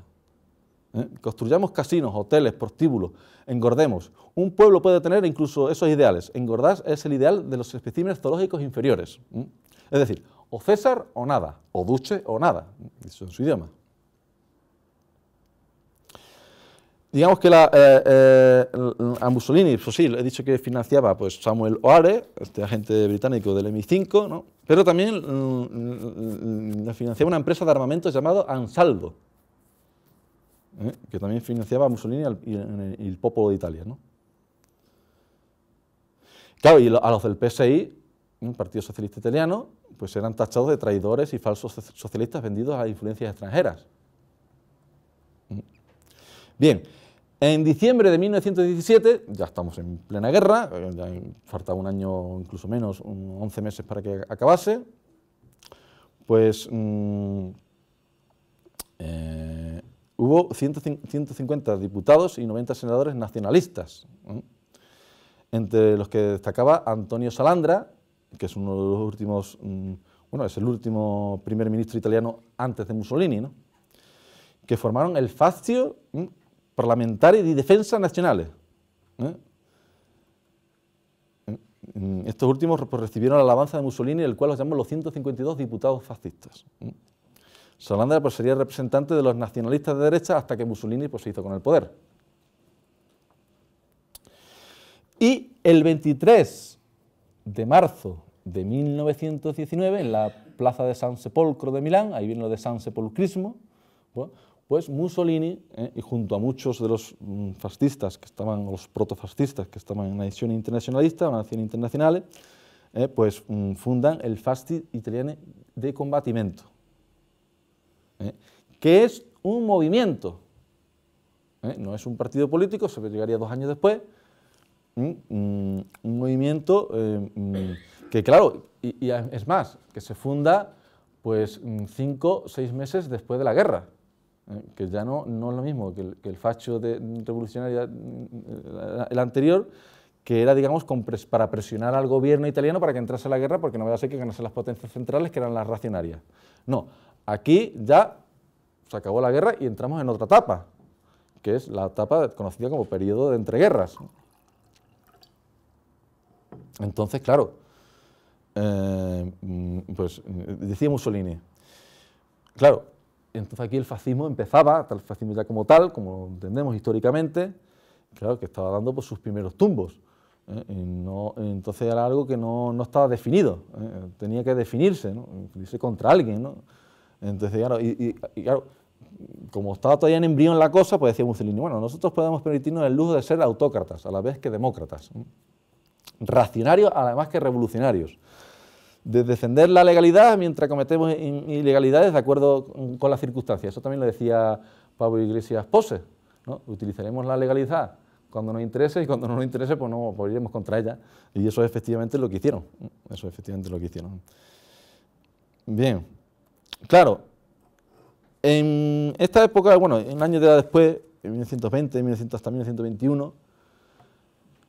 ¿Eh? Construyamos casinos, hoteles, prostíbulos, engordemos. Un pueblo puede tener incluso esos ideales. Engordar es el ideal de los especímenes zoológicos inferiores. ¿eh? Es decir, o César o nada, o Duche o nada. ¿eh? Eso en su idioma. Digamos que la, eh, eh, a Mussolini, pues sí, he dicho que financiaba pues, Samuel O'Hare, este agente británico del MI5, pero también mm, mm, mm, financiaba una empresa de armamento llamada Ansaldo, ¿eh? que también financiaba a Mussolini y, el, Popolo de Italia. Claro, y a los del PSI, un Partido Socialista Italiano, pues eran tachados de traidores y falsos socialistas vendidos a influencias extranjeras. Bien, en diciembre de 1917, ya estamos en plena guerra, eh, ya falta un año, incluso menos, 11 meses para que acabase, pues mm, eh, hubo 150 diputados y 90 senadores nacionalistas, entre los que destacaba Antonio Salandra, que es uno de los últimos, mm, bueno, es el último primer ministro italiano antes de Mussolini, ¿no? que formaron el fascio parlamentarios y defensas nacionales... ¿eh? Estos últimos pues, recibieron la alabanza de Mussolini, el cual los llamó los 152 diputados fascistas. ¿eh? ...Solandra pues, sería representante de los nacionalistas de derecha hasta que Mussolini pues, se hizo con el poder. Y el 23 de marzo de 1919, en la plaza de San Sepolcro de Milán, ahí viene lo de San Sepolcrismo, pues Mussolini, eh, y junto a muchos de los mm, fascistas que estaban, los protofascistas que estaban en la nación internacionalista, en la nación internacional, eh, pues mm, fundan el Fasti Italiano de Combattimento, eh, que es un movimiento, no es un partido político, se llegaría dos años después, mm, un movimiento que claro, y, y es más, que se funda pues cinco, seis meses después de la guerra, que ya no, no es lo mismo que el, facho de, revolucionario, mm, el anterior, que era, digamos, para presionar al gobierno italiano para que entrase a la guerra, porque no vaya a ser que ganase las potencias centrales, que eran las racionarias. No, aquí ya se acabó la guerra y entramos en otra etapa, que es la etapa conocida como periodo de entreguerras. Entonces, claro, eh, mm, pues decía Mussolini, claro, entonces aquí el fascismo empezaba, tal fascismo ya como tal, como lo entendemos históricamente, claro, que estaba dando sus primeros tumbos. ¿eh? entonces era algo que no, no estaba definido, ¿eh? tenía que definirse, ¿no? definirse contra alguien. Entonces, claro, y, claro, como estaba todavía en embrión la cosa, pues decía Mussolini, bueno, nosotros podemos permitirnos el lujo de ser autócratas, a la vez que demócratas, racionarios además que revolucionarios de defender la legalidad mientras cometemos ilegalidades de acuerdo con las circunstancias. Eso también lo decía Pablo Iglesias Pose. ¿no? Utilizaremos la legalidad cuando nos interese y cuando no nos interese pues no volveremos contra ella. Y eso es efectivamente lo que hicieron. Eso es efectivamente lo que hicieron. Bien, claro, en esta época, bueno, en años de edad después, en 1920, hasta 1921,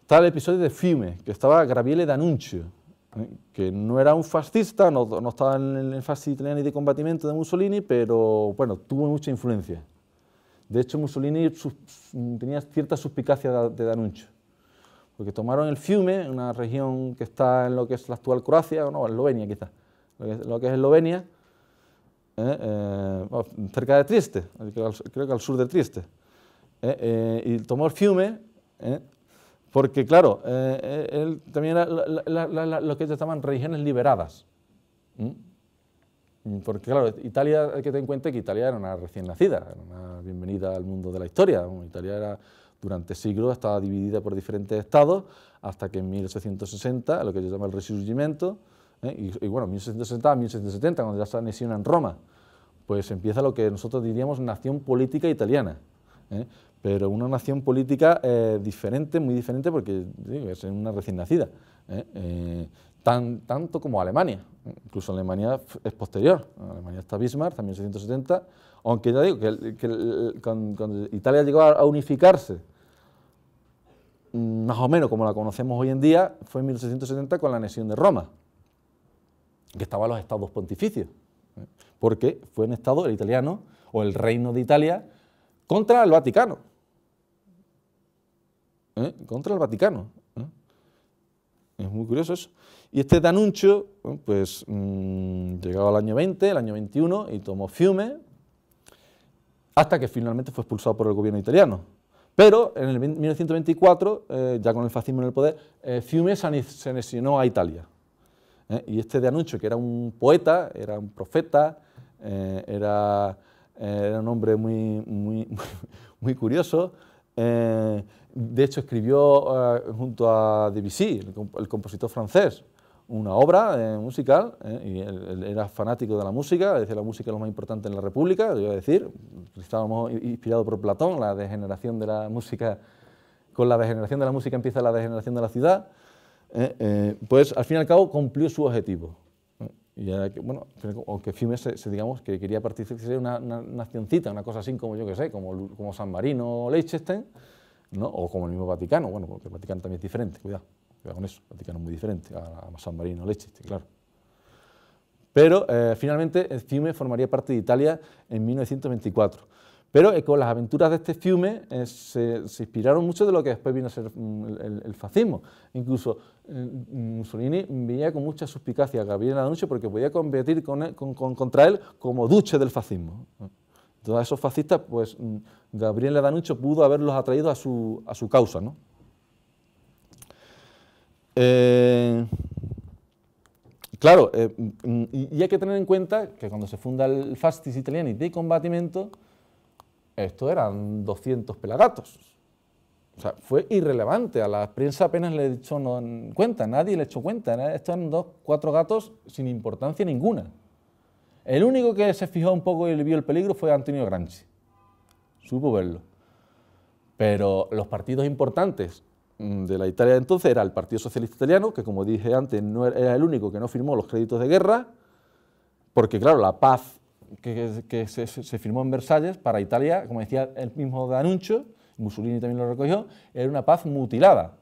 está el episodio de FIME, que estaba Graviele anuncio que no era un fascista, no, no estaba en el fascismo italiano ni de combatimiento de Mussolini, pero bueno, tuvo mucha influencia. De hecho, Mussolini tenía cierta suspicacia de, Danuncio, porque tomaron el Fiume, una región que está en lo que es la actual Croacia, o no, Eslovenia quizás, lo que, es, lo que Eslovenia, eh, eh, oh, cerca de Trieste, creo que al sur de Trieste, eh, y tomó el Fiume porque claro, eh, eh, él, también era lo que ellos llaman religiones liberadas. Porque claro, Italia, hay que tener en cuenta que Italia era una recién nacida, era una bienvenida al mundo de la historia. Italia era durante siglos estaba dividida por diferentes estados, hasta que en 1860, lo que ellos llama el resurgimiento, ¿eh? y, bueno, 1860 a 1870, cuando ya se anexiona en Roma, pues empieza lo que nosotros diríamos nación política italiana. ¿eh? pero una nación política eh, diferente, muy diferente, porque es una recién nacida, ¿eh? Eh, tanto como Alemania, incluso Alemania es posterior, Alemania está Bismarck, también 1670, aunque ya digo que, cuando, Italia llegó a, unificarse, mm, más o menos como la conocemos hoy en día, fue en 1670 con la anexión de Roma, que estaban los estados pontificios, porque fue un estado, el italiano, o el reino de Italia, contra el Vaticano. ¿eh? contra el Vaticano. ¿eh? Es muy curioso eso. Y este Danuncio, pues mm, llegaba al año 20, el año 21, y tomó Fiume, hasta que finalmente fue expulsado por el gobierno italiano. Pero en el 1924, eh, ya con el fascismo en el poder, Fiume se anexionó a Italia. Y este Danuncio, que era un poeta, era un profeta, era, un hombre muy, muy, [LAUGHS] curioso, de hecho, escribió eh, junto a Debussy, el, compositor francés, una obra eh, musical, eh, y él, era fanático de la música, decía la música es lo más importante en la República, yo iba a decir, estábamos inspirados por Platón, la degeneración de la música, con la degeneración de la música empieza la degeneración de la ciudad, pues al fin y al cabo cumplió su objetivo. Y que, bueno, aunque Fiume, digamos, que quería participar en una, una nacioncita, una cosa así como yo que sé, como, como San Marino o Leicester o como el mismo Vaticano, bueno, porque el Vaticano también es diferente, cuidado, con eso, el Vaticano es muy diferente a, San Marino Leicester, claro. Pero eh, finalmente el Fiume formaría parte de Italia en 1924. Pero eh, con las aventuras de este Fiume eh, se, inspiraron mucho de lo que después vino a ser mm, el, fascismo. Incluso Mussolini veía con mucha suspicacia a Gabriel Anuncio porque podía competir contra él como duche del fascismo. Entonces, esos fascistas, pues mm, Gabriel Danucho pudo haberlos atraído a su, causa. ¿no? Eh, claro, eh, mm, y, hay que tener en cuenta que cuando se funda el Fastis Italiani de combatimiento, esto eran 200 pelagatos. O sea, fue irrelevante. A la prensa apenas le echó no, cuenta, nadie le echó cuenta. ¿eh? Estos eran dos, cuatro gatos sin importancia ninguna. El único que se fijó un poco y le vio el peligro fue Antonio Gramsci. Supo verlo. Pero los partidos importantes mm, de la Italia de entonces era el Partido Socialista Italiano, que como dije antes no era el único que no firmó los créditos de guerra, porque claro, la paz que, se, se, firmó en Versalles para Italia, como decía el mismo Danuncio, Mussolini también lo recogió, era una paz mutilada.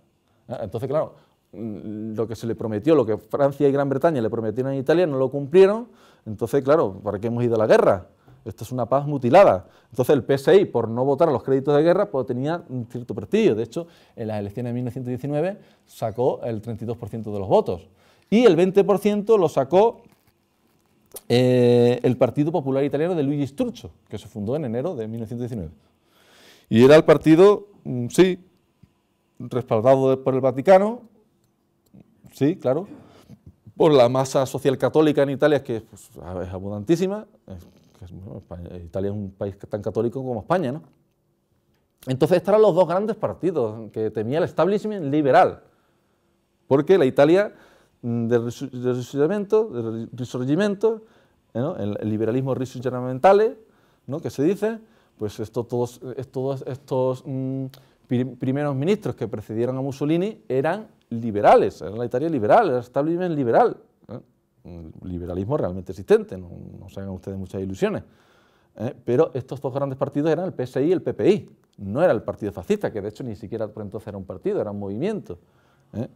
Ah, entonces, claro, mm, lo que se le prometió, lo que Francia y Gran Bretaña le prometieron a Italia, no lo cumplieron, entonces, claro, ¿para qué hemos ido a la guerra? Esto es una paz mutilada. Entonces el PSI, por no votar a los créditos de guerra, pues tenía un cierto prestigio. De hecho, en las elecciones de 1919 sacó el 32% de los votos. Y el 20% lo sacó eh, el Partido Popular Italiano de Luigi Sturzo, que se fundó en enero de 1919. Y era el partido, mm, sí, respaldado por el Vaticano, sí, claro, por la masa social católica en Italia, que pues, es abundantísima. Italia es un país tan católico como España, ¿no? Entonces eran los dos grandes partidos que tenía el establishment liberal, porque la Italia mm, del resurgimiento, del resurgimiento el, liberalismo risorgimentale, ¿no? que se dice, pues esto, todos, estos mm, primeros ministros que precedieron a Mussolini eran liberales, era la Italia liberal, era el establishment liberal, ¿eh? liberalismo realmente existente, no, se hagan ustedes muchas ilusiones. ¿eh? Pero estos dos grandes partidos eran el PSI y el PPI, no era el partido fascista, que de hecho ni siquiera por entonces era un partido, era un movimiento. ¿eh?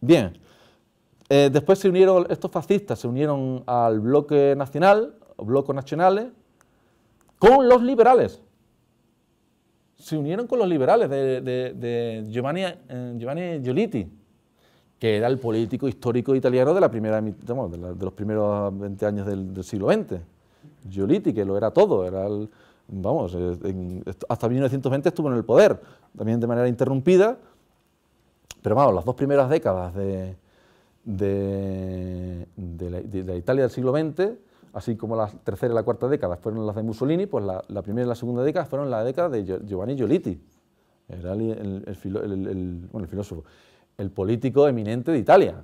Bien, después se unieron, estos fascistas se unieron al bloque nacional, bloco nacionales, con los liberales, se unieron con los liberales de, eh, Giovanni, Giolitti, que era el político histórico italiano de, la primera, de, los primeros 20 años del, siglo XX. Giolitti, que lo era todo, era vamos, eh, hasta 1920 estuvo en el poder, también de manera interrumpida, pero vamos, las dos primeras décadas de, de, la, Italia del siglo XX así como la tercera y la cuarta década fueron las de Mussolini, pues la, primera y la segunda década fueron la década de Giovanni Giolitti, era el, filósofo, el político eminente de Italia,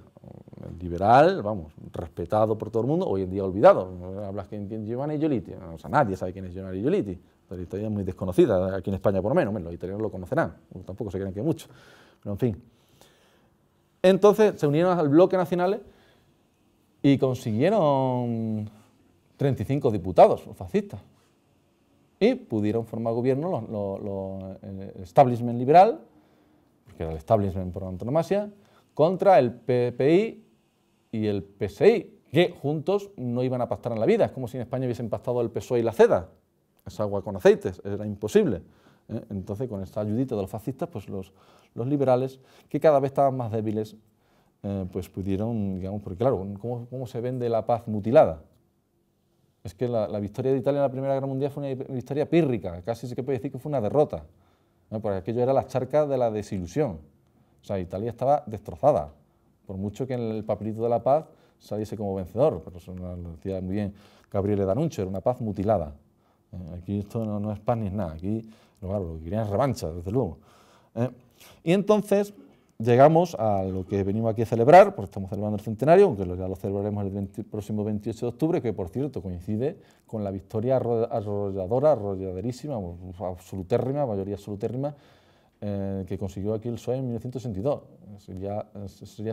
liberal, vamos, respetado por todo el mundo, hoy en día olvidado. Hablas que Giovanni Giolitti, o sea, nadie sabe quién es Giovanni Giolitti. La historia es muy desconocida, aquí en España por lo menos, los italianos lo conocerán, tampoco se creen que mucho, pero en fin. Entonces se unieron al bloque nacional y consiguieron 35 diputados fascistas. Y pudieron formar gobierno el eh, establishment liberal, que era el establishment por antonomasia, contra el PPI y el PSI, que juntos no iban a pastar en la vida. Es como si en España hubiesen pactado el PSOE y la CEDA. Es agua con aceites, era imposible. ¿eh? Entonces, con esta ayudita de los fascistas, pues los, liberales, que cada vez estaban más débiles, eh, pues pudieron, digamos, porque claro, ¿cómo, se vende la paz mutilada? es que la, victoria de Italia en la Primera Guerra Mundial fue una victoria pírrica, casi se puede decir que fue una derrota, porque aquello era la charca de la desilusión. O sea, Italia estaba destrozada, por mucho que en el papelito de la paz saliese como vencedor, pero eso lo decía muy bien Gabriele D'Annunzio, era una paz mutilada. Eh, aquí esto no, es paz ni es nada, aquí lo que querían es revancha, desde luego. ¿eh? y entonces, llegamos a lo que venimos aquí a celebrar, porque estamos celebrando el centenario, aunque ya lo celebraremos el próximo 28 de octubre, que por cierto coincide con la victoria arrolladora, arrolladerísima, absolutérrima, mayoría absolutérrima, eh, que consiguió aquí el PSOE en 1962. Sería,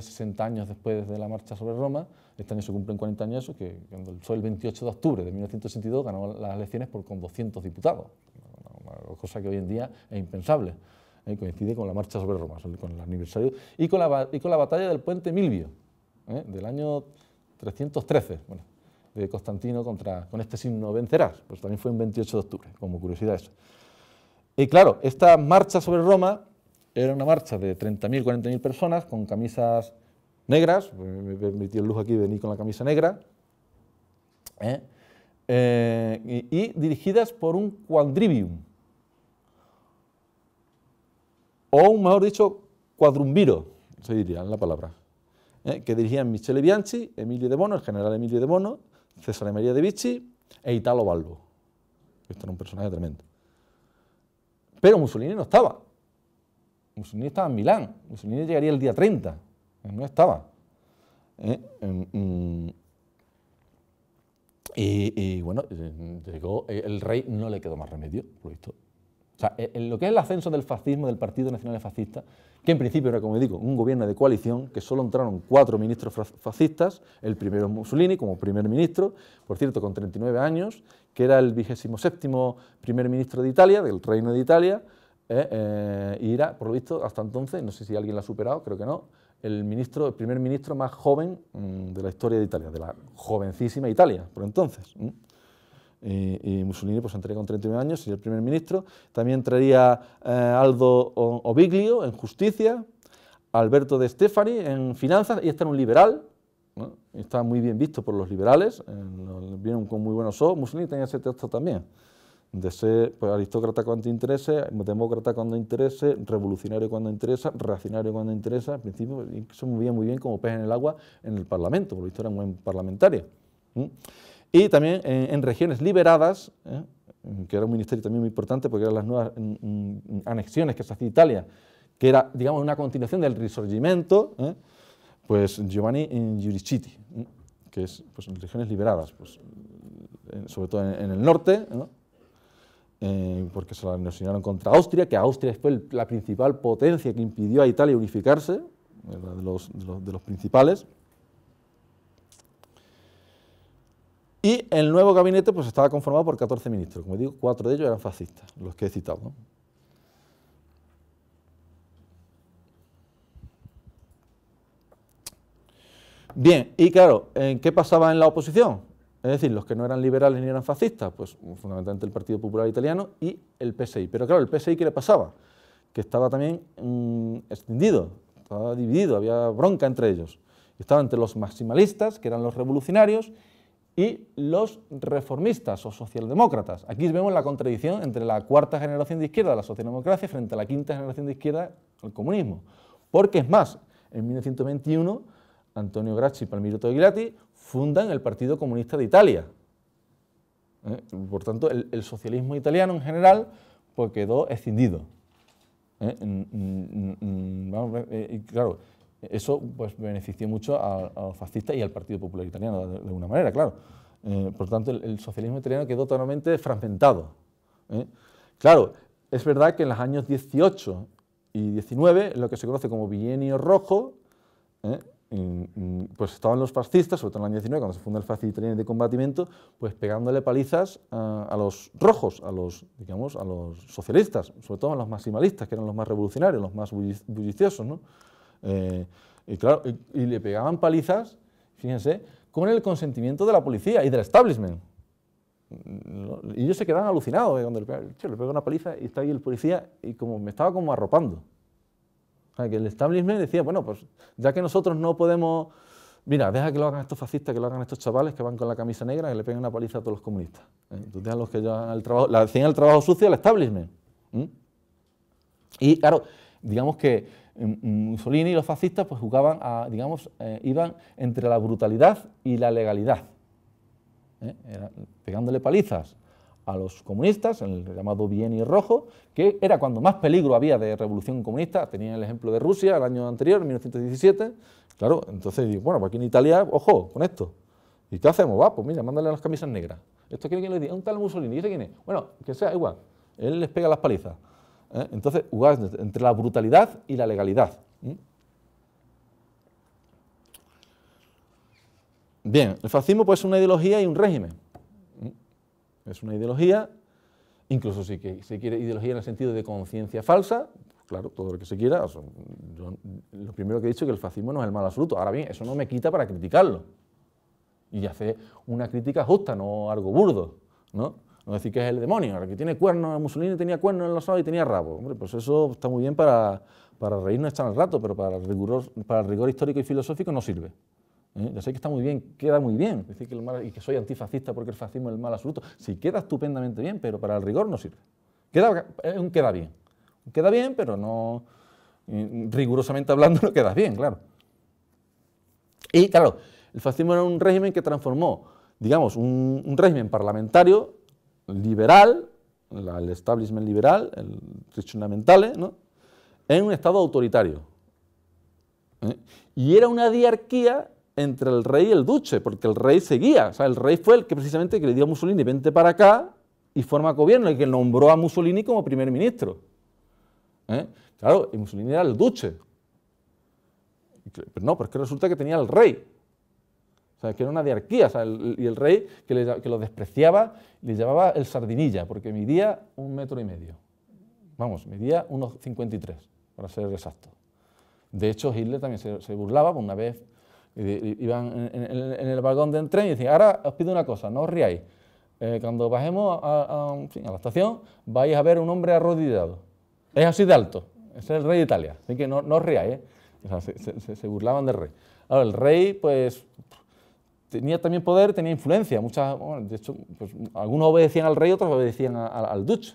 60 años después de la marcha sobre Roma, este año se cumplen 40 años que el PSOE el 28 de octubre de 1962 ganó las elecciones por, con 200 diputados, cosa que hoy en día es impensable. Eh, coincide con la marcha sobre Roma, con el aniversario, y con la, y con la batalla del puente Milvio, eh, del año 313, bueno, de Constantino contra, con este signo vencerás, pues también fue un 28 de octubre, como curiosidad eso. Y claro, esta marcha sobre Roma era una marcha de 30.000, 40.000 personas con camisas negras, me permitió el lujo aquí de venir con la camisa negra, eh, y, y, dirigidas por un quadrivium, o mejor dicho, cuadrumbiro, se diría la palabra, ¿eh? que dirigían Michele Bianchi, Emilio de Bono, el general Emilio de Bono, César María de Vici e Italo Balbo. Esto era un personaje tremendo. Pero Mussolini no estaba. Mussolini estaba en Milán. Mussolini llegaría el día 30. No estaba. ¿eh? Mm. Y, y, bueno, llegó, el rey no le quedó más remedio, por lo visto, o sea, en lo que es el ascenso del fascismo, del Partido Nacional Fascista, que en principio era, como digo, un gobierno de coalición, que solo entraron cuatro ministros fascistas, el primero Mussolini como primer ministro, por cierto, con 39 años, que era el vigésimo séptimo primer ministro de Italia, del Reino de Italia, eh, eh, y era, por lo visto, hasta entonces, no sé si alguien lo ha superado, creo que no, el, ministro, el primer ministro más joven mm, de la historia de Italia, de la jovencísima Italia, por entonces y, Mussolini pues entraría con 31 años, sería el primer ministro. También entraría eh, Aldo Obiglio en justicia, Alberto de Stefani en finanzas, y este era un liberal, estaba muy bien visto por los liberales, eh, vieron con muy buenos ojos, Mussolini tenía ese texto también, de ser pues, aristócrata cuando interese, demócrata cuando interese, revolucionario cuando interesa, reaccionario cuando interesa, en principio se movía muy bien como pez en el agua en el Parlamento, por lo visto era muy parlamentario y también en, regiones liberadas, ¿eh? que era un ministerio también muy importante porque eran las nuevas mm, mm, anexiones que se hacía Italia, que era, digamos, una continuación del risorgimento, ¿eh? pues Giovanni eh, Giuriciti, que es pues, regiones liberadas, pues, sobre todo en, el norte, porque se la anexionaron contra Austria, que Austria fue la principal potencia que impidió a Italia unificarse, de los, de los principales. Y el nuevo gabinete pues estaba conformado por 14 ministros, como digo, cuatro de ellos eran fascistas, los que he citado. Bien, y claro, ¿qué pasaba en la oposición? Es decir, los que no eran liberales ni eran fascistas, pues fundamentalmente el Partido Popular Italiano y el PSI. Pero claro, el PSI, ¿qué le pasaba? Que estaba también mm, extendido, estaba dividido, había bronca entre ellos. Estaba entre los maximalistas, que eran los revolucionarios, y los reformistas o socialdemócratas. Aquí vemos la contradicción entre la cuarta generación de izquierda, la socialdemocracia, frente a la quinta generación de izquierda, el comunismo. Porque es más, en 1921, Antonio Gracchi y Palmiro Togliatti fundan el Partido Comunista de Italia. ¿Eh? Por tanto, el, socialismo italiano en general pues, quedó escindido. ¿Eh? Mm, mm, mm, eh claro, eso pues, benefició mucho a, los fascistas y al Partido Popular Italiano, de, una alguna manera, claro. Eh, por tanto, el, socialismo italiano quedó totalmente fragmentado. ¿eh? Claro, es verdad que en los años 18 y 19, lo que se conoce como bienio rojo, ¿eh? pues estaban los fascistas, sobre todo en el año 19, cuando se funda el fascismo italiano de combatimiento, pues pegándole palizas a, a, los rojos, a los, digamos, a los socialistas, sobre todo a los maximalistas, que eran los más revolucionarios, los más bulliciosos, ¿no? Eh, y claro, y, le pegaban palizas, fíjense, con el consentimiento de la policía y del establishment. Mm, y ellos se quedaban alucinados eh, cuando le pegaban, le una paliza y está ahí el policía y como me estaba como arropando. que el establishment decía, bueno, pues ya que nosotros no podemos mira, deja que lo hagan estos fascistas, que lo hagan estos chavales que van con la camisa negra, que le peguen una paliza a todos los comunistas. Eh, entonces a los que llevan el trabajo, hacían el trabajo sucio al establishment. Y claro, digamos que Mussolini y los fascistas pues jugaban a, digamos, eh, iban entre la brutalidad y la legalidad, ¿eh? pegándole palizas a los comunistas, en el llamado bien y Rojo, que era cuando más peligro había de revolución comunista, tenía el ejemplo de Rusia el año anterior, en 1917, claro, entonces, bueno, pues aquí en Italia, ojo con esto, ¿y qué hacemos? Va, pues mira, mándale las camisas negras, esto quiere que le diga, un tal Mussolini, ¿dice quién es? Bueno, que sea igual, él les pega las palizas. ¿eh? Entonces, entre la brutalidad y la legalidad. Bien, el fascismo pues, es una ideología y un régimen. Es una ideología, incluso si que se quiere ideología en el sentido de conciencia falsa, claro, todo lo que se quiera. lo primero que he dicho es que el fascismo no es el mal absoluto. Ahora bien, eso no me quita para criticarlo. Y hacer una crítica justa, no algo burdo. ¿no? No decir que es el demonio, el que tiene cuernos, Mussolini tenía cuernos en los ojos y tenía rabo. Hombre, pues eso está muy bien para, para reírnos estar al rato, pero para el, rigor, para el rigor histórico y filosófico no sirve. ¿eh? Ya sé que está muy bien, queda muy bien, decir que y que soy antifascista porque el fascismo es el mal absoluto. Sí, queda estupendamente bien, pero para el rigor no sirve. Queda, eh, queda bien. Queda bien, pero no, eh, rigurosamente hablando, no queda bien, claro. Y claro, el fascismo era un régimen que transformó, digamos, un régimen parlamentario liberal, el establishment liberal, el derecho ¿no? en un Estado autoritario. ¿eh? Y era una diarquía entre el rey y el duce, porque el rey seguía, o sea, el rey fue el que precisamente que le dio a Mussolini, vente para acá y forma gobierno, el que nombró a Mussolini como primer ministro. ¿eh? Claro, y Mussolini era el duce. Pero no, pero resulta que tenía el rey, o sea, que era una diarquía, o sea, y el rey que, lo despreciaba, le llamaba el sardinilla, porque medía un metro y medio. Vamos, medía unos 53, para ser exacto. De hecho, Hitler también se, burlaba, pues, una vez iban en, el vagón del tren y decían, ahora os pido una cosa, no os riáis. Eh, cuando bajemos a, la estación, vais a ver un hombre arrodillado. Es así de alto, es el rey de Italia, así que no, os riáis. ¿eh? O sea, se, se, burlaban del rey. Ahora, el rey, pues, tenía también poder, tenía influencia. Muchas, de hecho, pues, algunos obedecían al rey, otros obedecían al duch.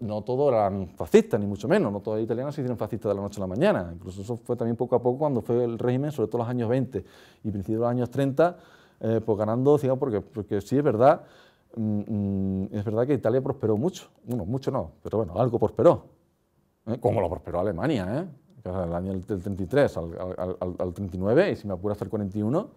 no, todos eran fascistas, ni mucho menos. No todos los italianos se hicieron fascistas de la noche a la mañana. Incluso eso fue también poco a poco cuando fue el régimen, sobre todo en los años 20 y principios de los años 30, eh, pues ganando, porque, porque sí es verdad, mm, mm, es verdad que Italia prosperó mucho. Bueno, mucho no, pero bueno, algo prosperó. ¿eh? Como lo prosperó Alemania, ¿eh? El año del 33 al, al, al 39 y si me apuro hasta el 41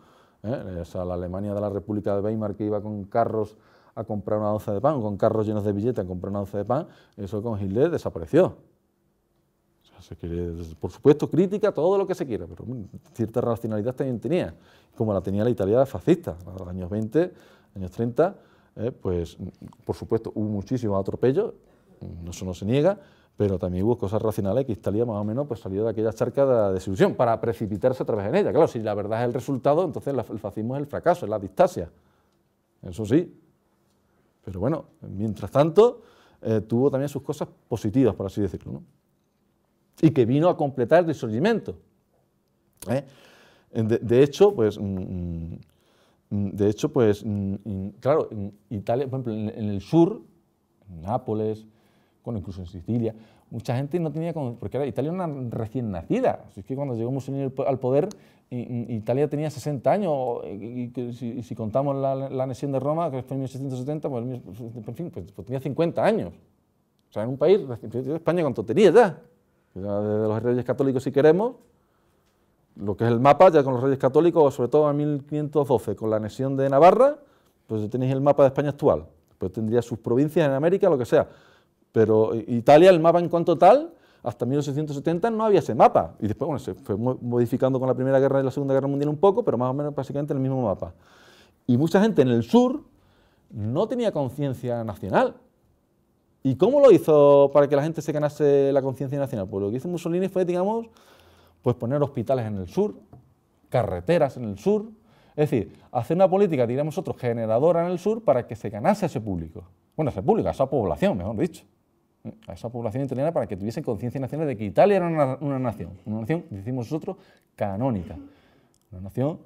¿eh? Esa, la Alemania de la República de Weimar que iba con carros a comprar una onza de pan, con carros llenos de billetes a comprar una onza de pan, eso con Hitler desapareció. por supuesto, crítica, todo lo que se quiera, pero cierta racionalidad también tenía, como la tenía la Italia fascista, en los años 20, años 30, ¿eh? pues por supuesto hubo muchísimos atropellos, eso no se niega, pero también hubo cosas racionales que Italia más o menos pues, salió de aquella charca de desilusión para precipitarse a través de ella. Claro, si la verdad es el resultado, entonces el fascismo es el fracaso, es la distancia. Eso sí. Pero bueno, mientras tanto, eh, tuvo también sus cosas positivas, por así decirlo. Y que vino a completar el disolvimiento. ¿eh? De, hecho, pues... Mm, mm, mm, de hecho, pues, claro, en Italia, por ejemplo, en, el sur, Nápoles, incluso en Sicilia, mucha gente no tenía, porque era, Italia era una recién nacida, así que cuando llegó Mussolini al poder, Italia tenía 60 años, y, si, contamos la, nación anexión de Roma, que fue en 1670... Pues, pues, en pues, pues tenía 50 años. O sea, en un país, España cuánto tenía ya, de los reyes católicos si queremos, lo que es el mapa, ya con los reyes católicos, sobre todo en 1512, con la anexión de Navarra, pues tenéis el mapa de España actual, pues tendría sus provincias en América, lo que sea. Pero eh, Italia, el mapa en cuanto tal, hasta 1870 no había ese mapa. Y después, bueno, se fue modificando con la Primera Guerra y la Segunda Guerra Mundial un poco, pero más o menos básicamente el mismo mapa. Y mucha gente en el sur no tenía conciencia nacional. ¿Y cómo lo hizo para que la gente se ganase la conciencia nacional? Pues lo que hizo Mussolini fue, digamos, pues poner hospitales en el sur, carreteras en el sur, es decir, hacer una política, diríamos nosotros, generadora en el sur para que se ganase a ese público. Bueno, ese a esa población, mejor dicho a esa población italiana para que tuviesen conciencia nacional de que Italia era una, nación, una nación, decimos nosotros, canónica, una nación,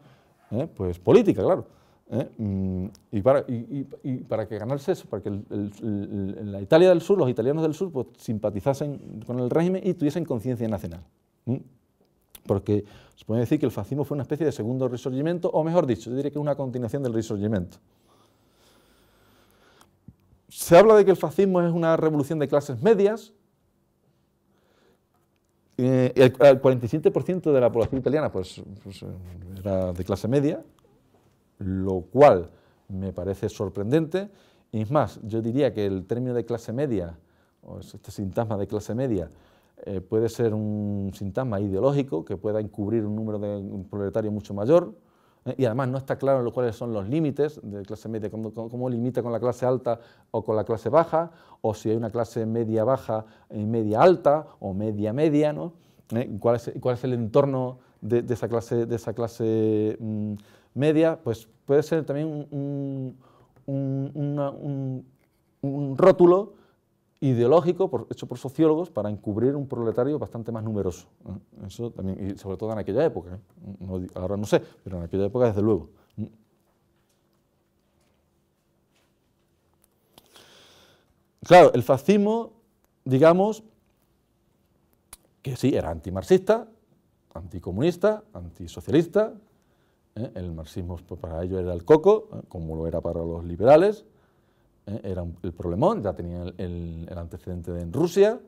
eh, pues política, claro. Eh, mm, y, para, y, para, que ganarse eso, para que la Italia del Sur, los italianos del Sur, pues simpatizasen con el régimen y tuviesen conciencia nacional. Porque se puede decir que el fascismo fue una especie de segundo resurgimiento, o mejor dicho, yo diría que es una continuación del resurgimiento se habla de que el fascismo es una revolución de clases medias. el, 47% de la población italiana pues, pues, era de clase media, lo cual me parece sorprendente. Y es más, yo diría que el término de clase media, o este sintagma de clase media, eh, puede ser un sintasma ideológico que pueda encubrir un número de un proletario mucho mayor ¿eh? y además no está claro cuáles son los límites de clase media, cómo, limita con la clase alta o con la clase baja, o si hay una clase media baja y media alta, o media media, ¿no? ¿Eh? ¿Cuál, es, el entorno de, esa clase, de esa clase mm, media? Pues puede ser también un rótulo ideológico hecho por sociólogos para encubrir un proletario bastante más numeroso. Eso también, y sobre todo en aquella época. ¿eh? ahora no sé, pero en aquella época desde luego. Mm. Claro, el fascismo, digamos, que sí, era antimarxista, anticomunista, antisocialista, ¿eh? el marxismo pues, para ellos era el coco, ¿eh? como lo era para los liberales, ¿eh? era el problemón, ya tenía el, antecedente en Rusia,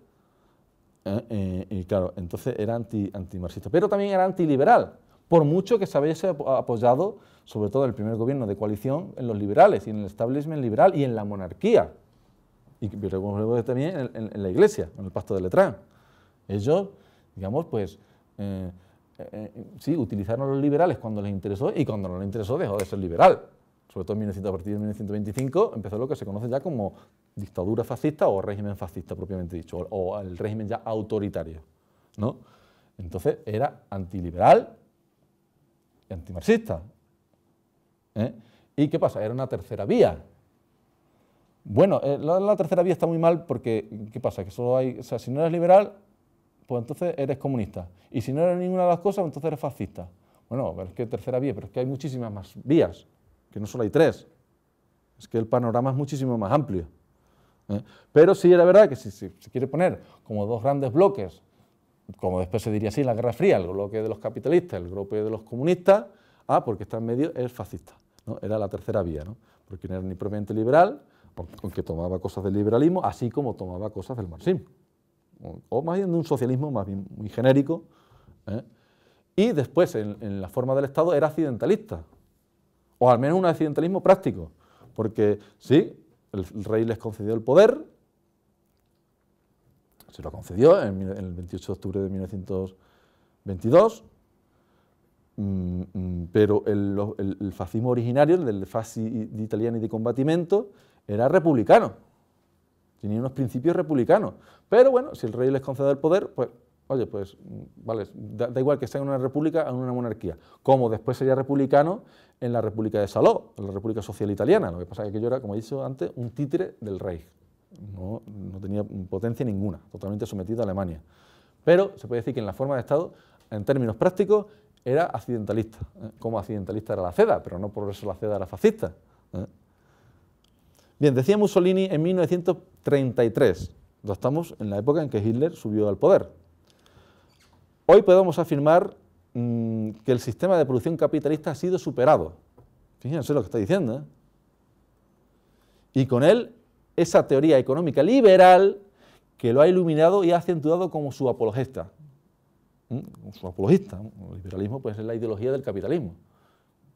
¿eh? Eh, y claro, entonces era anti, antimarxista, pero también era antiliberal, por mucho que se hubiese apoyado, sobre todo el primer gobierno de coalición, en los liberales y en el establishment liberal y en la monarquía, y también en, la iglesia, en el pacto de Letrán. Ellos, digamos, pues... sí, utilizaron los liberales cuando les interesó y cuando no les interesó dejó de ser liberal sobre todo en a partir de 1925, empezó lo que se conoce ya como dictadura fascista o régimen fascista propiamente dicho, o, el régimen ya autoritario. ¿no? Entonces era antiliberal y antimarxista. ¿eh? ¿Y qué pasa? Era una tercera vía. Bueno, eh, la, tercera vía está muy mal porque, ¿qué pasa? Que solo hay, o sea, si no eres liberal, pues entonces eres comunista. Y si no eres ninguna de las cosas, entonces eres fascista. Bueno, pero es que tercera vía, pero es que hay muchísimas más vías que no solo hay tres, es que el panorama es muchísimo más amplio. ¿eh? Pero sí era verdad que si se quiere poner como dos grandes bloques, como después se diría así, la Guerra Fría, el bloque de los capitalistas, el bloque de los comunistas, ah, porque está en medio es fascista, ¿no? era la tercera vía, ¿no? porque no era ni propiamente liberal, porque tomaba cosas del liberalismo, así como tomaba cosas del marxismo, o más bien de un socialismo más muy genérico, ¿eh? y después en, en la forma del Estado era accidentalista, o pues al menos un accidentalismo práctico, porque sí, el rey les concedió el poder, se lo concedió en el 28 de octubre de 1922, mm, mm, pero el, fascismo originario, el del fascismo italiano y de combatimiento, era republicano, tenía unos principios republicanos, pero bueno, si el rey les concede el poder, pues oye, pues vale, da, igual que sea en una república o en una monarquía, como después sería republicano en la República de Saló, en la República Social Italiana, lo que pasa es que aquello era, como he dicho antes, un títere del rey, no, tenía potencia ninguna, totalmente sometida a Alemania. Pero se puede decir que en la forma de Estado, en términos prácticos, era accidentalista, ¿eh? como accidentalista era la CEDA, pero no por eso la CEDA era fascista. ¿eh? Bien, decía Mussolini en 1933, ya estamos en la época en que Hitler subió al poder, Hoy podemos afirmar mm, que el sistema de producción capitalista ha sido superado. Fíjense lo que está diciendo. ¿eh? Y con él, esa teoría económica liberal que lo ha iluminado y ha acentuado como su apologista. ¿eh? su apologista. El liberalismo pues, es la ideología del capitalismo.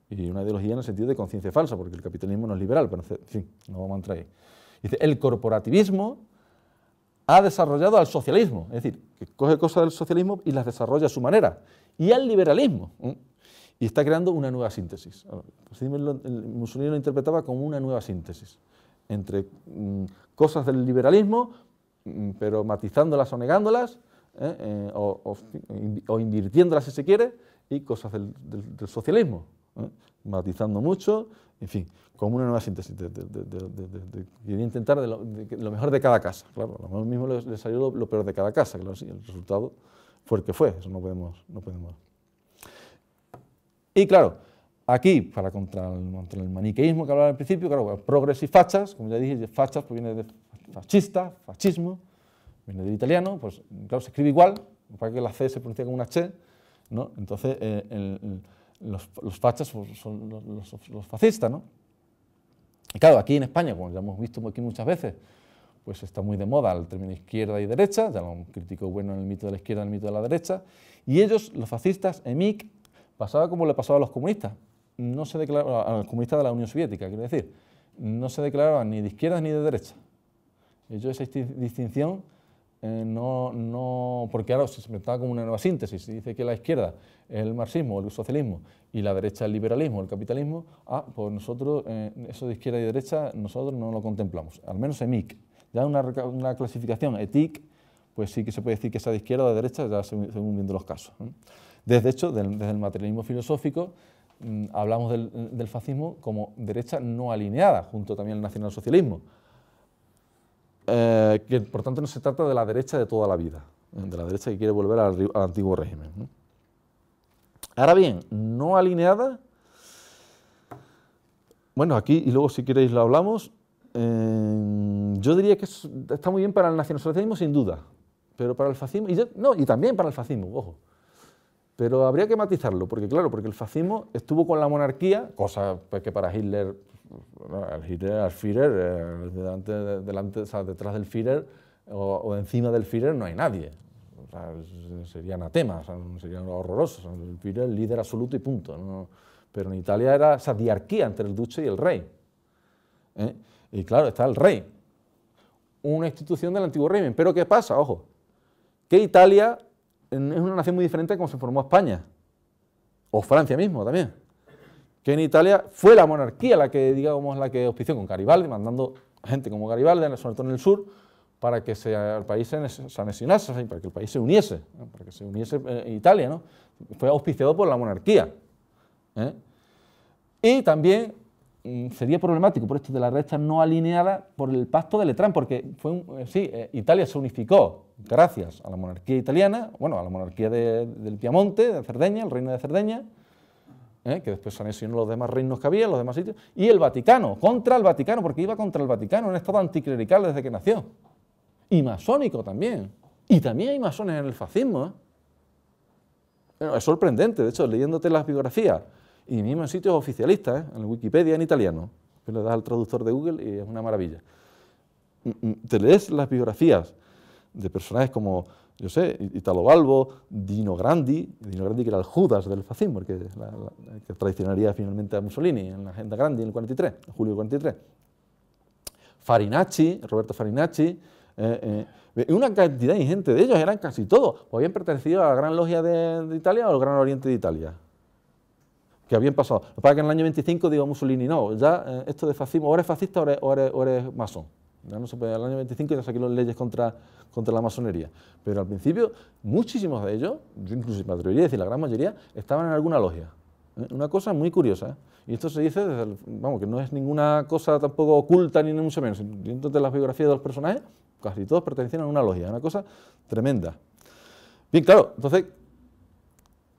Y una ideología en el sentido de conciencia falsa, porque el capitalismo no es liberal, pero en fin, no vamos a entrar ahí. Dice, el corporativismo ha desarrollado al socialismo, es decir, que coge cosas del socialismo y las desarrolla a su manera, y al liberalismo, ¿eh? y está creando una nueva síntesis. Pues Mussolini lo interpretaba como una nueva síntesis entre mm, cosas del liberalismo, mm, pero matizándolas o negándolas, ¿eh? Eh, o, invirtiéndolas si se quiere, y cosas del, del socialismo, matizando mucho, en fin, como una nueva síntesis. De, quería intentar lo, mejor de cada casa. Claro, a lo mismo le, salió lo, peor de cada casa, claro, el resultado fue el que fue, eso no podemos, no podemos. Y claro, aquí, para contra el, maniqueísmo que hablaba al principio, claro, pues, progres y fachas, como ya dije, fachas pues viene de fascista, fascismo, viene del italiano, pues claro, se escribe igual, para que la C se pronuncie como una H, ¿no? Entonces, eh, el los, los pues, son los, fascistas, ¿no? Y claro, aquí en España, como ya hemos visto aquí muchas veces, pues está muy de moda el término izquierda y derecha, ya un crítico bueno en el mito de la izquierda, en el mito de la derecha, y ellos, los fascistas, EMIC, pasaba como le pasaba a los comunistas, no se declaraban, a los comunistas de la Unión Soviética, quiero decir, no se declaraban ni de izquierda ni de derecha. Ellos esa distinción eh, no, no, porque ahora se presentaba como una nueva síntesis, y dice que la izquierda es el marxismo, el socialismo, y la derecha el liberalismo, el capitalismo, ah, pues nosotros, eh, eso de izquierda y derecha, nosotros no lo contemplamos, al menos en MIC. Ya una, una clasificación ETIC, pues sí que se puede decir que sea de izquierda o de derecha, ya según, viendo los casos. Desde hecho, desde el materialismo filosófico, mm, hablamos del, del, fascismo como derecha no alineada, junto también al nacionalsocialismo. Eh, que por tanto no se trata de la derecha de toda la vida, de la derecha que quiere volver al, antiguo régimen. Ahora bien, no alineada, bueno, aquí y luego si queréis lo hablamos, eh, yo diría que está muy bien para el nacionalsocialismo sin duda, pero para el fascismo, y, no, y también para el fascismo, ojo, pero habría que matizarlo, porque claro, porque el fascismo estuvo con la monarquía, cosa que para Hitler al Führer, eh, delante, detrás del Führer o, encima del Führer no hay nadie. serían sea, serían serían el Führer líder absoluto y punto. Pero en Italia era esa diarquía entre el duce y el rey. ¿eh? Y claro, está el rey, una institución del antiguo régimen. Pero ¿qué pasa? Ojo, que Italia es una nación muy diferente a como se formó España, o Francia mismo también que en Italia fue la monarquía la que, digamos, la que auspició con Garibaldi, mandando gente como Garibaldi, sobre todo en el sur, para que se, el país se, anexionase, para que el país se uniese, para que se uniese eh, Italia, ¿no? Fue auspiciado por la monarquía. ¿eh? Y también mm, sería problemático por esto de la recta no alineada por el pacto de Letrán, porque fue eh, sí, Italia se unificó gracias a la monarquía italiana, bueno, a la monarquía del Piamonte, de Cerdeña, el reino de Cerdeña, ¿eh? que después se los demás reinos que había, los demás sitios, y el Vaticano, contra el Vaticano, porque iba contra el Vaticano, un estado anticlerical desde que nació. Y masónico también. Y también hay masones en el fascismo. ¿eh? es sorprendente, de hecho, leyéndote las biografías, y mismo en sitios oficialistas, ¿eh? en Wikipedia en italiano, que le das al traductor de Google y es una maravilla. Mm, mm, te lees las biografías de personajes como yo sé, Italo Balbo, Dino Grandi, Dino Grandi que era el Judas del fascismo, porque que traicionaría finalmente a Mussolini en la agenda Grandi en el 43, julio del 43. Farinacci, Roberto Farinacci, eh, eh, una cantidad gente de ellos, eran casi todos, o habían pertenecido a la Gran Logia de, Italia o al Gran Oriente de Italia, que habían pasado. Lo que pasa es que en el año 25 digo Mussolini, no, ya eh, esto de fascismo, o eres fascista o eres masón ya no se puede, al año 25 ya saqué las leyes contra, contra la masonería, pero al principio muchísimos de ellos, incluso me atrevería decir la gran mayoría, estaban en alguna logia. ¿eh? Una cosa muy curiosa, ¿eh? y esto se dice, desde vamos, que no es ninguna cosa tampoco oculta ni mucho menos, dentro de las biografías de los personajes, casi todos pertenecían a una logia, una cosa tremenda. Bien, claro, entonces,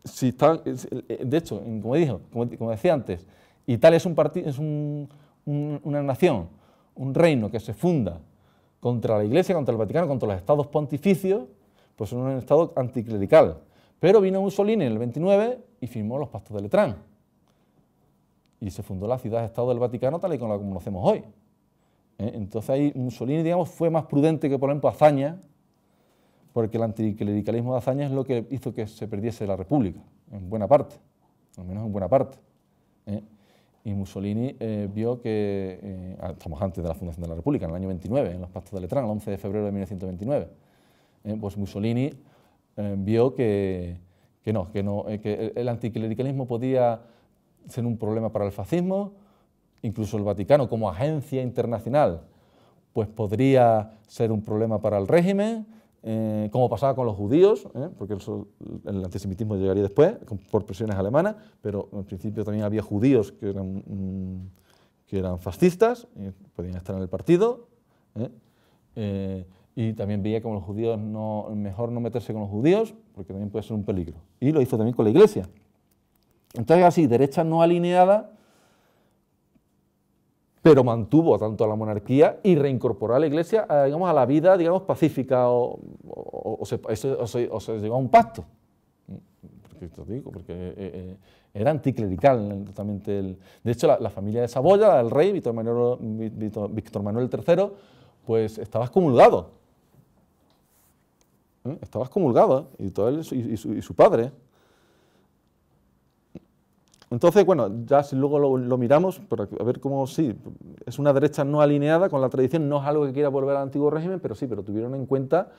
si eh, de hecho, como, dijo, como, decía antes, Italia es, un, es una nación un reino que se funda contra la Iglesia, contra el Vaticano, contra los estados pontificios, pues en un estado anticlerical. Pero vino Mussolini en el 29 y firmó los pactos de Letrán. Y se fundó la ciudad-estado del Vaticano tal y como la conocemos hoy. ¿Eh? Entonces ahí Mussolini, digamos, fue más prudente que, por ejemplo, Azaña, porque el anticlericalismo de Azaña es lo que hizo que se perdiese la República, en buena parte, al menos en buena parte. ¿eh? y Mussolini eh, vio que, eh, ah, estamos antes de la fundación de la República, en el año 29, en los pactos de Letrán, el 11 de febrero de 1929, eh, pues Mussolini vio que, no, que, que el anticlericalismo podía ser un problema para el fascismo, incluso el Vaticano como agencia internacional, pues podría ser un problema para el régimen, eh, como pasaba con los judíos, ¿eh? porque el antisemitismo llegaría después, por presiones alemanas, pero en principio también había judíos que eran, mm, que eran fascistas, podían estar en el partido, ¿eh? y también veía como los judíos, no, mejor no meterse con los judíos, porque también puede ser un peligro. Y lo hizo también con la iglesia. Entonces, así, derecha no alineada, pero mantuvo tanto a la monarquía y reincorporó a la Iglesia a, eh, digamos, a la vida digamos, pacífica o, se, o a un pacto. Porque, eh, eh, era anticlerical totalmente. de hecho, la, familia de Saboya, el rey Víctor Manuel, III, pues estaba excomulgado. Estaba excomulgado, y, todo su, y su padre. Entonces, bueno, ya si luego lo, miramos, a ver cómo sí, es una derecha no alineada con la tradición, no es algo que quiera volver al antiguo régimen, pero sí, pero tuvieron en cuenta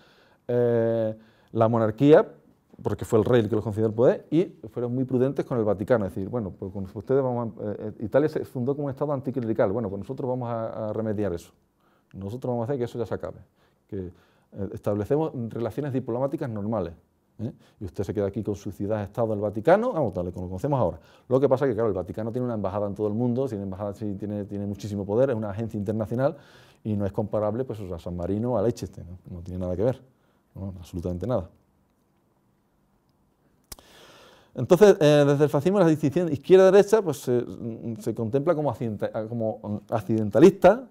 eh, la monarquía, porque fue el rey el que los concedió el poder, y fueron muy prudentes con el Vaticano, es decir, bueno, pues ustedes eh, Italia se fundó como un Estado anticlerical, bueno, pues nosotros vamos a, remediar eso, nosotros vamos a hacer que eso ya se acabe, que eh, establecemos relaciones diplomáticas normales, ¿eh? y usted se queda aquí con su ciudad, estado del Vaticano, vamos, tal, como lo conocemos ahora. Lo que pasa es que, claro, el Vaticano tiene una embajada en todo el mundo, tiene embajada, tiene, tiene muchísimo poder, es una agencia internacional y no es comparable pues, a San Marino o a Liechtenstein, ¿no? tiene nada que ver, absolutamente nada. Entonces, eh, desde el fascismo la distinción izquierda-derecha pues, se, contempla como accidentalista,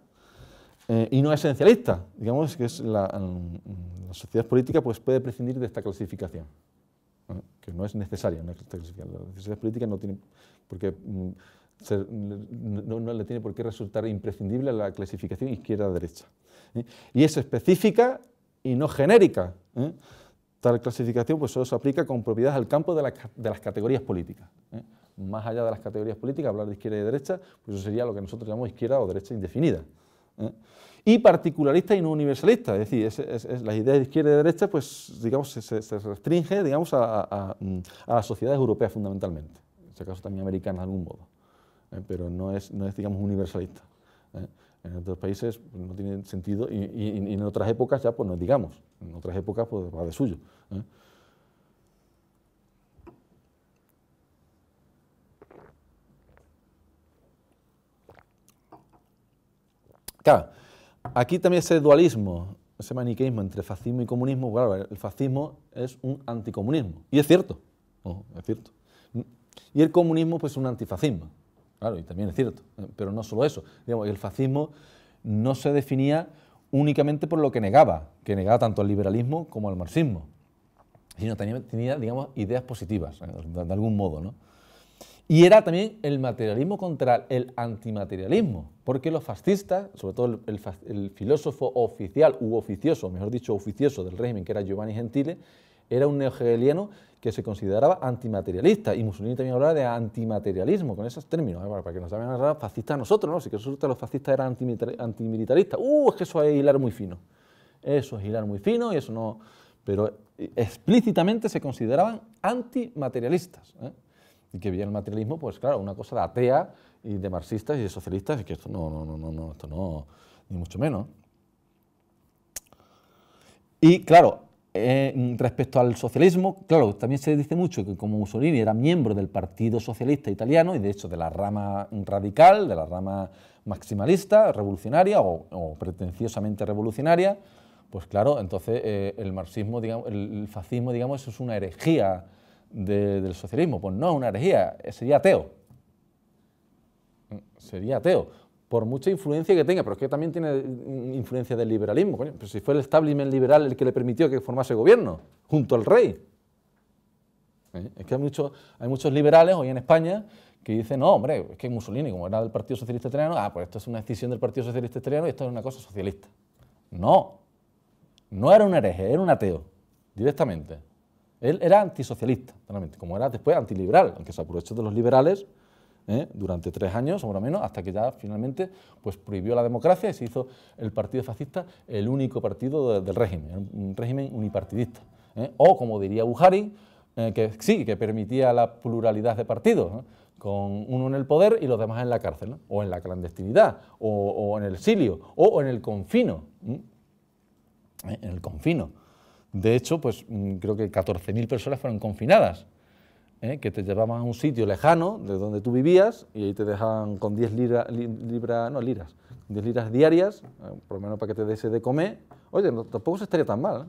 eh, y no esencialista. Digamos que mm, la, sociedad política pues, puede prescindir de esta clasificación, que no es necesaria. No la sociedad política no no, le tiene por qué resultar imprescindible la clasificación izquierda-derecha. ¿eh? Y es específica y no genérica. ¿eh? Tal clasificación pues, solo se aplica con propiedad al campo de, las categorías políticas más allá de las categorías políticas, hablar de izquierda y derecha, pues eso sería lo que nosotros llamamos izquierda o derecha indefinida. ¿eh? Y particularista y no universalista, es decir, es, las ideas de izquierda y derecha, pues, digamos, se, se, restringe, digamos, a, a, las sociedades europeas fundamentalmente, en este caso también americanas de algún modo, ¿eh? pero no es, no es, digamos, universalista. ¿eh? En otros países no tiene sentido y, en otras épocas ya, pues, no digamos, en otras épocas, pues, va de suyo. Claro, aquí también ese dualismo, ese maniqueísmo entre fascismo y comunismo, claro, el fascismo es un anticomunismo. Y es cierto, es cierto. Y el comunismo pues es un antifascismo, claro, y también es cierto. Eh, pero no solo eso, digamos, el fascismo no se definía únicamente por lo que negaba, que negaba tanto al liberalismo como al marxismo, sino tenía, tenía digamos, ideas positivas, eh, de algún modo, ¿no? Y era también el materialismo contra el antimaterialismo, porque los fascistas, sobre todo el, filósofo oficial u oficioso, mejor dicho, oficioso del régimen, que era Giovanni Gentile, era un neohegeliano que se consideraba antimaterialista, y Mussolini también hablaba de antimaterialismo, con esos términos, ¿eh? para que nos hagan narrado fascistas nosotros, ¿no? Si que resulta que los fascistas eran antimilitaristas, ¡uh! Es que eso es hilar muy fino, eso es hilar muy fino y eso no... Pero eh, explícitamente se consideraban antimaterialistas, ¿eh? y que veía el materialismo, pues claro, una cosa de atea y de marxistas y de socialistas, es que esto no, no, no, no, esto no, ni mucho menos. Y claro, respecto al socialismo, claro, también se dice mucho que como Mussolini era miembro del Partido Socialista Italiano y de hecho de la rama radical, de la rama maximalista, revolucionaria o, pretenciosamente revolucionaria, pues claro, entonces eh, el marxismo, digamos, el fascismo, digamos, eso es una herejía del socialismo. Pues no es una herejía, eh, sería ateo. Mm, sería ateo, por mucha influencia que tenga, pero es que también tiene mm, influencia del liberalismo. pero si fue el establishment liberal el que le permitió que formase gobierno, junto al rey. Eh, es que hay, hay muchos liberales hoy en España que dicen, no, hombre, es que Mussolini, como era del Partido Socialista Italiano, ah, pues esto es una decisión del Partido Socialista Italiano y esto es una cosa socialista. No, no era un hereje, era un ateo, directamente. Él era antisocialista, realmente, como era después antiliberal, aunque se aprovechó de los liberales ¿eh? durante tres años, o menos, hasta que ya finalmente pues, prohibió la democracia y se hizo el Partido Fascista el único partido del régimen, un régimen unipartidista. ¿eh? O, como diría Buhari, eh, que sí, que permitía la pluralidad de partidos, con uno en el poder y los demás en la cárcel, o en la clandestinidad, o, en el exilio, o, o en el confino. En el confino. De hecho, pues mm, creo que 14.000 personas fueron confinadas, ¿eh? que te llevaban a un sitio lejano de donde tú vivías y ahí te dejaban con 10 libras, no, liras, 10 liras diarias, eh, por lo menos para que te dese de comer. Oye, no, tampoco se estaría tan mal.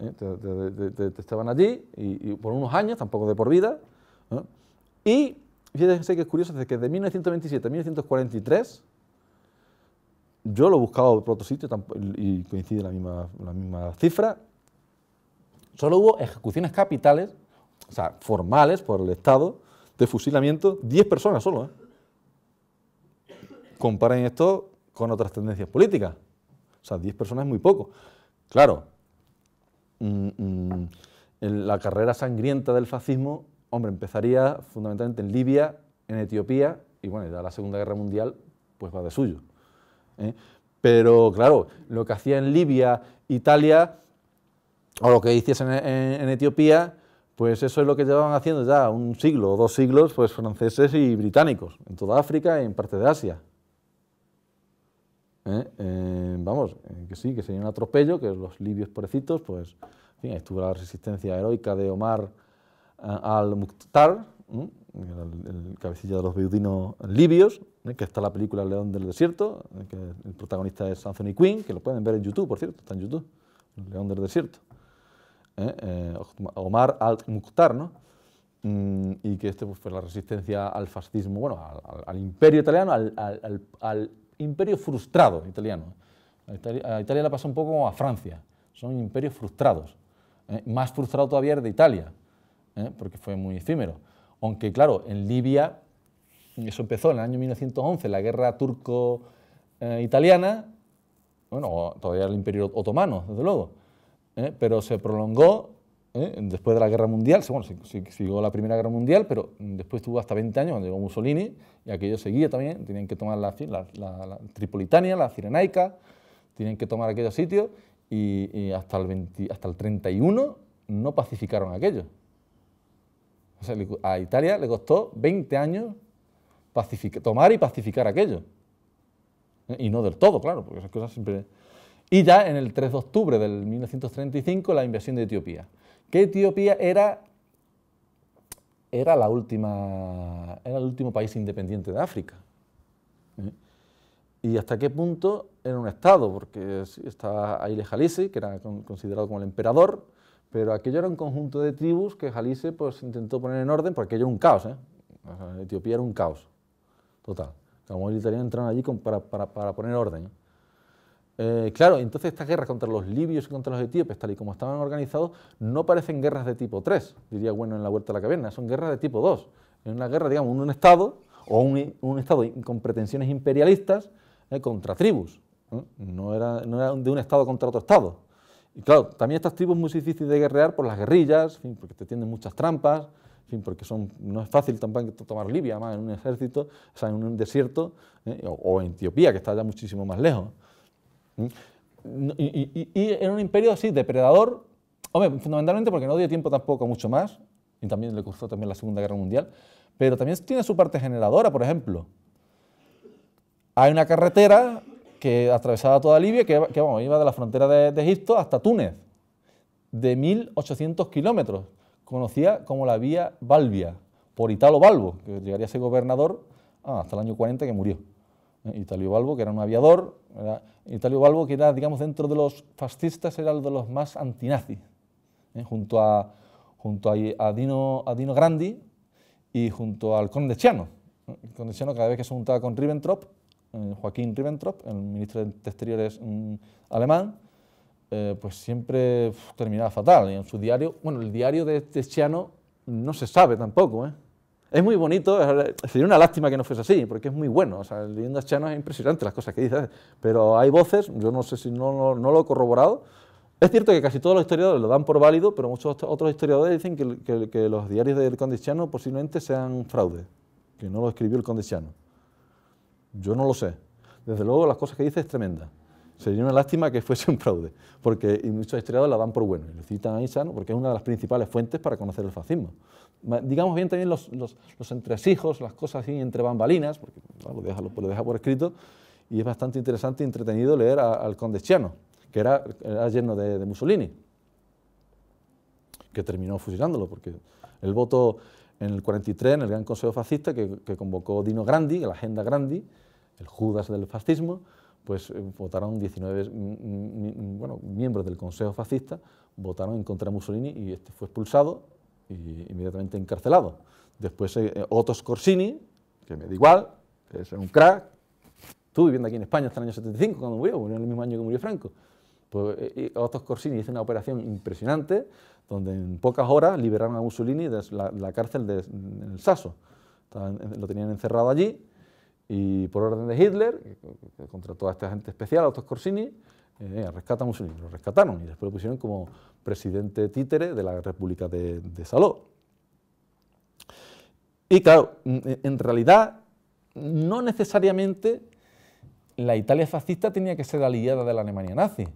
¿eh? Te, estaban allí y, por unos años, tampoco de por vida. Y fíjense que es curioso, desde que de 1927 a 1943 yo lo he buscado por otro sitio y coincide la misma, la misma cifra, Solo hubo ejecuciones capitales, o sea, formales por el Estado, de fusilamiento, 10 personas solo. ¿eh? Comparen esto con otras tendencias políticas. O sea, 10 personas es muy poco. Claro, mm, mm, la carrera sangrienta del fascismo, hombre, empezaría fundamentalmente en Libia, en Etiopía, y bueno, ya la Segunda Guerra Mundial, pues va de suyo. ¿eh? Pero claro, lo que hacía en Libia, Italia, o lo que hiciesen en, Etiopía, pues eso es lo que llevaban haciendo ya un siglo o dos siglos, pues franceses y británicos, en toda África y en parte de Asia. ¿Eh? Eh, vamos, eh, que sí, que sería un atropello, que los libios pobrecitos, pues, en fin, estuvo la resistencia heroica de Omar al-Mukhtar, el, cabecilla de los beudinos libios, que está la película León del Desierto, que el protagonista es Anthony Quinn, que lo pueden ver en YouTube, por cierto, está en YouTube, León del Desierto. ¿eh? Eh, Omar al-Mukhtar, mm, y que este pues, fue la resistencia al fascismo, bueno, al, imperio italiano, al, imperio frustrado italiano. A Italia, la le pasa un poco como a Francia, son imperios frustrados. ¿eh? más frustrado todavía de Italia, porque fue muy efímero. Aunque claro, en Libia, eso empezó en el año 1911, la guerra turco-italiana, bueno, todavía el imperio otomano, desde luego, ¿eh? pero se prolongó ¿eh? después de la Guerra Mundial, bueno, siguió la Primera Guerra Mundial, pero después tuvo hasta 20 años cuando llegó Mussolini, y aquello seguía también, tenían que tomar la, Tripolitania, la Cirenaica, tenían que tomar aquellos sitios, y, hasta, el hasta el 31 no pacificaron aquello. O sea, a Italia le costó 20 años tomar y pacificar aquello. ¿Eh? Y no del todo, claro, porque esas cosas siempre y ya en el 3 de octubre del 1935 la invasión de Etiopía, que Etiopía era, era, la última, era el último país independiente de África. ¿Eh? Y hasta qué punto era un Estado, porque estaba Aile Jalise, que era considerado como el emperador, pero aquello era un conjunto de tribus que Jalise pues, intentó poner en orden, porque aquello era un caos, ¿eh? Etiopía era un caos, total. Los militares entraron allí para, poner orden. Eh, claro, entonces estas guerras contra los libios y contra los etíopes, tal y como estaban organizados, no parecen guerras de tipo 3, diría bueno en la vuelta a la caverna, son guerras de tipo 2. Es una guerra, digamos, un Estado o un, Estado con pretensiones imperialistas eh, contra tribus. ¿no? era, de un Estado contra otro Estado. Y claro, también estas tribus es muy difíciles de guerrear por las guerrillas, porque te tienden muchas trampas, porque son, no es fácil tampoco tomar Libia, además en un ejército, o sea, en un desierto, eh, o en Etiopía, que está ya muchísimo más lejos. ¿Mm? Y, era un imperio así, depredador, fundamentalmente porque no dio tiempo tampoco mucho más, y también le costó también la Segunda Guerra Mundial, pero también tiene su parte generadora, por ejemplo. Hay una carretera que atravesaba toda Libia, que, iba de la frontera de, Egipto hasta Túnez, de 1800 kilómetros, conocida como la vía Balbia, por Italo Balbo, que llegaría a ser gobernador ah, hasta el año 40 que murió. Eh, Italio Balbo, que era un aviador, Italio Balbo, que era, digamos, dentro de los fascistas, era uno de los más antinazis, ¿eh? junto, a, junto a, Dino, Dino, Grandi y junto al Conde Chiano. El Conde Chiano, cada vez que se juntaba con Ribbentrop, eh, Joaquín Ribbentrop, el ministro de Exteriores mm, alemán, pues siempre terminaba fatal. Y en su diario, bueno, el diario de, de Chiano no se sabe tampoco, ¿eh? Es muy bonito, sería una lástima que no fuese así, porque es muy bueno. O sea, es impresionante las cosas que dice, pero hay voces, yo no sé si no, lo he corroborado. Es cierto que casi todos los historiadores lo dan por válido, pero muchos otros historiadores dicen que, los diarios del conde posiblemente sean fraude, que no lo escribió el conde Yo no lo sé. Desde luego, las cosas que dice es tremenda. Sería una lástima que fuese un fraude, porque muchos historiadores la dan por bueno, y lo citan a Isano porque es una de las principales fuentes para conocer el fascismo digamos bien también los, entresijos, las cosas así entre bambalinas, porque lo, deja, por escrito, y es bastante interesante y entretenido leer al conde Chiano, que era, era yerno de, Mussolini, que terminó fusilándolo, porque el voto en el 43, en el Gran Consejo Fascista, que, convocó Dino Grandi, la Agenda Grandi, el Judas del fascismo, pues eh, votaron 19 mm, mm, mm, bueno, miembros del Consejo Fascista, votaron en contra de Mussolini y este fue expulsado inmediatamente encarcelado. Después eh, eh, Otto Scorsini, que me da igual, que es un crack, ...estuve viviendo aquí en España hasta el año 75 cuando murió, murió en el mismo año que murió Franco. Pues, eh, Otto Scorsini hizo una operación impresionante donde en pocas horas liberaron a Mussolini de la, cárcel de, en el Sasso. lo tenían encerrado allí y por orden de Hitler, que contrató a esta gente especial, Otto Scorsini, eh, rescata a Mussolini, lo rescataron y después lo pusieron como presidente títere de la República de, Saló. Y claro, en realidad no necesariamente la Italia fascista tenía que ser aliada de la Alemania nazi.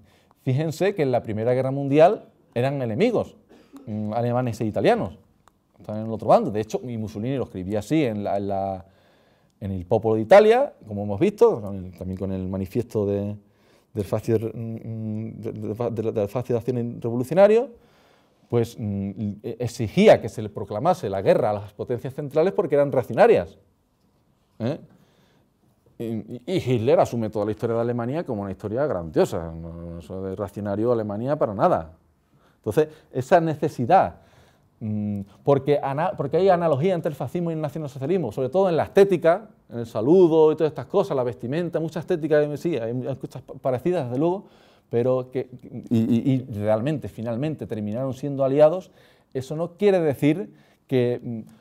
Fíjense que en la Primera Guerra Mundial eran enemigos, mm, alemanes e italianos, estaban en el otro bando. De hecho, Mussolini lo escribía así en, en el Popolo de Italia, como hemos visto, también con el manifiesto de, del fácil, mm, mm, de, la fácil revolucionario, pues mm, e, exigía que se le proclamase la guerra a las potencias centrales porque eran racionarias. ¿eh? Y, Hitler asume toda la historia de Alemania como una historia grandiosa, no, es Alemania para nada. Entonces, esa necesidad Mm, porque, porque, hay analogía entre el fascismo y el nacionalsocialismo, sobre todo en la estética, en el saludo y todas estas cosas, la vestimenta, mucha estética, eh, sí, hay cosas parecidas desde luego, pero que y, realmente, finalmente, terminaron siendo aliados, eso no quiere decir que, mm,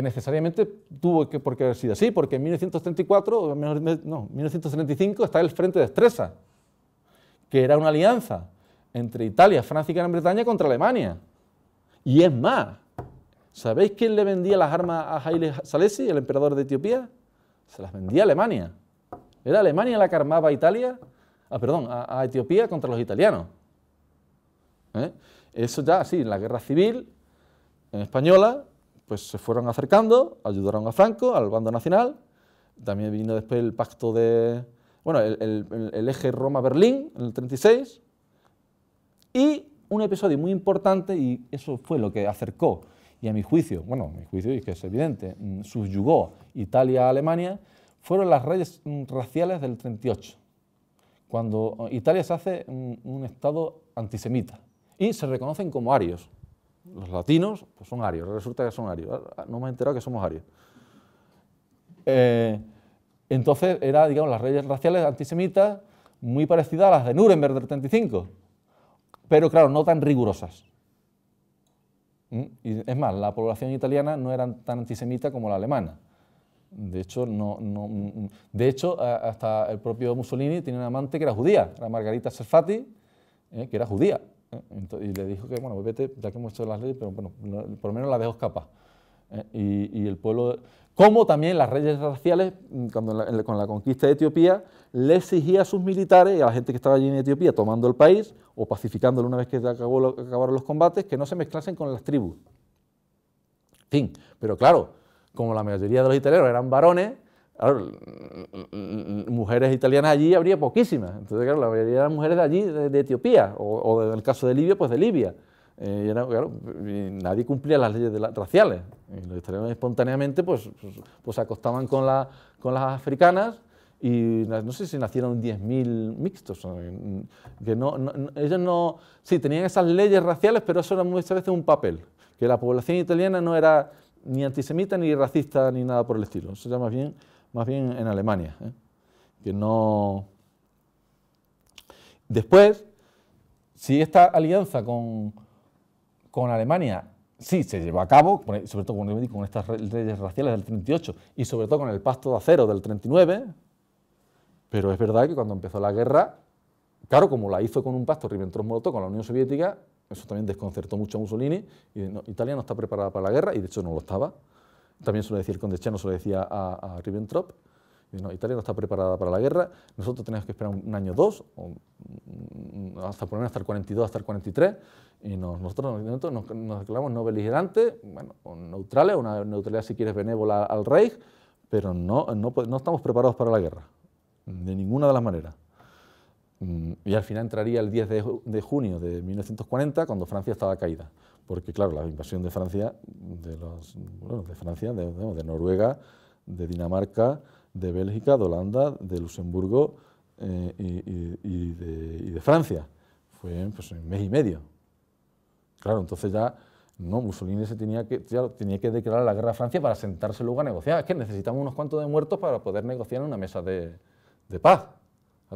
necesariamente tuvo que por haber sido así, porque en 1934, no, 1935 está el Frente de Estresa, que era una alianza entre Italia, Francia y Gran Bretaña contra Alemania. Y es más, ¿sabéis quién le vendía las armas a Haile Salesi, el emperador de Etiopía? Se las vendía Alemania. Era Alemania la que armaba a Italia, ah, perdón, a, Etiopía contra los italianos. ¿Eh? Eso ya, sí, en la guerra civil en española, pues se fueron acercando, ayudaron a Franco, al bando nacional. También vino después el pacto de, bueno, el, el eje Roma-Berlín en el 36. Y un episodio muy importante y eso fue lo que acercó y a mi juicio, bueno, a mi juicio y que es evidente, mm, subyugó Italia a Alemania, fueron las redes mm, raciales del 38, cuando eh, Italia se hace mm, un estado antisemita y se reconocen como arios. Los latinos pues son arios, resulta que son arios, ah, no me he enterado que somos arios. Eh, entonces era, digamos, las redes raciales antisemitas muy parecidas a las de Nuremberg del 35, pero claro, no tan rigurosas. ¿Mm? Y es más, la población italiana no era tan antisemita como la alemana. De hecho, no, no, de hecho, hasta el propio Mussolini tenía una amante que era judía, la Margarita Serfati, ¿eh? que era judía. ¿eh? y le dijo que, bueno, vete, ya que hemos hecho las leyes, pero bueno, por lo menos la dejo escapar. ¿eh? y, y, el pueblo, como también las reyes raciales, mm, cuando con la conquista de Etiopía, le exigía a sus militares y a la gente que estaba allí en Etiopía tomando el país o pacificándolo una vez que acabaron los combates, que no se mezclasen con las tribus. Fin, pero claro, como la mayoría de los italianos eran varones, mm, mm, mujeres italianas allí habría poquísimas. Entonces, claro, la mayoría eran mujeres de allí, de, Etiopía, o en el caso de Libia, pues de Libia. Eh, y nadie cumplía las leyes raciales. los italianos espontáneamente pues, pues, pues acostaban con, con las africanas y no sé si nacieron 10.000 mixtos. Que no, ellos no. Sí, tenían esas leyes raciales, pero eso era muchas veces un papel. Que la población italiana no era ni antisemita, ni racista, ni nada por el estilo. Eso ya más bien, más bien en Alemania. ¿eh? Que no. Después, si esta alianza con, con Alemania sí se llevó a cabo, e, sobre todo con estas leyes raciales del 38 y sobre todo con el pacto de acero del 39, pero es verdad que cuando empezó la guerra, claro, como la hizo con un pacto Ribbentrop-Molotov con la Unión Soviética, eso también desconcertó mucho a Mussolini, y Italia no está preparada para la guerra, y de hecho no lo estaba. También se lo decía el conde Chiano, se lo decía a Ribbentrop. Italia no está preparada para la guerra, nosotros tenemos que esperar un año dos, o mm, mm, hasta por lo menos hasta el 42, hasta el 43, y nosotros nos, declaramos no beligerantes, bueno, neutrales, una neutralidad si quieres benévola al Reich, pero no, estamos preparados para la guerra, de ninguna de las maneras. Mm, y al final entraría el 10 de, junio de 1940, cuando Francia estaba caída porque claro, la invasión de Francia, de, Francia, de, Noruega, de Dinamarca, de Bélgica, de Holanda, de Luxemburgo eh, y, de, Francia. Fue pues, un mes y medio. Claro, entonces ya Mussolini se tenía que, ya tenía que declarar la guerra a Francia para sentarse luego a negociar. Es que necesitamos unos cuantos de muertos para poder negociar en una mesa de, paz.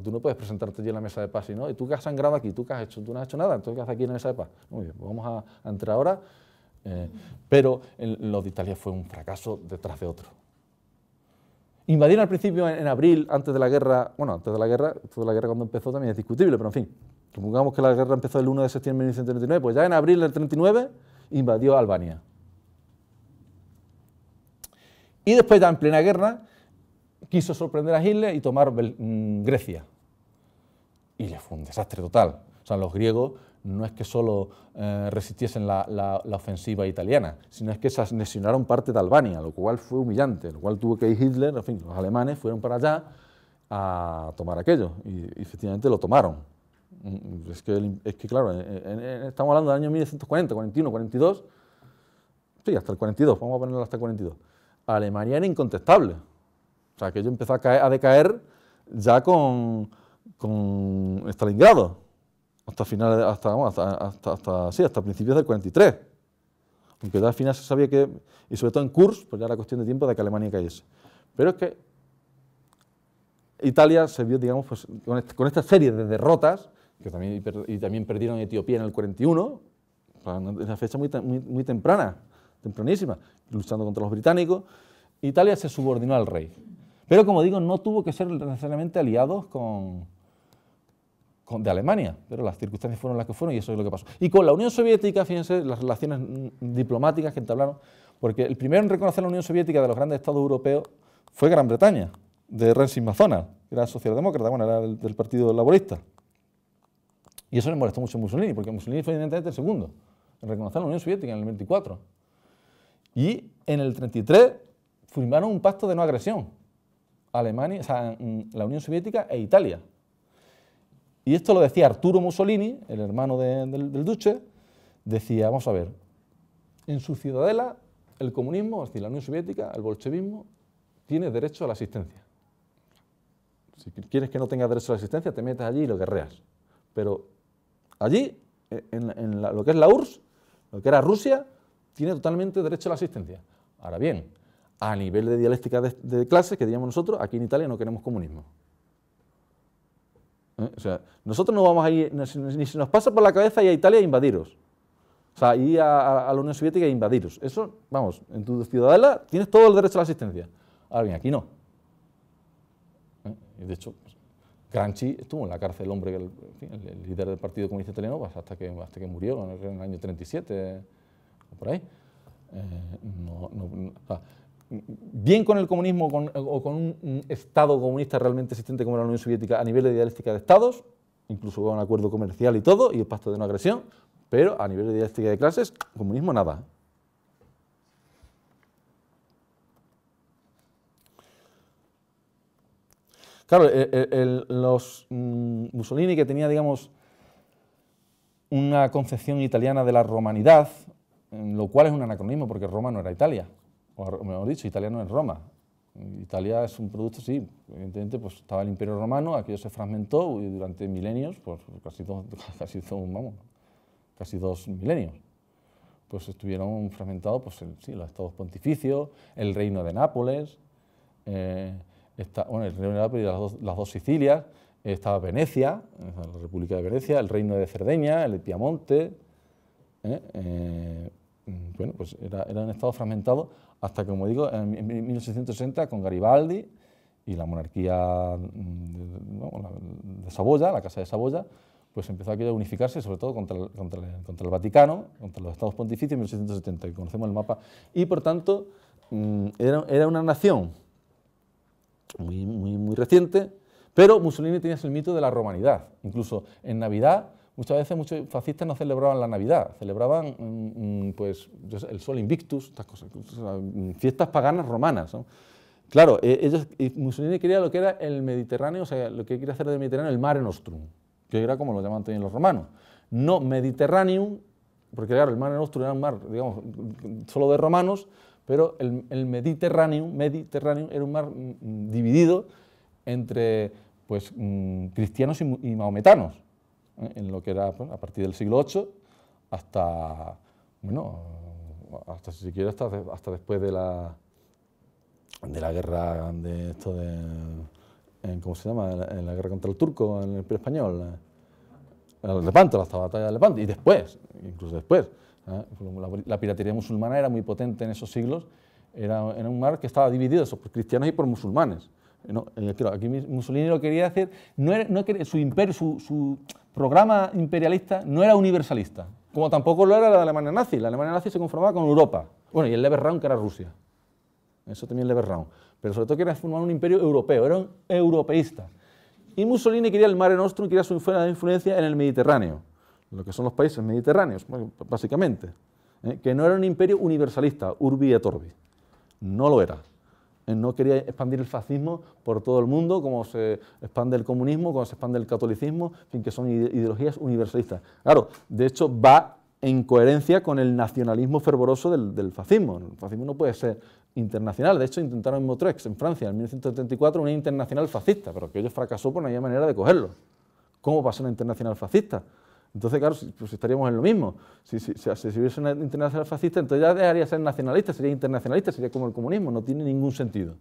tú no puedes presentarte allí en la mesa de paz y no, y tú que has sangrado aquí, tú que has hecho, tú no has hecho nada, entonces ¿qué haces aquí en la mesa de paz? Muy bien, pues vamos a, entrar ahora. Eh, pero lo de Italia fue un fracaso detrás de otro. Invadieron al principio en, abril, antes de la guerra, bueno, antes de la guerra, toda la guerra cuando empezó también es discutible, pero en fin, supongamos que la guerra empezó el 1 de septiembre de 1939, pues ya en abril del 39 invadió Albania. Y después ya en plena guerra quiso sorprender a Hitler y tomar mm, Grecia. Y le fue un desastre total. O sea, los griegos no es que solo eh, resistiesen la, ofensiva italiana, sino es que se anexionaron parte de Albania, lo cual fue humillante, lo cual tuvo que ir Hitler, fin, los alemanes fueron para allá a tomar aquello, y, efectivamente lo tomaron. Mm, es que, es que claro, estamos hablando del año 1940, 41, 42, sí, hasta el 42, vamos a ponerlo hasta el 42. Alemania era incontestable, o sea, aquello empezó a, a decaer ya con, con Stalingrado, hasta finales, hasta, hasta, principios del 43. Aunque al final se sabía que, y sobre todo en kurs pues ya era cuestión de tiempo de que Alemania cayese. Pero es que Italia se vio, digamos, pues, con, esta serie de derrotas, que también, y también perdieron Etiopía en el 41, una fecha muy, muy, muy temprana, tempranísima, luchando contra los británicos, Italia se subordinó al rey. Pero como digo, no tuvo que ser necesariamente aliados con, de Alemania, pero las circunstancias fueron las que fueron y eso es lo que pasó. Y con la Unión Soviética, fíjense, las relaciones diplomáticas que entablaron, porque el primero en reconocer la Unión Soviética de los grandes estados europeos fue Gran Bretaña, de Renzi Mazona, que era socialdemócrata, bueno, era del, Partido Laborista. Y eso le molestó mucho a Mussolini, porque Mussolini fue evidentemente el segundo en reconocer la Unión Soviética en el 24. Y en el 33 firmaron un pacto de no agresión, Alemania, mm, la Unión Soviética e Italia. Y esto lo decía Arturo Mussolini, el hermano del, del, Duce, decía, vamos a ver, en su ciudadela el comunismo, es decir, la Unión Soviética, el bolchevismo, tiene derecho a la asistencia. Si quieres que no tenga derecho a la asistencia, te metes allí y lo guerreas. Pero allí, e, en, lo que es la URSS, lo que era Rusia, tiene totalmente derecho a la asistencia. Ahora bien, a nivel de dialéctica de, de clases que diríamos nosotros, aquí en Italia no queremos comunismo. ¿eh? O sea, nosotros no vamos a ir, ni se nos pasa por la cabeza ir a Italia a invadiros. O sea, ir a, la Unión Soviética a invadiros. Eso, vamos, en tu ciudadela tienes todo el derecho a la asistencia. Ahora bien, aquí no. ¿Eh? De hecho, pues, Granchi estuvo en la cárcel, el hombre, el, líder del Partido Comunista Italiano, pues, hasta, que, hasta que murió en el, año 37 o por ahí. Eh, no, bien con el comunismo o con un Estado comunista realmente existente como la Unión Soviética a nivel de dialéctica de Estados, incluso con un acuerdo comercial y todo, y el pacto de no agresión, pero a nivel de dialéctica de clases, comunismo nada. Claro, los mm, Mussolini que tenía, digamos, una concepción italiana de la romanidad, lo cual es un anacronismo porque Roma no era Italia o mejor dicho, italiano en Roma. Italia es un producto, sí, evidentemente pues, estaba el Imperio Romano, aquello se fragmentó y durante milenios, pues casi dos, [LAUGHS] casi dos, vamos, casi dos milenios, pues estuvieron fragmentados pues, los estados pontificios, el reino de Nápoles, eh, bueno, el reino de Nápoles y las dos, Sicilias, estaba Venecia, la República de Venecia, el reino de Cerdeña, el de Piamonte, ¿eh? Eh, bueno, pues era, era un estado fragmentado hasta, como digo, en 1860 con Garibaldi y la monarquía mm, de, Saboya, la Casa de Saboya, pues empezó a a unificarse, sobre todo contra el, Vaticano, contra los Estados Pontificios en 1870, que conocemos el mapa. Y por tanto, mm, era, era una nación muy, muy, muy reciente, pero Mussolini tenía el mito de la romanidad. Incluso en Navidad muchas veces muchos fascistas no celebraban la Navidad, celebraban mm, mm, pues, el Sol Invictus, estas cosas, mm, fiestas paganas romanas. Claro, e, ellos, Mussolini quería lo que era el Mediterráneo, o sea, lo que quería hacer del Mediterráneo el Mare Nostrum, que era como lo llaman también los romanos. No Mediterráneo, porque claro, el Mare Nostrum era un mar, digamos, solo de romanos, pero el, Mediterráneo era un mar dividido entre pues, cristianos y, y en lo que era pues, a partir del siglo VIII hasta, bueno, hasta si siquiera hasta, hasta después de la, de la guerra de esto de, ¿cómo se llama? En la, guerra contra el turco, en el imperio español, eh, el la batalla de Lepanto, y después, incluso después. Eh, la, piratería musulmana era muy potente en esos siglos era, era, un mar que estaba dividido por cristianos y por musulmanes. No, aquí Mussolini lo quería hacer, no, no su imperio, su, programa imperialista no era universalista, como tampoco lo era la Alemania nazi. La Alemania nazi se conformaba con Europa. Bueno, y el Lebensraum, que era Rusia. Eso también el Pero sobre todo quería formar un imperio europeo, era un europeísta. Y Mussolini quería el Mare Nostrum, quería su influencia en el Mediterráneo, lo que son los países mediterráneos, básicamente. ¿eh? Que no era un imperio universalista, urbi et orbi. No lo era no quería expandir el fascismo por todo el mundo, como se expande el comunismo, como se expande el catolicismo, en fin, que son ideologías universalistas. Claro, de hecho va en coherencia con el nacionalismo fervoroso del, fascismo. El fascismo no puede ser internacional. De hecho, intentaron en Motrex, en Francia, en 1934, una internacional fascista, pero que ellos fracasó por no había manera de cogerlo. ¿Cómo pasó una internacional fascista? Entonces, claro, pues estaríamos en lo mismo. Si, si, hubiese una internacional fascista, entonces ya dejaría de ser nacionalista, sería internacionalista, sería como el comunismo, no tiene ningún sentido.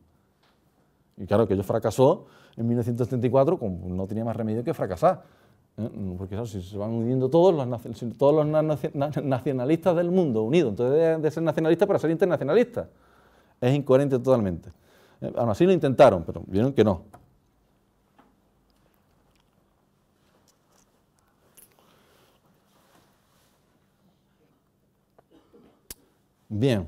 Y claro, que ello fracasó en 1934, no tenía más remedio que fracasar. ¿eh? Mm, porque claro, si se van uniendo todos los, todos los nacionalistas del mundo unidos, entonces de, de ser nacionalista para ser internacionalista. Es incoherente totalmente. Eh, aún así lo intentaron, pero vieron que no. Bien.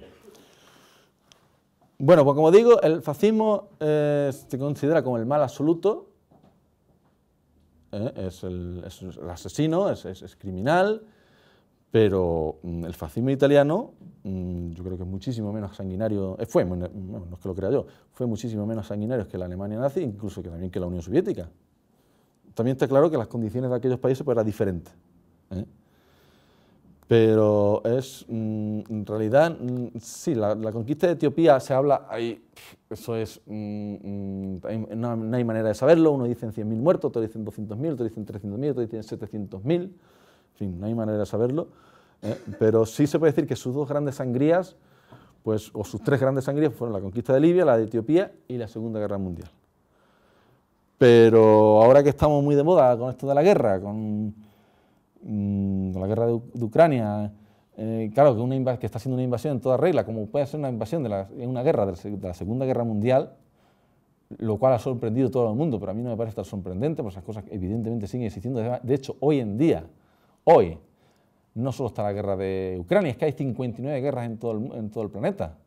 Bueno, pues como digo, el fascismo eh, se considera como el mal absoluto, ¿eh? es, el, asesino, es, criminal, pero mm, el fascismo italiano, mm, yo creo que es muchísimo menos sanguinario, eh, fue, no es que lo crea yo, fue muchísimo menos sanguinario que la Alemania nazi, incluso que también que la Unión Soviética. También está claro que las condiciones de aquellos países pues, eran diferentes. Pero es, mm, en realidad, mm, sí, la, conquista de Etiopía se habla ahí, eso es, mm, no, hay manera de saberlo, uno dicen 100.000 muertos, otro dicen 200.000, otro dicen 300.000, otros dicen 700.000, en fin, no hay manera de saberlo, ¿eh? pero sí se puede decir que sus dos grandes sangrías, pues, o sus tres grandes sangrías fueron la conquista de Libia, la de Etiopía y la Segunda Guerra Mundial. Pero ahora que estamos muy de moda con esto de la guerra, con Mm, la guerra de, Ucrania, eh, claro, que, una que está siendo una invasión en toda regla, como puede ser una invasión de la, una guerra de la, Segunda Guerra Mundial, lo cual ha sorprendido a todo el mundo, pero a mí no me parece tan sorprendente, porque esas cosas evidentemente siguen existiendo. De hecho, hoy en día, hoy, no solo está la guerra de Ucrania, es que hay 59 guerras en todo el, en todo el planeta.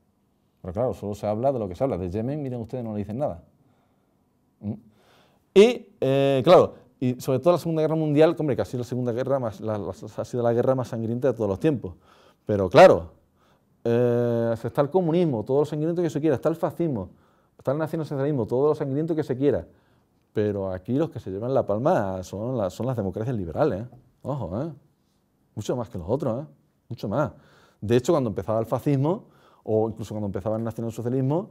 Pero claro, solo se habla de lo que se habla. De Yemen, miren ustedes, no le dicen nada. ¿Mm? Y, eh, claro, y sobre todo la Segunda Guerra Mundial, hombre, que ha sido la Segunda Guerra más, ha sido la guerra más sangrienta de todos los tiempos. Pero claro, eh, está el comunismo, todo lo sangriento que se quiera, está el fascismo, está el nacionalsocialismo, todo lo sangriento que se quiera. Pero aquí los que se llevan la palma son, las son las democracias liberales. ¿eh? Ojo, ¿eh? Mucho más que los otros, ¿eh? Mucho más. De hecho, cuando empezaba el fascismo, o incluso cuando empezaba el nacionalsocialismo,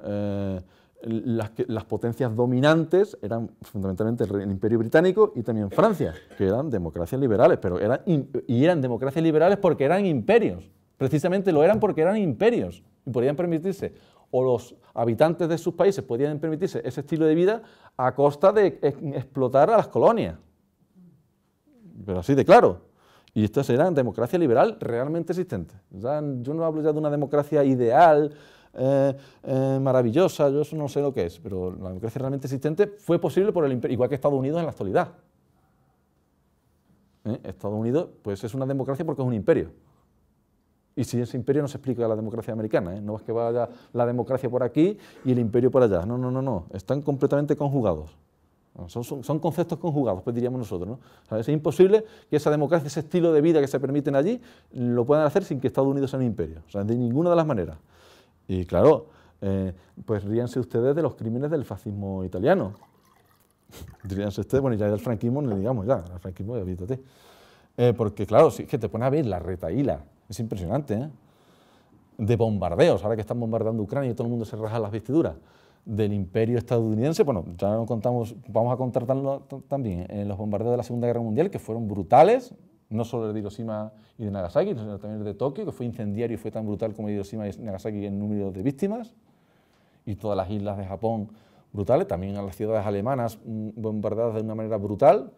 eh, las, las, potencias dominantes eran fundamentalmente el, Imperio Británico y también Francia, que eran democracias liberales, pero eran y eran democracias liberales porque eran imperios. Precisamente lo eran porque eran imperios y podían permitirse, o los habitantes de sus países podían permitirse ese estilo de vida a costa de e, explotar a las colonias. Pero así de claro. Y estas eran democracia liberal realmente existente. yo no hablo ya de una democracia ideal, eh, eh, maravillosa, yo no sé lo que es, pero la democracia realmente existente fue posible por el imperio, igual que Estados Unidos en la actualidad. ¿Eh? Estados Unidos pues es una democracia porque es un imperio. Y si ese imperio no se explica la democracia americana, no es que vaya la democracia por aquí y el imperio por allá. No, no, no, no. Están completamente conjugados. Son, conceptos conjugados, pues diríamos nosotros. ¿no? O es imposible que esa democracia, ese estilo de vida que se permiten allí, lo puedan hacer sin que Estados Unidos sea un imperio. O sea, de ninguna de las maneras. Y claro, eh, pues ríanse ustedes de los crímenes del fascismo italiano. [LAUGHS] Ríanse ustedes, bueno, ya del franquismo digamos, ya, el franquismo ya eh, porque claro, si que te pone a ver la retaíla, es impresionante, ¿eh? De bombardeos, ahora que están bombardeando Ucrania y todo el mundo se raja las vestiduras del imperio estadounidense, bueno, ya no contamos, vamos a contar también en eh, los bombardeos de la Segunda Guerra Mundial, que fueron brutales, no solo de Hiroshima y de Nagasaki, sino también de Tokio, que fue incendiario y fue tan brutal como Hiroshima y Nagasaki en número de víctimas, y todas las islas de Japón brutales, también a las ciudades alemanas mm, bombardeadas de una manera brutal,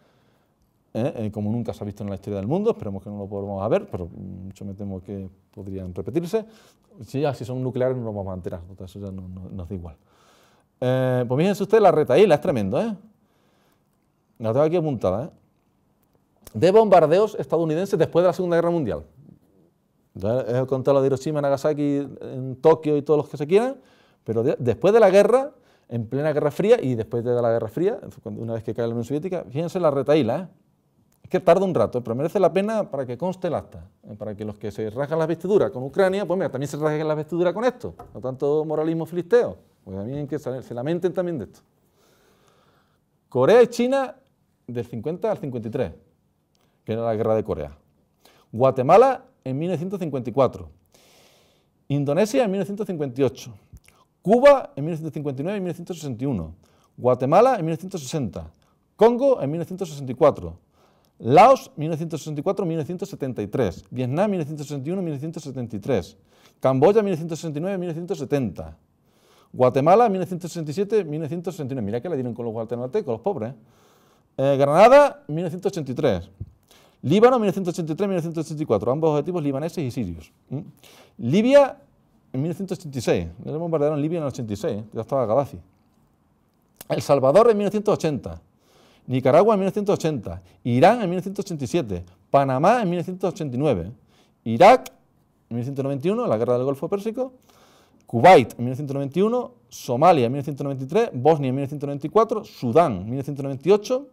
¿eh? Eh, como nunca se ha visto en la historia del mundo, esperemos que no lo podamos ver, pero mucho mm, me temo que podrían repetirse. Ah, si, ya, son nucleares no lo vamos a enterar, eso ya no, nos da igual. Eh, pues fíjense ustedes la isla, es tremendo, ¿eh? La tengo aquí apuntada, ¿eh? de bombardeos estadounidenses después de la Segunda Guerra Mundial. He contado de Hiroshima, Nagasaki, en Tokio y todos los que se quieran, pero después de la guerra, en plena Guerra Fría y después de la Guerra Fría, una vez que cae la Unión Soviética, fíjense la retaíla, ¿eh? es que tarda un rato, pero merece la pena para que conste el acta, ¿eh? para que los que se rasgan las vestiduras con Ucrania, pues mira, también se rasgan las vestiduras con esto, no tanto moralismo filisteo, pues también que se lamenten también de esto. Corea y China del 50 al 53 que era la guerra de Corea. Guatemala en 1954. Indonesia en 1958. Cuba en 1959 y 1961. Guatemala en 1960. Congo en 1964. Laos 1964-1973. Vietnam 1961-1973. Camboya 1969-1970. Guatemala 1967-1969. Mira que la dieron con los guatemaltecos, los pobres. ...Granada Granada 1983. Líbano, 1983-1984, ambos objetivos libaneses y sirios. Libia, en 1986, le bombardearon Libia en el 86, ya estaba Gaddafi. El Salvador en 1980, Nicaragua en 1980, Irán en 1987, Panamá en 1989, Irak en 1991, la guerra del Golfo Pérsico, Kuwait en 1991, Somalia en 1993, Bosnia en 1994, Sudán en 1998,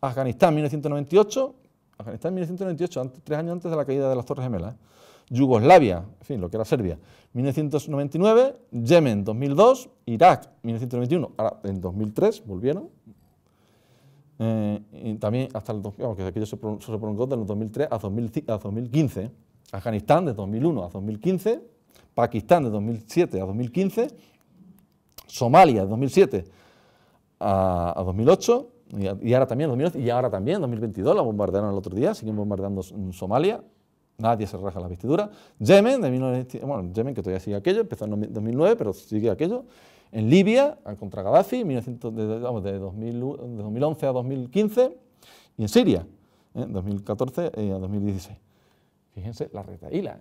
Afganistán en 1998, Afganistán en 1998, tres años antes de la caída de las Torres Gemelas. Yugoslavia, en fin, lo que era Serbia, 1999, Yemen, 2002, Irak, 1991, ahora en 2003 volvieron, y también hasta el, Vamos, que aquello se prolongó de los 2003 a, 2015, Afganistán de 2001 a 2015, Pakistán de 2007 a 2015, Somalia de 2007 a, a 2008, y ahora también, 2011, y ahora también, 2022, la bombardearon el otro día, siguen bombardeando Somalia, nadie se raja la vestidura. Yemen, de bueno, Yemen que todavía sigue aquello, empezó en 2009, pero sigue aquello. En Libia, contra Gaddafi, 1900, de, 2011 a 2015, y en Siria, en ¿eh? 2014 eh, a 2016. Fíjense la retaíla.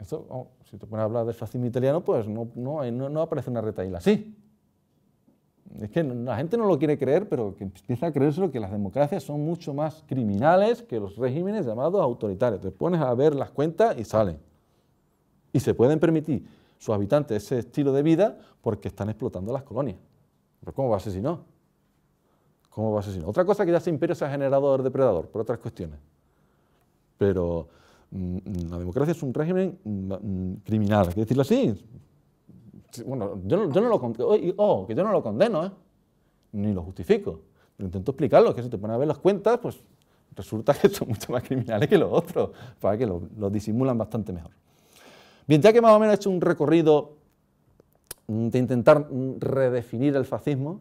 Esto, si te pones a hablar del fascismo italiano, pues no, no, no aparece una retaíla así es que la gente no lo quiere creer, pero que empieza a creérselo que las democracias son mucho más criminales que los regímenes llamados autoritarios. Te pones a ver las cuentas y salen. Y se pueden permitir sus habitantes ese estilo de vida porque están explotando las colonias. Pero ¿cómo va a ser si no? ¿Cómo va a ser si no? Otra cosa que ya ese imperio se ha generado depredador por otras cuestiones. Pero mm, mm, la democracia es un régimen mm, criminal, hay que decirlo así bueno, yo no, lo condeno, ¿eh? ni lo justifico, pero intento explicarlo, que si te pones a ver las cuentas, pues resulta que son mucho más criminales que los otros, para que los lo disimulan bastante mejor. Bien, ya que más o menos he hecho un recorrido mm, de intentar mm, redefinir el fascismo,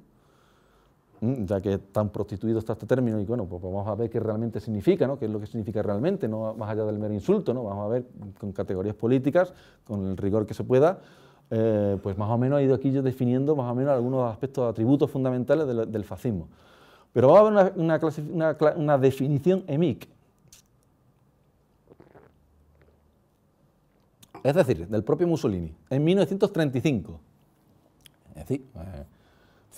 mm, ya que tan prostituido está este término, y bueno, pues vamos a ver qué realmente significa, ¿no? qué es lo que significa realmente, no más allá del mero insulto, ¿no? vamos a ver con categorías políticas, con el rigor que se pueda, eh, pues más o menos he ido aquí yo definiendo más o menos algunos aspectos, atributos fundamentales del, fascismo. Pero va a haber una, definición EMIC. Es decir, del propio Mussolini, en 1935. Es decir,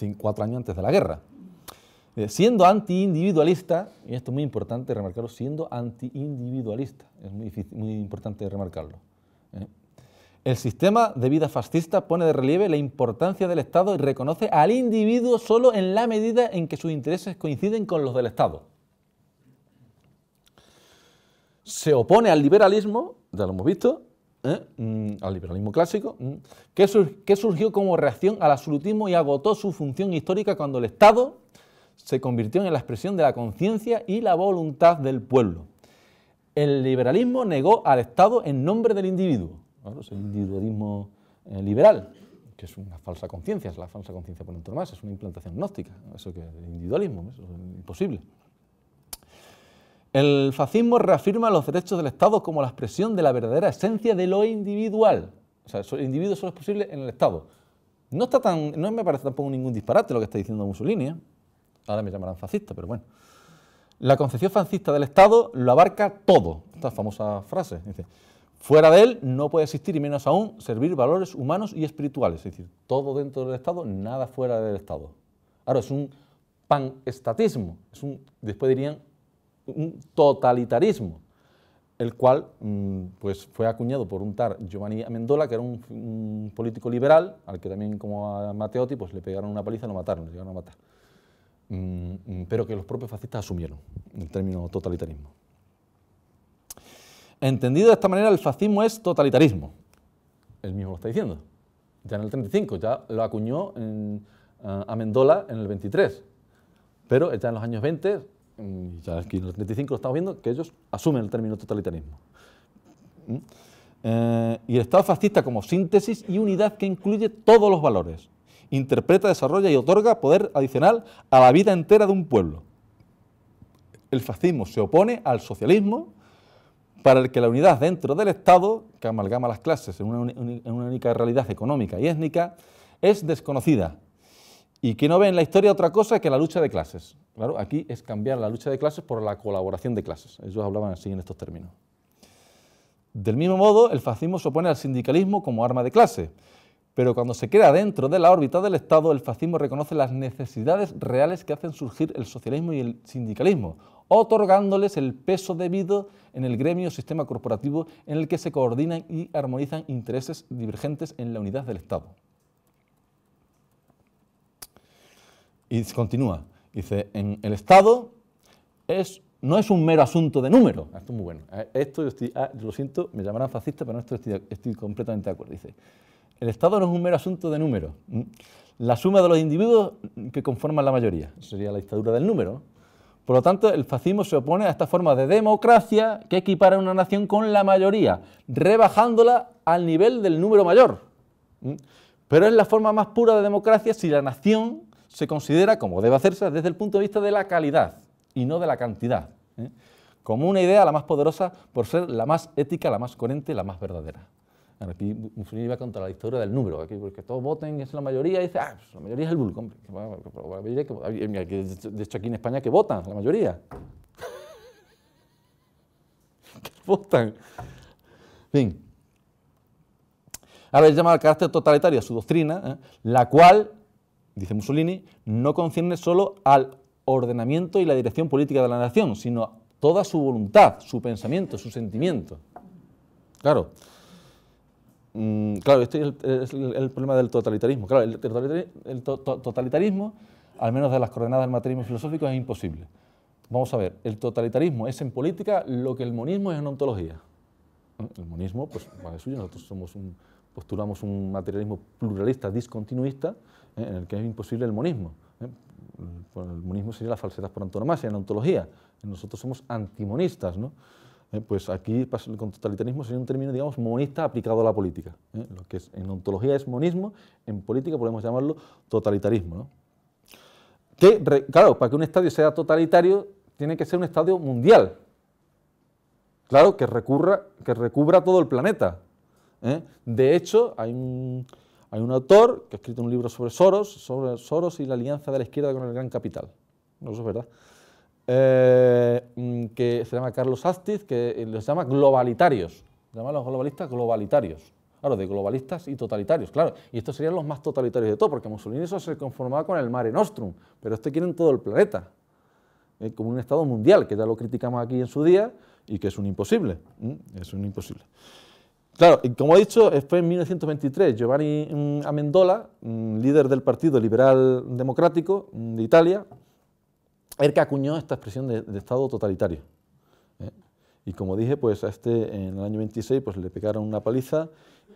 eh, cuatro años antes de la guerra. Eh, siendo antiindividualista, y esto es muy importante remarcarlo, siendo antiindividualista, es muy, muy importante remarcarlo. El sistema de vida fascista pone de relieve la importancia del Estado y reconoce al individuo solo en la medida en que sus intereses coinciden con los del Estado. Se opone al liberalismo, ya lo hemos visto, ¿eh? mm, al liberalismo clásico, mm, que surgió como reacción al absolutismo y agotó su función histórica cuando el Estado se convirtió en la expresión de la conciencia y la voluntad del pueblo. El liberalismo negó al Estado en nombre del individuo es pues, el individualismo eh, liberal, que es una falsa conciencia, es la falsa conciencia por entorno más, es una implantación gnóstica, eso que es el individualismo, es imposible. El fascismo reafirma los derechos del Estado como la expresión de la verdadera esencia de lo individual. O sea, el individuo solo es posible en el Estado. No, está tan, no me parece tampoco ningún disparate lo que está diciendo Mussolini. ¿eh? Ahora me llamarán fascista, pero bueno. La concepción fascista del Estado lo abarca todo. Esta famosa frase. Dice, Fuera de él no puede existir y menos aún servir valores humanos y espirituales, es decir, todo dentro del Estado, nada fuera del Estado. Ahora es un panestatismo, es un, después dirían un totalitarismo, el cual mm, pues, fue acuñado por un tar Giovanni Amendola, que era un, político liberal, al que también como a Matteotti pues, le pegaron una paliza y lo mataron, lo a matar, mm, mm, pero que los propios fascistas asumieron el término totalitarismo. Entendido de esta manera, el fascismo es totalitarismo. Él mismo lo está diciendo. Ya en el 35, ya lo acuñó eh, a Mendola en el 23. Pero ya en los años 20, mm, ya aquí en el 35 lo estamos viendo, que ellos asumen el término totalitarismo. Mm. Eh, y el Estado fascista como síntesis y unidad que incluye todos los valores. Interpreta, desarrolla y otorga poder adicional a la vida entera de un pueblo. El fascismo se opone al socialismo, para el que la unidad dentro del Estado, que amalgama las clases en una, única realidad económica y étnica, es desconocida y que no ve en la historia otra cosa que la lucha de clases. Claro, aquí es cambiar la lucha de clases por la colaboración de clases. Ellos hablaban así en estos términos. Del mismo modo, el fascismo se opone al sindicalismo como arma de clase, pero cuando se queda dentro de la órbita del Estado, el fascismo reconoce las necesidades reales que hacen surgir el socialismo y el sindicalismo, otorgándoles el peso debido en el gremio sistema corporativo en el que se coordinan y armonizan intereses divergentes en la unidad del Estado. Y continúa, dice, en el Estado es, no es un mero asunto de número. Ah, esto es muy bueno. Eh, esto yo ah, lo siento, me llamarán fascista, pero en esto estoy completamente de acuerdo. Dice, el Estado no es un mero asunto de números. Mm. La suma de los individuos que conforman la mayoría sería la dictadura del número. Por lo tanto, el fascismo se opone a esta forma de democracia que equipara una nación con la mayoría, rebajándola al nivel del número mayor. Mm. Pero es la forma más pura de democracia si la nación se considera, como debe hacerse, desde el punto de vista de la calidad y no de la cantidad, ¿eh? como una idea la más poderosa por ser la más ética, la más coherente, la más verdadera aquí Mussolini va contra la historia del número, aquí porque todos voten, es la mayoría, y dice, ah, pues la mayoría es el bulo. de hecho, aquí en España que votan, la mayoría. [LAUGHS] que votan. Fin. Ahora él llama al carácter totalitario a su doctrina, ¿eh? la cual, dice Mussolini, no concierne solo al ordenamiento y la dirección política de la nación, sino toda su voluntad, su pensamiento, su sentimiento. Claro. Mm, claro, este es el, problema del totalitarismo. Claro, el, totalitarismo, al menos de las coordenadas del materialismo filosófico, es imposible. Vamos a ver, el totalitarismo es en política lo que el monismo es en ontología. El monismo, pues, va suyo, nosotros somos postulamos un materialismo pluralista, discontinuista, eh, en el que es imposible el monismo. Eh. El, monismo sería la falsedad por antonomasia, en ontología. Nosotros somos antimonistas, ¿no? Eh, pues aquí con totalitarismo sería un término, digamos, monista aplicado a la política. ¿eh? lo que es, en ontología es monismo, en política podemos llamarlo totalitarismo. Que, claro, para que un estadio sea totalitario, tiene que ser un estadio mundial. Claro, que, recurra, que recubra todo el planeta. ¿eh? De hecho, hay un, autor que ha escrito un libro sobre Soros, sobre Soros y la alianza de la izquierda con el gran capital. No, eso es verdad. Eh, mm, que se llama Carlos Astiz, que los llama globalitarios. Llama los globalistas globalitarios. Claro, de globalistas y totalitarios, claro. Y estos serían los más totalitarios de todo, porque Mussolini eso se conformaba con el Mare Nostrum, pero este quieren todo el planeta, eh, como un Estado mundial, que ya lo criticamos aquí en su día y que es un imposible. Es un imposible. Claro, y como he dicho, fue en 1923 Giovanni mm, Amendola, mm, líder del Partido Liberal Democrático de Italia, que acuñó esta expresión de, Estado totalitario. ¿eh? Y como dije, pues a este en el año 26 pues, le pegaron una paliza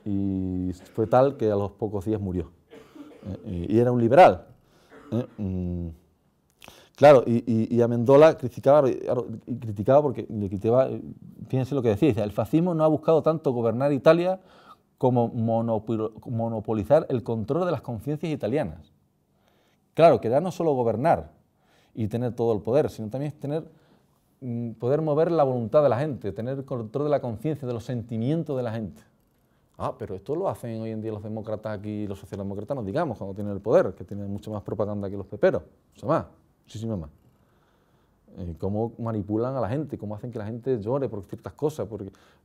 y fue tal que a los pocos días murió. ¿eh? Y era un liberal. ¿eh? Mm. Claro, y, a Mendola Amendola criticaba, criticaba porque le criticaba, fíjense lo que decía, el fascismo no ha buscado tanto gobernar Italia como monopolizar el control de las conciencias italianas. Claro, que da no solo gobernar, y tener todo el poder, sino también es tener, mm, poder mover la voluntad de la gente, tener control de la conciencia, de los sentimientos de la gente. Ah, pero esto lo hacen hoy en día los demócratas aquí los socialdemócratas, no digamos, cuando tienen el poder, que tienen mucho más propaganda que los peperos, mucho más, muchísimo más. Eh, cómo manipulan a la gente, cómo hacen que la gente llore por ciertas cosas,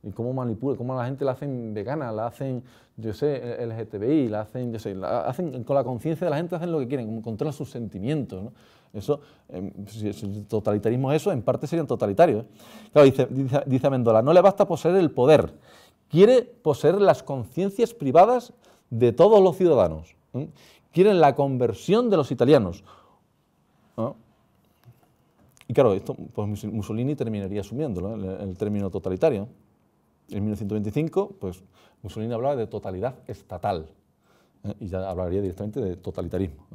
y cómo manipulan, cómo a la gente la hacen vegana, la hacen, yo sé, LGTBI, la hacen, yo sé, la hacen con la conciencia de la gente, hacen lo que quieren, controlan sus sentimientos. ¿no? Eso, em, si, el totalitarismo es eso, en parte serían totalitarios. ¿eh? Claro, dice, dice, Amendola, no le basta poseer el poder, quiere poseer las conciencias privadas de todos los ciudadanos. quiere Quieren la conversión de los italianos. Y claro, esto pues Mussolini terminaría asumiendo ¿eh? el, término totalitario. En 1925, pues Mussolini hablaba de totalidad estatal ¿eh? y ya hablaría directamente de totalitarismo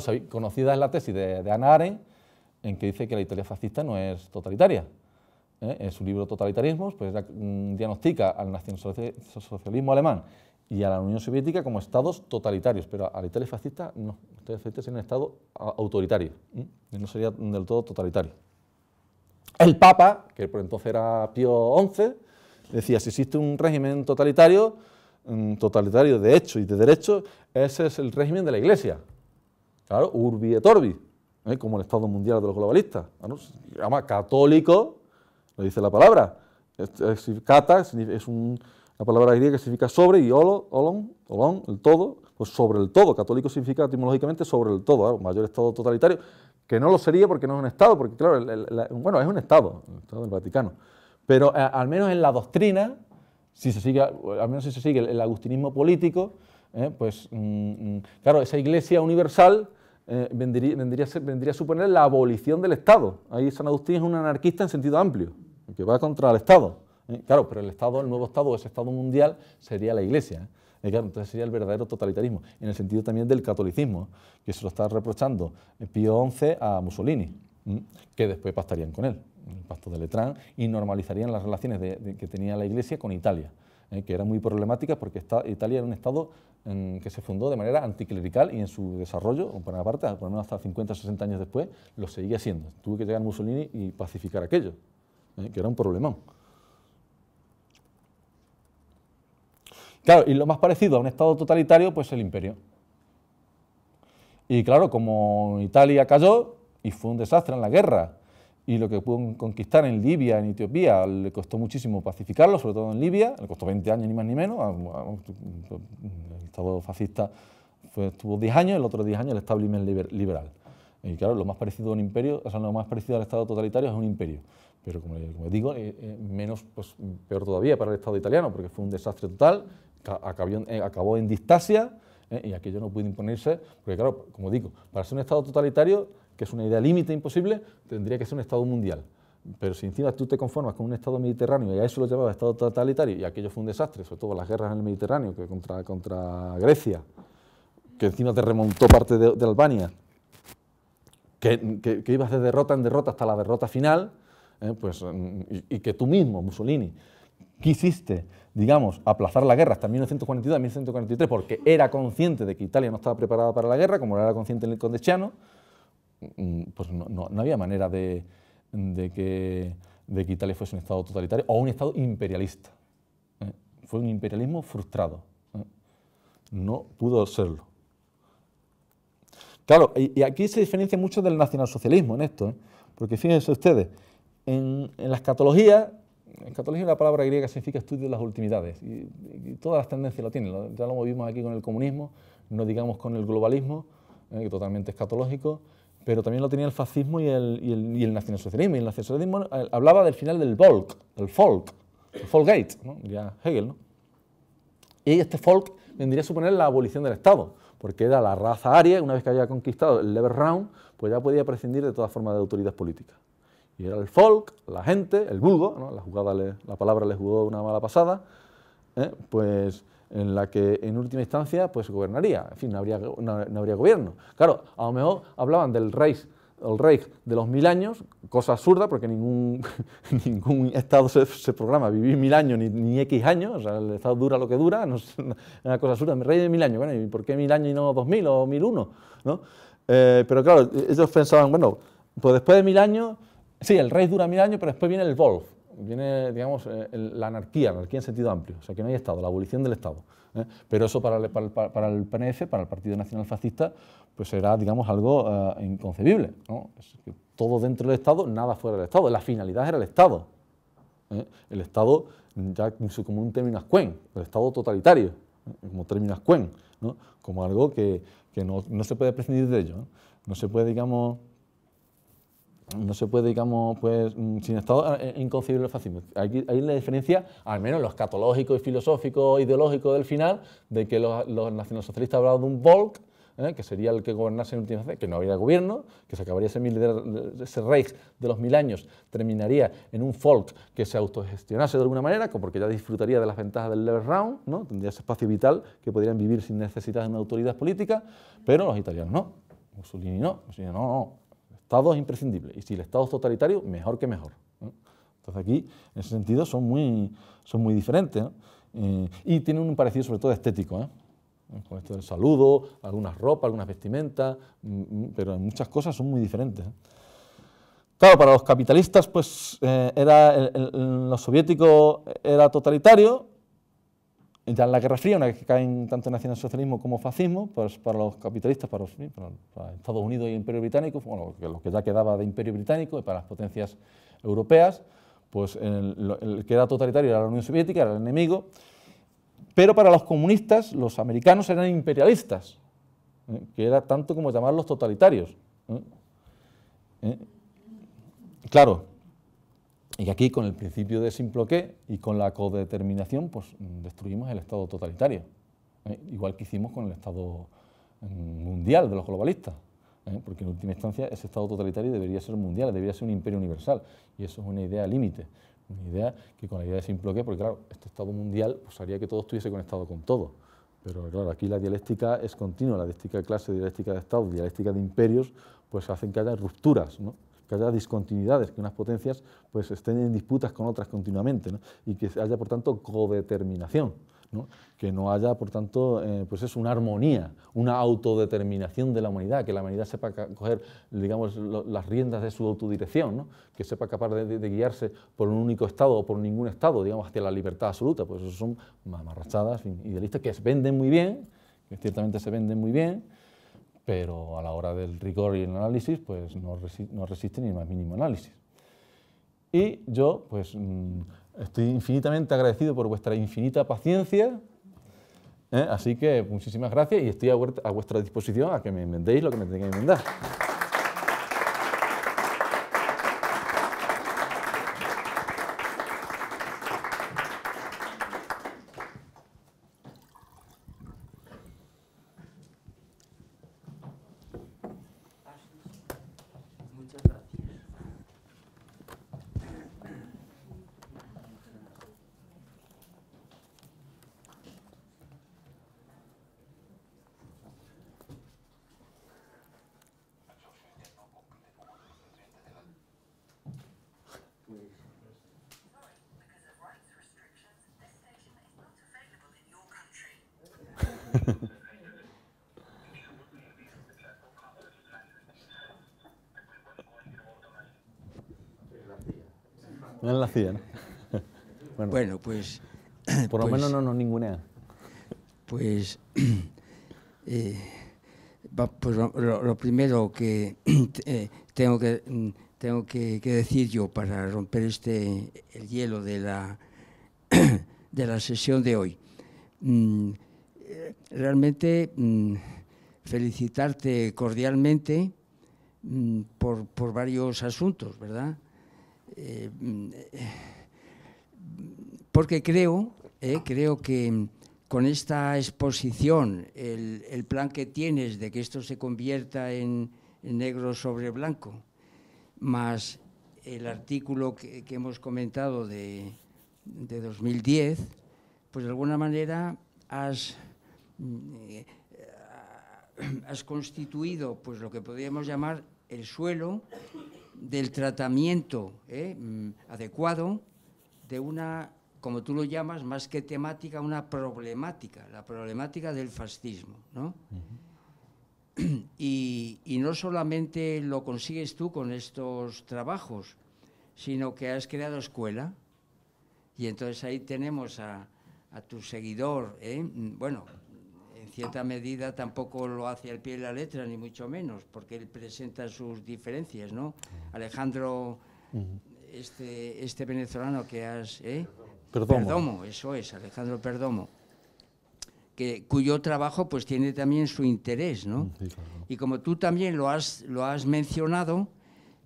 sabéis conocida es la tesis de, de Ana Arendt, en que dice que la Italia fascista no es totalitaria. ¿eh? En su libro Totalitarismos, pues mm, diagnostica al nacionalsocialismo alemán y a la Unión Soviética como estados totalitarios, pero a la Italia fascista no. La Italia fascista es un estado autoritario, ¿eh? no sería del todo totalitario. El Papa, que por entonces era Pío XI, decía, si existe un régimen totalitario, mm, totalitario de hecho y de derecho, ese es el régimen de la Iglesia. Claro, urbi et orbi, ¿eh? como el Estado mundial de los globalistas. se llama católico, lo dice la palabra. Cata es un, la palabra griega que significa sobre y olo, el todo, pues sobre el todo. Católico significa etimológicamente sobre el todo, ¿eh? mayor Estado totalitario, que no lo sería porque no es un Estado, porque claro, bueno, es un Estado, el Estado del Vaticano. Pero eh, al menos en la doctrina, si se sigue, al menos si se sigue el agustinismo político, ¿eh? pues mm, mm, claro, esa iglesia universal eh, vendría, a suponer la abolición del Estado. Ahí San Agustín es un anarquista en sentido amplio, que va contra el Estado. ¿eh? claro, pero el Estado, el nuevo Estado, ese Estado mundial sería la iglesia. entonces sería el verdadero totalitarismo, en el sentido también del catolicismo, que se lo está reprochando Pío XI a Mussolini, que después pactarían con él, el pacto de Letrán, y normalizarían las relaciones que tenía la Iglesia con Italia, que era muy problemática porque Italia era un Estado que se fundó de manera anticlerical y en su desarrollo, por una parte, por lo menos hasta 50 o 60 años después, lo seguía siendo. Tuve que llegar Mussolini y pacificar aquello, ¿eh? que era un problemón. Claro, y lo más parecido a un Estado totalitario, pues el imperio. Y claro, como Italia cayó y fue un desastre en la guerra, y lo que pudo conquistar en Libia, en Etiopía, le costó muchísimo pacificarlo, sobre todo en Libia, le costó 20 años ni más ni menos, el Estado fascista fue, estuvo 10 años, el otro 10 años el establishment liberal. Y claro, lo más parecido a un imperio, o sea, lo más parecido al Estado totalitario es un imperio. Pero como, digo, eh, eh, menos, pues, peor todavía para el Estado italiano, porque fue un desastre total, acabó, acabó en eh, distasia, y aquello no pudo imponerse, porque claro, como digo, para ser un Estado totalitario que es una idea límite imposible, tendría que ser un Estado mundial. Pero si encima tú te conformas con un Estado mediterráneo y a eso lo llamaba Estado totalitario, y aquello fue un desastre, sobre todo las guerras en el Mediterráneo que contra, contra Grecia, que encima te remontó parte de, Albania, que, que, ibas de derrota en derrota hasta la derrota final, eh, pues, mm, y, que tú mismo, Mussolini, quisiste, digamos, aplazar la guerra hasta 1942, 1943, porque era consciente de que Italia no estaba preparada para la guerra, como lo era consciente el Condechiano, pues no, había manera de, que, Italia fuese un Estado totalitario o un Estado imperialista. ¿eh? Fue un imperialismo frustrado. ¿eh? No pudo serlo. Claro, y, aquí se diferencia mucho del nacionalsocialismo en esto, ¿eh? porque fíjense ustedes, en, la escatología escatología es la palabra griega que significa estudio de las ultimidades y, todas las tendencias lo tienen. Ya lo vimos aquí con el comunismo, no digamos con el globalismo, que totalmente escatológico, pero también lo tenía el fascismo y el, y el, y el nacionalsocialismo. Y el nacionalsocialismo eh, hablaba del final del Volk, el folk, el folkgate, ¿no? Hegel. ¿no? Y este folk vendría a suponer la abolición del Estado, porque era la raza aria, una vez que había conquistado el lever round, pues ya podía prescindir de toda forma de autoridad política. Y era el folk, la gente, el vulgo, la, jugada la palabra le jugó una mala pasada, ¿eh? pues en la que en última instancia pues gobernaría, en fin, no habría, no, habría gobierno. Claro, a lo mejor hablaban del Reich, el de los mil años, cosa absurda porque ningún, [LAUGHS] ningún Estado se, programa vivir mil años ni, X años, el Estado dura lo que dura, no es una cosa absurda, el de mil años, bueno, ¿y por qué mil años y no dos mil o mil uno? Eh, pero claro, ellos pensaban, bueno, pues después de mil años, sí, el Reich dura mil años, pero después viene el Wolf, viene, digamos, eh, la anarquía, anarquía en sentido amplio, o sea, que no hay Estado, la abolición del Estado. ¿eh? Pero eso para el, para, el, PNF, para el Partido Nacional Fascista, pues será, digamos, algo eh, inconcebible. todo dentro del Estado, nada fuera del Estado. La finalidad era el Estado. El Estado, ya como un término ascuen, el Estado totalitario, como término ascuen, como algo que, que no, no, se puede prescindir de ello. no se puede, digamos no se puede, digamos, pues, mm, sin Estado eh, eh, inconcebible el fascismo. hay la diferencia, al menos los escatológico y filosófico e ideológico del final, de que los, los nacionalsocialistas hablaban de un Volk, ¿eh? que sería el que gobernase en última fase, que no habría gobierno, que se acabaría ese, Reich de los mil años, terminaría en un Volk que se autogestionase de alguna manera, porque ya disfrutaría de las ventajas del level round, ¿no? tendría ese espacio vital que podrían vivir sin necesidad de una autoridad política, pero los italianos no, Mussolini no, Mussolini no, no, Estado es imprescindible y si el Estado es totalitario, mejor que mejor. Entonces aquí, en ese sentido, son muy, son muy diferentes eh, y tienen un parecido sobre todo estético. ¿eh? Con esto del saludo, algunas ropas, algunas vestimentas, mm, mm, pero en muchas cosas son muy diferentes. ¿eh? Claro, para los capitalistas, pues era los soviéticos era totalitario ya en la Guerra Fría, una vez que caen tanto el nacionalsocialismo como el fascismo, pues para los capitalistas, para, los, Estados Unidos y el Imperio Británico, bueno, lo que ya quedaba de Imperio Británico y para las potencias europeas, pues el, que era totalitario era la Unión Soviética, era el enemigo, pero para los comunistas, los americanos eran imperialistas, ¿eh? que era tanto como llamarlos totalitarios. ¿eh? ¿Eh? Claro, y aquí con el principio de que y con la codeterminación pues mm, destruimos el Estado totalitario, ¿eh? igual que hicimos con el Estado mm, mundial de los globalistas, ¿eh? porque en última instancia ese Estado totalitario debería ser mundial, debería ser un imperio universal y eso es una idea límite, una idea que con la idea de simploqué, porque claro, este Estado mundial pues haría que todo estuviese conectado con todo, pero claro, aquí la dialéctica es continua, la dialéctica de clase, dialéctica de Estado, dialéctica de imperios, pues hacen que haya rupturas, ¿no? que haya discontinuidades, que unas potencias pues, estén en disputas con otras continuamente ¿no? y que haya, por tanto, codeterminación. ¿no? que no haya, por tanto, eh, pues es una armonía, una autodeterminación de la humanidad, que la humanidad sepa coger, digamos, las riendas de su autodirección, ¿no? que sepa capaz de, guiarse por un único Estado o por ningún Estado, digamos, hacia la libertad absoluta, pues eso son mamarrachadas idealistas que se venden muy bien, que ciertamente se venden muy bien, pero a la hora del rigor y el análisis, pues no, resiste ni el más mínimo análisis. Y yo, pues, mm, estoy infinitamente agradecido por vuestra infinita paciencia, ¿eh? así que muchísimas gracias y estoy a, vuestra disposición a que me inventéis lo que me tenga que inventar. [LAUGHS] Bueno, pues... [CLEARS THROAT] Por lo pues menos no nos ningunea. Pues... [CLEARS THROAT] Eh, pues lo, primero que [CLEARS THROAT] eh, tengo que mm, tengo que, decir yo para romper este el hielo de la de la sesión de hoy mm, eh, realmente mm, felicitarte cordialmente por, varios asuntos verdad porque creo, eh, creo que con esta exposición, el, plan que tienes de que esto se convierta en, negro sobre blanco, más el artículo que, hemos comentado de, 2010, pues de alguna manera has, eh, has constituido pues, lo que podríamos llamar el suelo del tratamiento ¿eh? mm, adecuado de una, como tú lo llamas, más que temática, una problemática, la problemática del fascismo. ¿no? y, no solamente lo consigues tú con estos trabajos, sino que has creado escuela y entonces ahí tenemos a, tu seguidor, ¿eh? mm, bueno, cierta medida tampoco lo hace al pie de la letra, ni mucho menos, porque él presenta sus diferencias, ¿no? Alejandro, este, este venezolano que has... ¿eh? Perdomo. eso es, Alejandro Perdomo. Que, cuyo trabajo pues tiene también su interés, ¿no? Y como tú también lo has, lo has mencionado,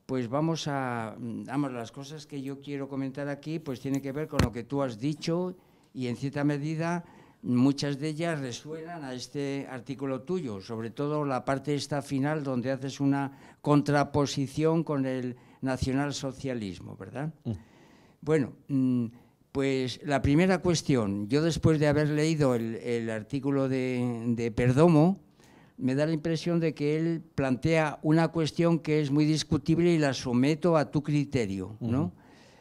pues vamos a, vamos, las cosas que yo quiero comentar aquí pues tiene que ver con lo que tú has dicho y en cierta medida muchas de ellas resuenan a este artículo tuyo, sobre todo la parte esta final donde haces una contraposición con el nacionalsocialismo, ¿verdad? Mm. Bueno, mm, pues la primera cuestión, yo después de haber leído el, artículo de, Perdomo, me da la impresión de que él plantea una cuestión que es muy discutible y la someto a tu criterio, ¿no?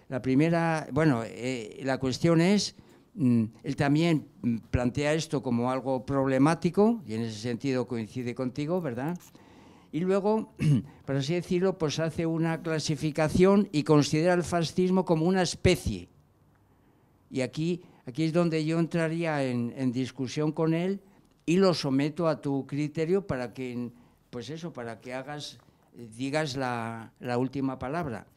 La primera, bueno, eh, la cuestión es Mm, él también mm, plantea esto como algo problemático y en ese sentido coincide contigo, ¿verdad? Y luego, [CLEARS THROAT] por así decirlo, pues hace una clasificación y considera el fascismo como una especie. Y aquí, aquí es donde yo entraría en, discusión con él y lo someto a tu criterio para que, pues eso, para que digas la última palabra.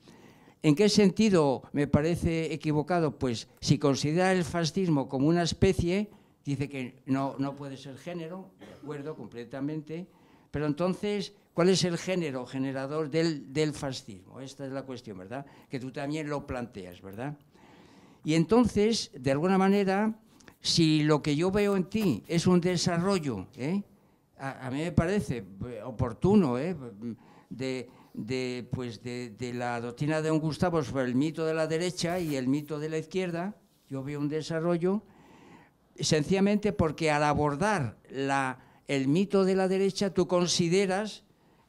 ¿En qué sentido me parece equivocado? Pues si considera el fascismo como una especie, dice que no, no puede ser género, de acuerdo completamente, pero entonces, ¿cuál es el género generador del, fascismo? Esta es la cuestión, ¿verdad? Que tú también lo planteas, ¿verdad? Y entonces, de alguna manera, si lo que yo veo en ti es un desarrollo, ¿eh? a, a, mí me parece eh, oportuno, ¿eh? de de, pues de, la doctrina de Don Gustavo sobre el mito de la derecha y el mito de la izquierda, yo veo un desarrollo sencillamente porque al abordar la, el mito de la derecha tú consideras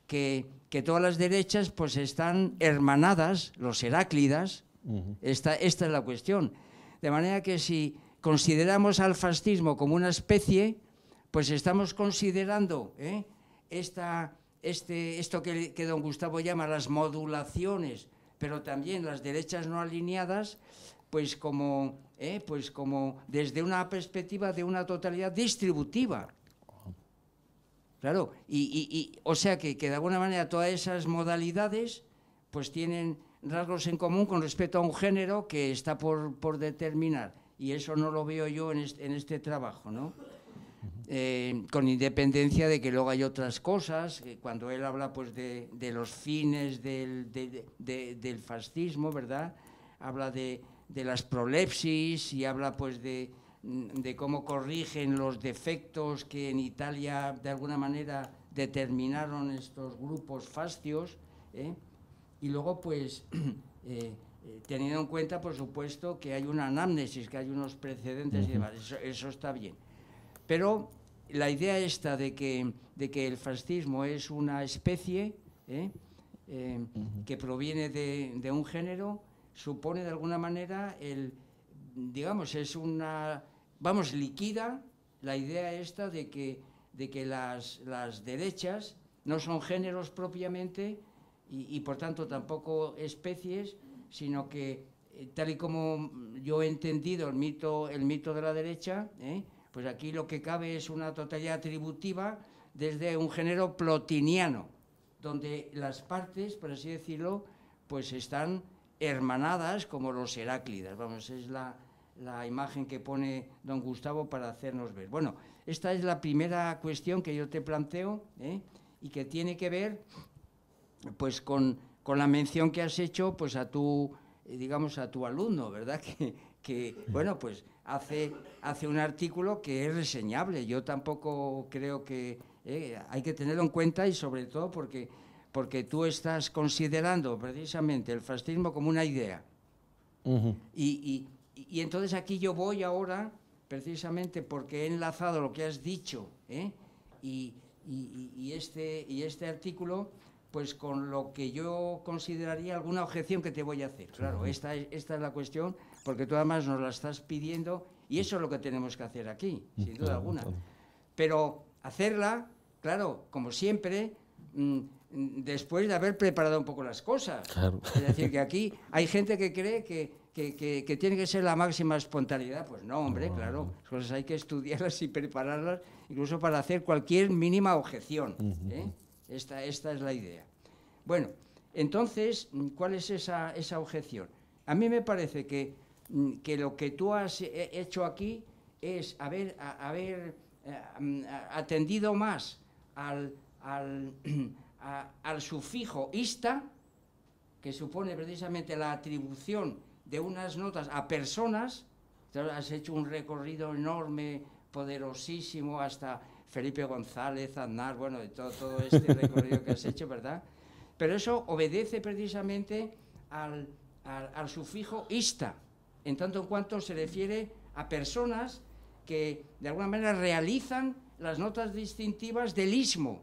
que, que todas las derechas pues están hermanadas, los heráclidas, esta, esta es la cuestión. De manera que si consideramos al fascismo como una especie, pues estamos considerando ¿eh? esta, este, esto que, don Gustavo llama las modulaciones, pero también las derechas no alineadas, pues como, eh, pues como desde una perspectiva de una totalidad distributiva. Claro, y, y, o sea que, que, de alguna manera todas esas modalidades pues tienen rasgos en común con respecto a un género que está por, por determinar. Y eso no lo veo yo en este, en este trabajo, ¿no? Eh, con independencia de que luego hay otras cosas, cuando él habla pues, de, los fines del, fascismo, ¿verdad? Habla de, las prolepsis y habla pues de, cómo corrigen los defectos que en Italia de alguna manera determinaron estos grupos fascios. ¿eh? Y luego pues... [CLEARS THROAT] Eh, teniendo en cuenta, por supuesto, que hay una anamnesis, que hay unos precedentes y demás. eso está bien. Pero la idea esta de que, el fascismo es una especie ¿eh? Eh, que proviene de, un género supone de alguna manera el, digamos, es una, vamos, liquida la idea esta de que, las, derechas no son géneros propiamente y, por tanto tampoco especies, sino que eh, tal y como yo he entendido el mito, el mito de la derecha, pues aquí lo que cabe es una totalidad atributiva desde un género plotiniano, donde las partes, por así decirlo, pues están hermanadas como los heráclidas. Vamos, es la, imagen que pone don Gustavo para hacernos ver. Bueno, esta es la primera cuestión que yo te planteo ¿eh? y que tiene que ver pues con, la mención que has hecho pues a tu, digamos, a tu alumno, ¿verdad? [LAUGHS] que bueno, pues hace, un artículo que es reseñable. Yo tampoco creo que eh, hay que tenerlo en cuenta y sobre todo porque, tú estás considerando precisamente el fascismo como una idea. y, entonces aquí yo voy ahora, precisamente porque he enlazado lo que has dicho ¿eh? y, este, y, este, artículo, pues con lo que yo consideraría alguna objeción que te voy a hacer. Claro, esta es la cuestión porque tú además nos la estás pidiendo y eso es lo que tenemos que hacer aquí, sin duda alguna. Pero hacerla, claro, como siempre, mm, después de haber preparado un poco las cosas. Es decir, que aquí hay gente que cree que, tiene que ser la máxima espontaneidad. Pues no, hombre, claro. Las cosas hay que estudiarlas y prepararlas, incluso para hacer cualquier mínima objeción. ¿eh? esta, es la idea. Bueno, entonces, ¿cuál es esa, esa objeción? A mí me parece que Mm, que lo que tú has eh, hecho aquí es haber, eh, mm, atendido más [CLEARS THROAT] al, sufijo ista, que supone precisamente la atribución de unas notas a personas, has hecho un recorrido enorme, poderosísimo, hasta Felipe González, Aznar, bueno, de todo, este [LAUGHS] recorrido que has hecho, ¿verdad? Pero eso obedece precisamente al, al sufijo ista, en tanto en cuanto se refiere a personas que de alguna manera realizan las notas distintivas del istmo.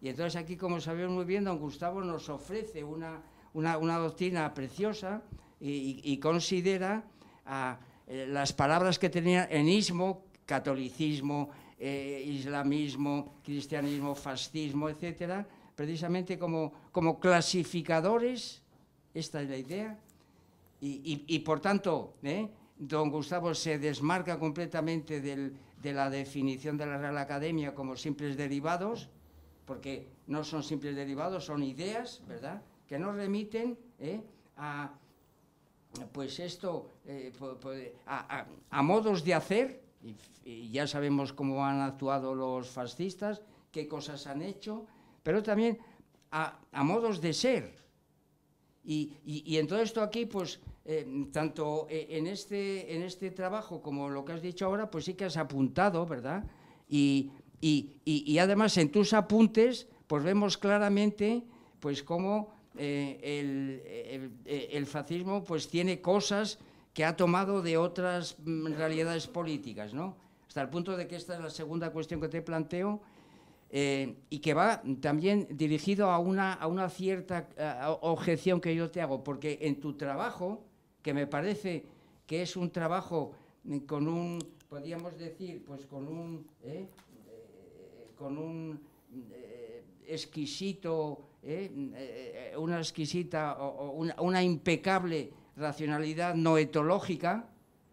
Y entonces aquí, como sabemos muy bien, don Gustavo nos ofrece una, doctrina preciosa y, considera a, ah, eh, las palabras que tenía en ismo, catolicismo, eh, islamismo, cristianismo, fascismo, etcétera, precisamente como, como clasificadores, esta es la idea, y, por tanto, ¿eh? don Gustavo se desmarca completamente de la definición de la Real Academia como simples derivados, porque no son simples derivados, son ideas, ¿verdad?, que nos remiten ¿eh? a, pues esto, eh, a, modos de hacer, y, ya sabemos cómo han actuado los fascistas, qué cosas han hecho, pero también a, modos de ser. Y, y, en todo esto aquí, pues eh, tanto eh, en este, en este trabajo como lo que has dicho ahora, pues sí que has apuntado, ¿verdad? Y, además en tus apuntes, pues vemos claramente, pues cómo eh, el, fascismo pues tiene cosas que ha tomado de otras mm, realidades políticas, ¿no? Hasta el punto de que esta es la segunda cuestión que te planteo, y que va también dirigido a una, cierta objeción que yo te hago, porque en tu trabajo que me parece que es un trabajo mm, con un, podríamos decir, pues con un, eh, eh, con un eh, exquisito, una exquisita o, una, impecable racionalidad no etológica,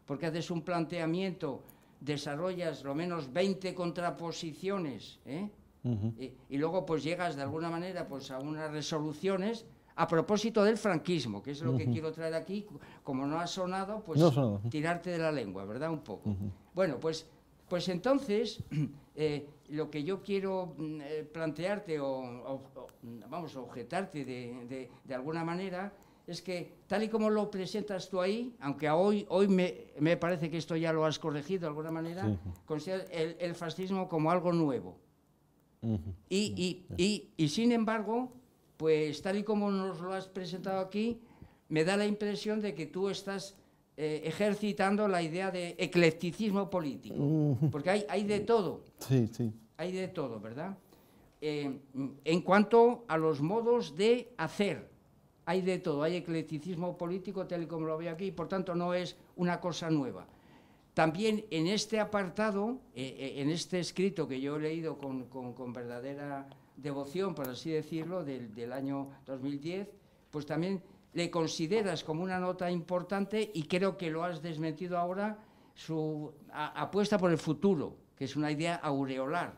porque haces un planteamiento, desarrollas lo menos 20 contraposiciones, y, luego pues llegas de alguna manera pues a unas resoluciones a propósito del franquismo, que es lo que quiero traer aquí, como no ha sonado, pues tirarte de la lengua, ¿verdad? Un poco. Bueno, pues, pues entonces, [CLEARS THROAT] eh, lo que yo quiero mm, eh, plantearte o, vamos, objetarte de, alguna manera es que tal y como lo presentas tú ahí, aunque hoy, hoy me, parece que esto ya lo has corregido de alguna manera, considera el, fascismo como algo nuevo. y, y, y sin embargo, pues tal y como nos lo has presentado aquí, me da la impresión de que tú estás eh, ejercitando la idea de eclecticismo político, mm. porque hay, de todo. Sí, sí. Hay de todo, ¿verdad? Eh, en cuanto a los modos de hacer, hay de todo, hay eclecticismo político tal y como lo veo aquí, y por tanto no es una cosa nueva. También en este apartado, eh, en este escrito que yo he leído con, con verdadera devoción, por así decirlo, del, año 2010, pues también le consideras como una nota importante y creo que lo has desmentido ahora, su apuesta por el futuro, que es una idea aureolar.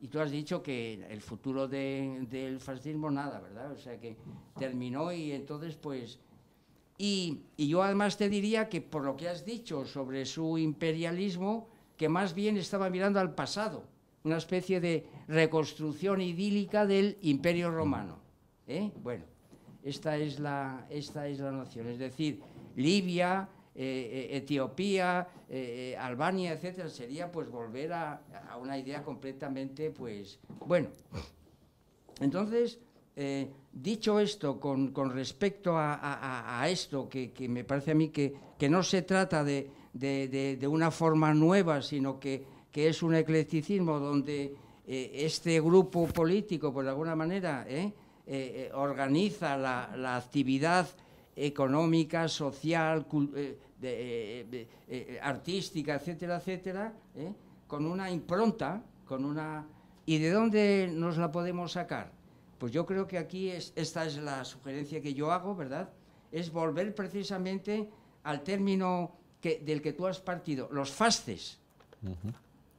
Y tú has dicho que el futuro del fascismo nada, ¿verdad? O sea que terminó y entonces pues... y, yo además te diría que por lo que has dicho sobre su imperialismo, que más bien estaba mirando al pasado una especie de reconstrucción idílica del imperio romano. ¿eh? Bueno, esta es, la, esta es la noción, es decir, Libia, eh, eh, Etiopía, eh, Albania, etcétera, sería pues volver a, una idea completamente, pues, bueno. Entonces, dicho esto, con, respecto a, esto, que, me parece a mí que, que no se trata de, una forma nueva, sino que que es un eclecticismo donde eh, este grupo político, por alguna manera, eh, eh, organiza la, actividad económica, social, artística, etcétera, etcétera, con una impronta, con una... ¿Y de dónde nos la podemos sacar? Pues yo creo que aquí esta es la sugerencia que yo hago, ¿verdad? Es volver precisamente al término del que tú has partido, los fastes.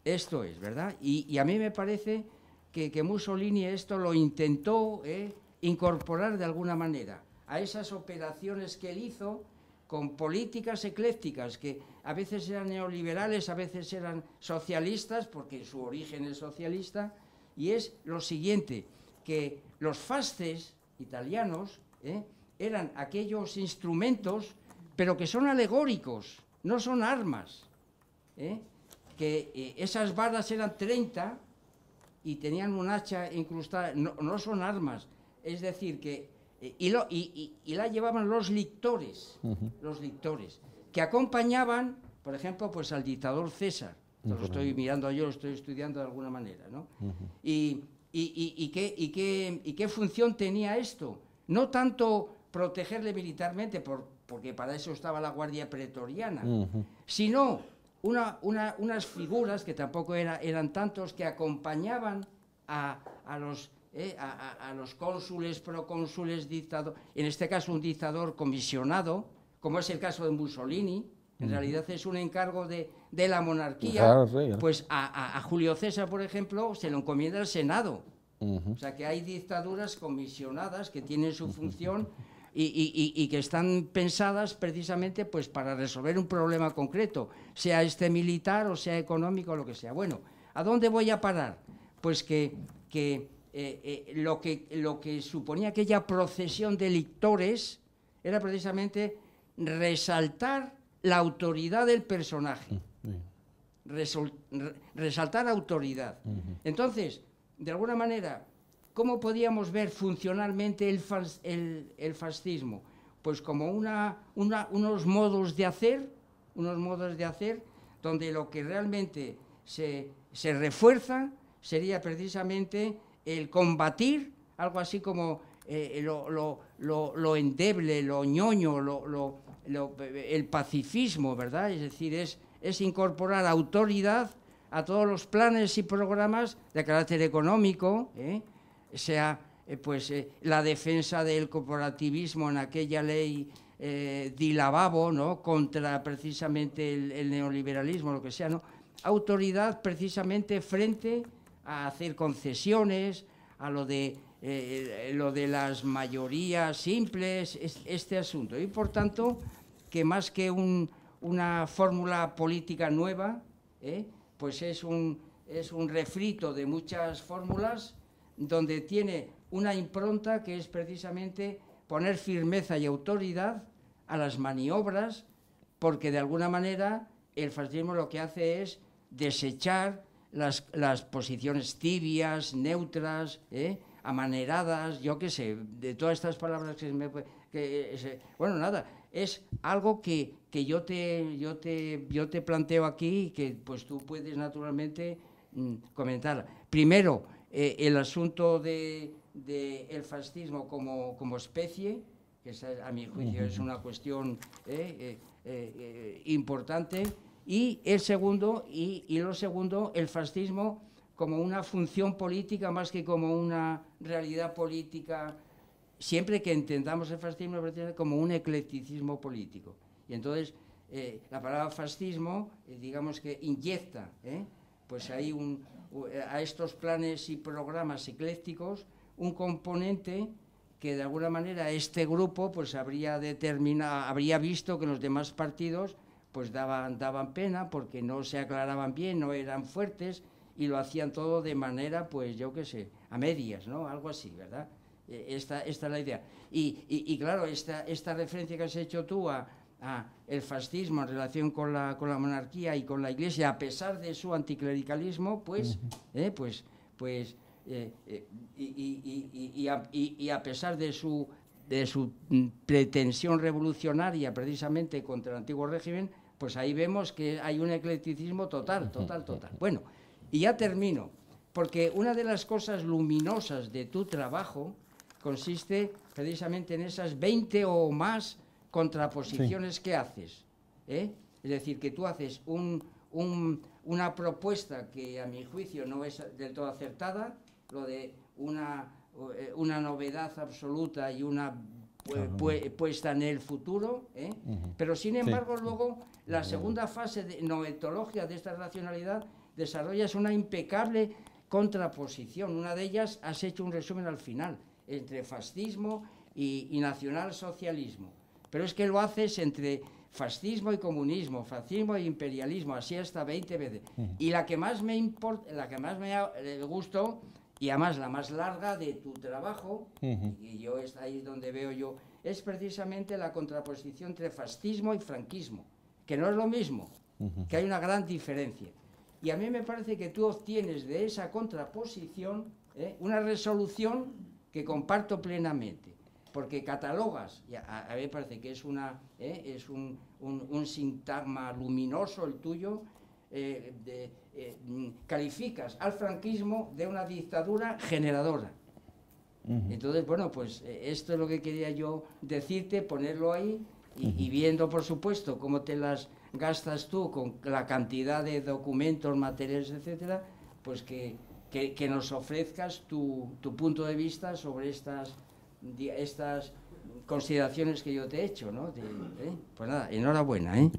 Esto es, ¿verdad? Y, a mí me parece que, Mussolini esto lo intentó ¿eh? incorporar de alguna manera a esas operaciones que él hizo con políticas eclécticas que a veces eran neoliberales, a veces eran socialistas, porque su origen es socialista, y es lo siguiente, que los fasces italianos ¿eh? eran aquellos instrumentos, pero que son alegóricos, no son armas. ¿eh? que eh, esas barras eran 30 y tenían un hacha incrustada, no, son armas, es decir, que... Eh, y, y, la llevaban los lictores, los lictores, que acompañaban, por ejemplo, pues al dictador César, lo estoy mirando yo, lo estoy estudiando de alguna manera, ¿no? y, qué, qué, qué función tenía esto? No tanto protegerle militarmente, por, porque para eso estaba la Guardia Pretoriana, sino unas figuras que tampoco eran tantos que acompañaban a, los eh, a, los cónsules, procónsules, dictador, en este caso un dictador comisionado, como es el caso de Mussolini, en realidad es un encargo de, la monarquía, pues a, a, Julio César, por ejemplo, se lo encomienda el Senado. O sea que hay dictaduras comisionadas que tienen su [LAUGHS] función y, que están pensadas precisamente pues, para resolver un problema concreto, sea este militar o sea económico o lo que sea. Bueno, ¿a dónde voy a parar? Pues que, que eh, eh, lo que lo que suponía aquella procesión de lictores era precisamente resaltar la autoridad del personaje. Mm, resaltar autoridad. Entonces, de alguna manera, ¿Cómo podíamos ver funcionalmente el, fascismo? Pues como unos modos de hacer, unos modos de hacer donde lo que realmente se, refuerza sería precisamente el combatir algo así como eh, lo, endeble, lo ñoño, el pacifismo, ¿verdad? Es decir, es, es incorporar autoridad a todos los planes y programas de carácter económico, ¿eh? sea eh, pues, eh, la defensa del corporativismo en aquella ley eh, dilababo, ¿no? contra precisamente el, neoliberalismo, lo que sea, ¿no? autoridad precisamente frente a hacer concesiones, a lo de, eh, lo de las mayorías simples, este asunto. Y por tanto, que más que una fórmula política nueva, pues es es un refrito de muchas fórmulas donde tiene una impronta que es precisamente poner firmeza y autoridad a las maniobras, porque de alguna manera el fascismo lo que hace es desechar las, posiciones tibias, neutras, ¿eh? amaneradas, yo qué sé, de todas estas palabras que, me, bueno, nada, es algo que, yo, te, yo, te, yo te planteo aquí y que pues tú puedes naturalmente mm, comentar. Primero, eh, el asunto del de, el fascismo como, como especie, que a mi juicio es una cuestión eh, eh, importante, y el segundo, y, y, lo segundo, el fascismo como una función política más que como una realidad política, siempre que entendamos el fascismo como un eclecticismo político. Y entonces la palabra fascismo, digamos que inyecta, pues hay un, eh, a estos planes y programas eclécticos un componente que de alguna manera este grupo pues habría habría visto que los demás partidos pues daban, daban pena porque no se aclaraban bien, no eran fuertes y lo hacían todo de manera, pues yo qué sé, a medias, ¿no? Algo así, ¿verdad? E, esta, esta es la idea. Y, claro, esta, esta referencia que has hecho tú a, el fascismo en relación con la, con la, monarquía y con la iglesia, a pesar de su anticlericalismo, pues, eh, pues, pues eh, eh, y, a, pesar de su, de su mm, pretensión revolucionaria precisamente contra el antiguo régimen, pues ahí vemos que hay un eclecticismo total, total, total. Bueno, y ya termino, porque una de las cosas luminosas de tu trabajo consiste precisamente en esas 20 o más contraposiciones que haces. ¿eh? Es decir, que tú haces una propuesta que a mi juicio no es del todo acertada, lo de una, eh, novedad absoluta y una eh, puesta en el futuro, pero sin embargo luego la segunda fase de, no de esta racionalidad desarrollas una impecable contraposición, una de ellas has hecho un resumen al final, entre fascismo y, y nacionalsocialismo. Pero es que lo haces entre fascismo y comunismo, fascismo e imperialismo, así hasta 20 veces. Y la que más me importa, la que más me gustó y además la más larga de tu trabajo, y yo es ahí donde veo yo, es precisamente la contraposición entre fascismo y franquismo, que no es lo mismo, que hay una gran diferencia. Y a mí me parece que tú obtienes de esa contraposición ¿eh? una resolución que comparto plenamente porque catalogas, a, mí me parece que es, una, ¿eh? es un, sintagma luminoso el tuyo, eh, eh, mm, calificas al franquismo de una dictadura generadora. Entonces, bueno, pues esto es lo que quería yo decirte, ponerlo ahí y, viendo, por supuesto, cómo te las gastas tú con la cantidad de documentos, materiales, etcétera, pues que, nos ofrezcas tu, tu punto de vista sobre estas estas consideraciones que yo te he hecho, ¿no? ¿eh? Pues nada, enhorabuena, ¿eh?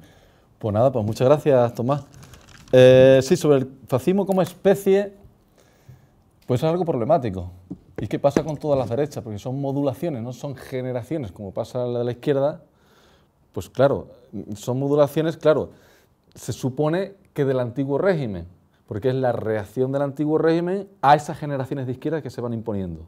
Pues nada, pues muchas gracias, Tomás. Eh, sí, sobre el fascismo como especie, pues es algo problemático. ¿Y qué pasa con todas las derechas? Porque son modulaciones, no son generaciones, como pasa la de la izquierda. Pues claro, son modulaciones, claro, se supone que del antiguo régimen, porque es la reacción del antiguo régimen a esas generaciones de izquierda que se van imponiendo.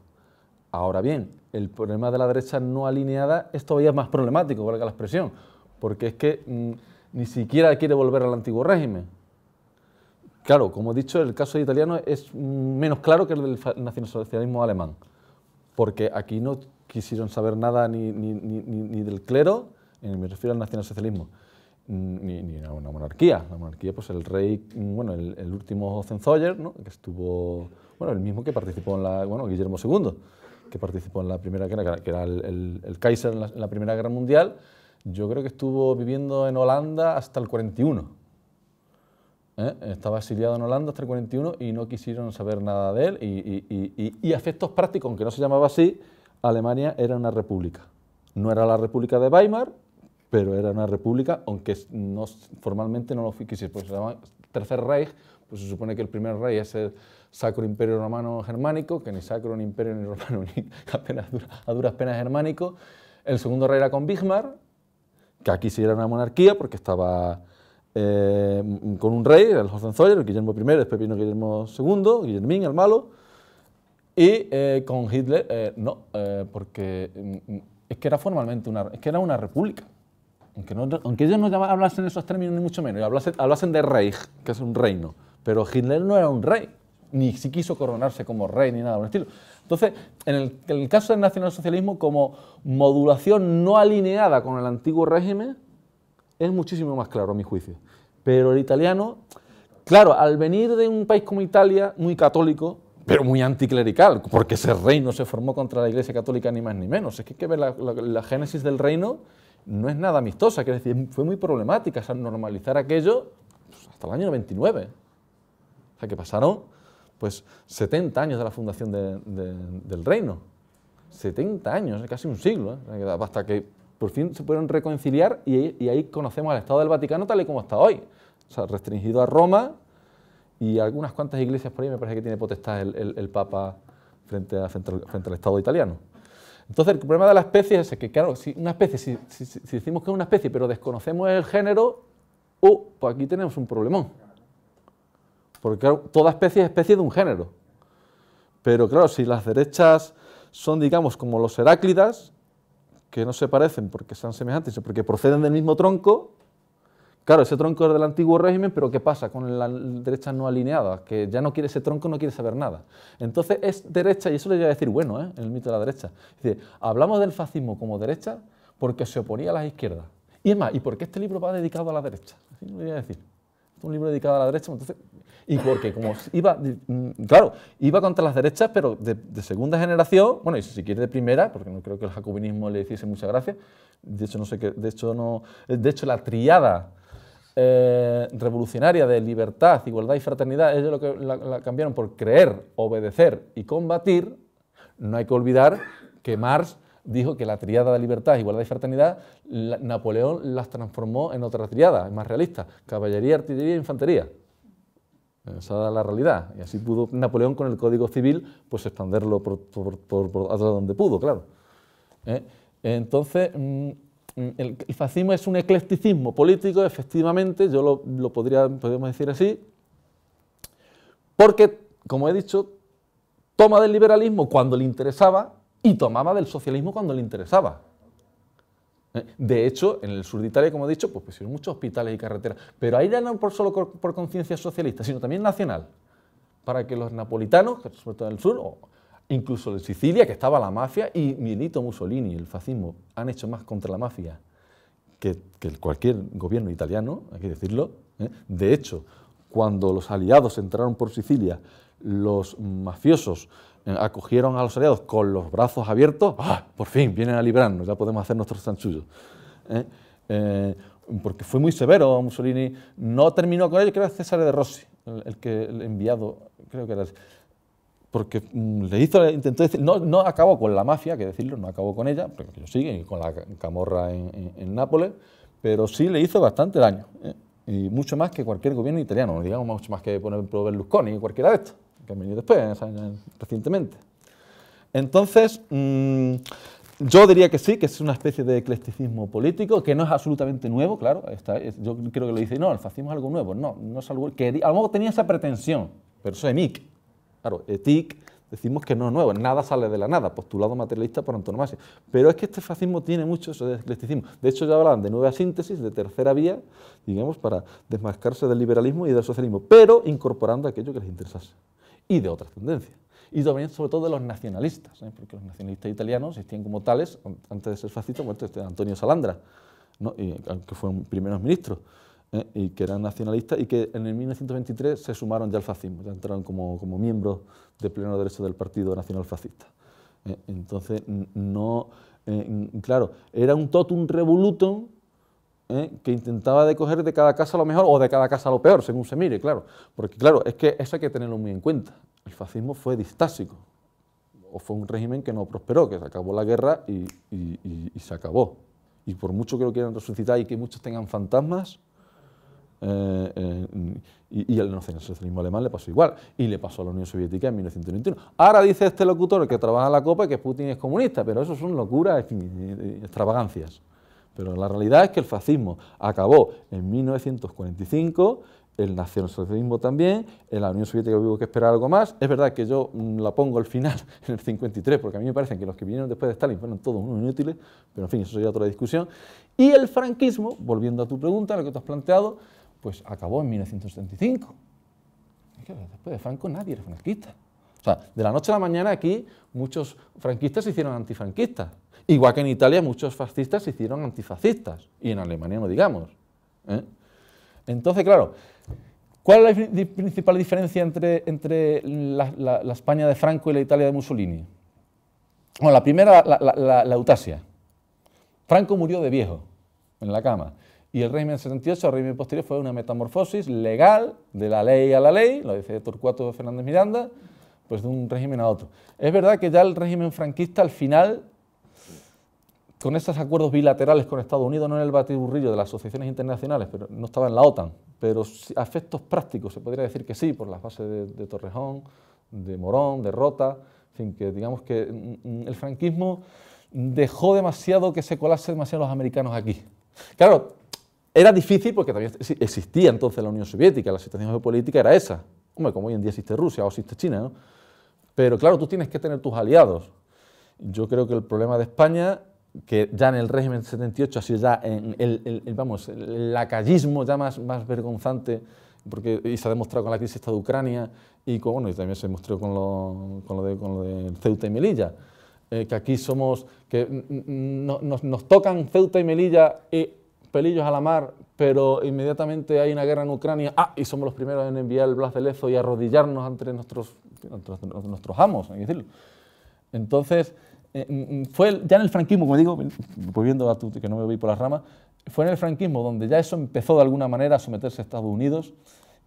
Ahora bien, el problema de la derecha no alineada es todavía más problemático, que la expresión, porque es que mm, ni siquiera quiere volver al antiguo régimen. Claro, como he dicho, el caso italiano es mm, menos claro que el del nacionalsocialismo alemán, porque aquí no quisieron saber nada ni, del clero, me refiero al nacionalsocialismo, mm, ni, ni a una monarquía. La monarquía, pues el rey, bueno, el, último Zenzoyer, que estuvo, bueno, el mismo que participó en la, bueno, Guillermo II que participó en la Primera Guerra, que era el, Kaiser en la, Primera Guerra Mundial, yo creo que estuvo viviendo en Holanda hasta el 41. ¿Eh? Estaba exiliado en Holanda hasta el 41 y no quisieron saber nada de él. Y, y, a efectos prácticos, aunque no se llamaba así, Alemania era una república. No era la República de Weimar, pero era una república, aunque no, formalmente no lo quisieran, Porque pues se llama Tercer Reich, pues se supone que el primer rey es el Sacro Imperio Romano Germánico, que ni sacro ni imperio ni romano, [LAUGHS] ni apenas, a duras penas germánico. El segundo rey era con Bismarck, que aquí sí era una monarquía porque estaba eh, con un rey, el Hohenzollern, Guillermo I, después vino Guillermo II, Guillermín el malo, y eh, con Hitler eh, no, porque mm, es que era formalmente una, es que era una república. Aunque, aunque ellos no hablasen esos términos ni mucho menos, hablasen, hablasen de Reich, que es un reino, pero Hitler no era un rey, ni si quiso coronarse como rey ni nada de estilo. Entonces, en el, caso del nacionalsocialismo, como modulación no alineada con el antiguo régimen, es muchísimo más claro a mi juicio. Pero el italiano, claro, al venir de un país como Italia, muy católico, pero muy anticlerical, porque ese reino se formó contra la Iglesia Católica ni más ni menos. Es que hay que ver la, génesis del reino, no es nada amistosa, quiero decir, fue muy problemática, normalizar aquello pues, hasta el año 99. O sea, pasaron pues 70 años de la fundación del reino. 70 años, casi un siglo, ¿eh? hasta que por fin se pudieron reconciliar y, ahí conocemos al Estado del Vaticano tal y como está hoy. O sea, restringido a Roma y algunas cuantas iglesias por ahí me parece que tiene potestad el, Papa frente, al, Estado italiano. Entonces, el problema de la especie es que, claro, si una especie, si, decimos que es una especie pero desconocemos el género, oh, pues aquí tenemos un problemón. Porque claro, toda especie es especie de un género. Pero claro, si las derechas son, digamos, como los heráclidas, que no se parecen porque sean semejantes, porque proceden del mismo tronco, claro, ese tronco es del antiguo régimen, pero ¿qué pasa con las derechas no alineadas, Que ya no quiere ese tronco, no quiere saber nada. Entonces es derecha, y eso le voy a decir bueno, ¿eh? en el mito de la derecha. hablamos del fascismo como derecha porque se oponía a las izquierdas. Y es más, ¿y por qué este libro va dedicado a la derecha? Así voy a decir. Este es un libro dedicado a la derecha, entonces y porque como iba, mm, claro, iba contra las derechas, pero de, segunda generación, bueno, y si quiere de primera, porque no creo que el jacobinismo le hiciese mucha gracia, de hecho no sé qué, de hecho no, de hecho la triada eh, revolucionaria de libertad, igualdad y fraternidad, ellos lo que la, cambiaron por creer, obedecer y combatir, no hay que olvidar que Marx dijo que la triada de libertad, igualdad y fraternidad, Napoleón las transformó en otra triada, más realista, caballería, artillería e infantería. Esa era la realidad. Y así pudo Napoleón con el Código Civil pues expanderlo por, donde pudo, claro. ¿Eh? Entonces, mm, mm, el, fascismo es un eclecticismo político, efectivamente, yo lo, podría, decir así, porque, como he dicho, toma del liberalismo cuando le interesaba y tomaba del socialismo cuando le interesaba. ¿eh? De hecho, en el sur de Italia, como he dicho, pues pusieron muchos hospitales y carreteras, pero ahí ya no por solo por conciencia socialista, sino también nacional, para que los napolitanos, sobre todo en el sur, o incluso en Sicilia, que estaba la mafia, y Milito Mussolini, y el fascismo, han hecho más contra la mafia que, cualquier gobierno italiano, hay que decirlo. ¿eh? De hecho, cuando los aliados entraron por Sicilia, los mafiosos acogieron a los aliados con los brazos abiertos, ¡ah! por fin vienen a librarnos, ya podemos hacer nuestros chanchullos. ¿eh? Eh, porque fue muy severo Mussolini, no terminó con ellos, creo que César de Rossi, el, que el enviado, creo que era porque mm, le hizo, intentó decir, no, no acabó con la mafia, que decirlo, no acabó con ella, porque ellos siguen con la camorra en, Nápoles, pero sí le hizo bastante daño, ¿eh? y mucho más que cualquier gobierno italiano, digamos mucho más que, poner ejemplo, Berlusconi y cualquiera de estos que han venido después, recientemente. Entonces, mm, yo diría que sí, que es una especie de eclecticismo político, que no es absolutamente nuevo, claro. yo creo que le dice, no, el fascismo es algo nuevo. No, no es algo. que a tenía esa pretensión, pero eso es MIC. Claro, ETIC decimos que no es nuevo, nada sale de la nada, postulado materialista por antonomasia. Pero es que este fascismo tiene mucho eso de eclecticismo. De hecho, ya hablaban de nueva síntesis, de tercera vía, digamos, para desmarcarse del liberalismo y del socialismo, pero incorporando aquello que les interesase y de otras tendencias. Y también, sobre todo, de los nacionalistas, ¿eh? porque los nacionalistas italianos existían como tales, antes de ser fascistas, muerto este Antonio Salandra, y, eh, que fue un primer ministro, ¿eh? y que eran nacionalistas, y que en el 1923 se sumaron ya al fascismo, ya entraron como, como miembros de pleno derecho del Partido Nacional Fascista. Entonces, no, claro, era un totum revolutum ¿eh? que intentaba de coger de cada casa lo mejor o de cada casa lo peor, según se mire, claro. Porque claro, es que eso hay que tenerlo muy en cuenta. El fascismo fue distásico, o fue un régimen que no prosperó, que se acabó la guerra y, se acabó. Y por mucho que lo quieran resucitar y que muchos tengan fantasmas, eh, eh, y, y, al nacionalismo alemán le pasó igual, y le pasó a la Unión Soviética en 1921 Ahora dice este locutor que trabaja en la Copa que Putin es comunista, pero eso son locuras, extravagancias. Pero la realidad es que el fascismo acabó en 1945, el nacionalsocialismo también, en la Unión Soviética hubo que esperar algo más. Es verdad que yo mm, la pongo al final, [LAUGHS] en el 53, porque a mí me parecen que los que vinieron después de Stalin fueron todos unos inútiles, pero en fin, eso sería otra discusión. Y el franquismo, volviendo a tu pregunta, lo que tú has planteado, pues acabó en 1975. Después de Franco nadie era franquista. O sea, de la noche a la mañana aquí muchos franquistas se hicieron antifranquistas. Igual que en Italia muchos fascistas se hicieron antifascistas, y en Alemania no digamos. ¿eh? Entonces, claro, ¿cuál es la principal diferencia entre, entre la, España de Franco y la Italia de Mussolini? Bueno, la primera, la, la eutasia. Franco murió de viejo, en la cama. Y el régimen 78, el régimen posterior, fue una metamorfosis legal, de la ley a la ley, lo dice Torcuato Fernández Miranda, pues de un régimen a otro. Es verdad que ya el régimen franquista al final con esos acuerdos bilaterales con Estados Unidos, no en el batiburrillo de las asociaciones internacionales, pero no estaba en la OTAN, pero a efectos prácticos se podría decir que sí, por las bases de, Torrejón, de Morón, de Rota, en fin, que digamos que mm, mm, el franquismo dejó demasiado que se colase demasiado los americanos aquí. Claro, era difícil porque también existía entonces la Unión Soviética, la situación geopolítica era esa, Hombre, como hoy en día existe Rusia o existe China, ¿no? Pero claro, tú tienes que tener tus aliados. Yo creo que el problema de España que ya en el régimen 78 ha sido ya en el, vamos, el lacayismo ya más, más vergonzante, porque y se ha demostrado con la crisis de Ucrania y, con, y también se demostró con lo, con lo, de, Ceuta y Melilla. Eh, que aquí somos, que nos, nos, tocan Ceuta y Melilla y pelillos a la mar, pero inmediatamente hay una guerra en Ucrania, ah, y somos los primeros en enviar el Blas de Lezo y arrodillarnos ante nuestros, ante nuestros amos, hay que decirlo. Entonces, eh, mm, mm, fue ya en el franquismo, como digo, volviendo a tú que no me voy por las ramas, fue en el franquismo donde ya eso empezó de alguna manera a someterse a Estados Unidos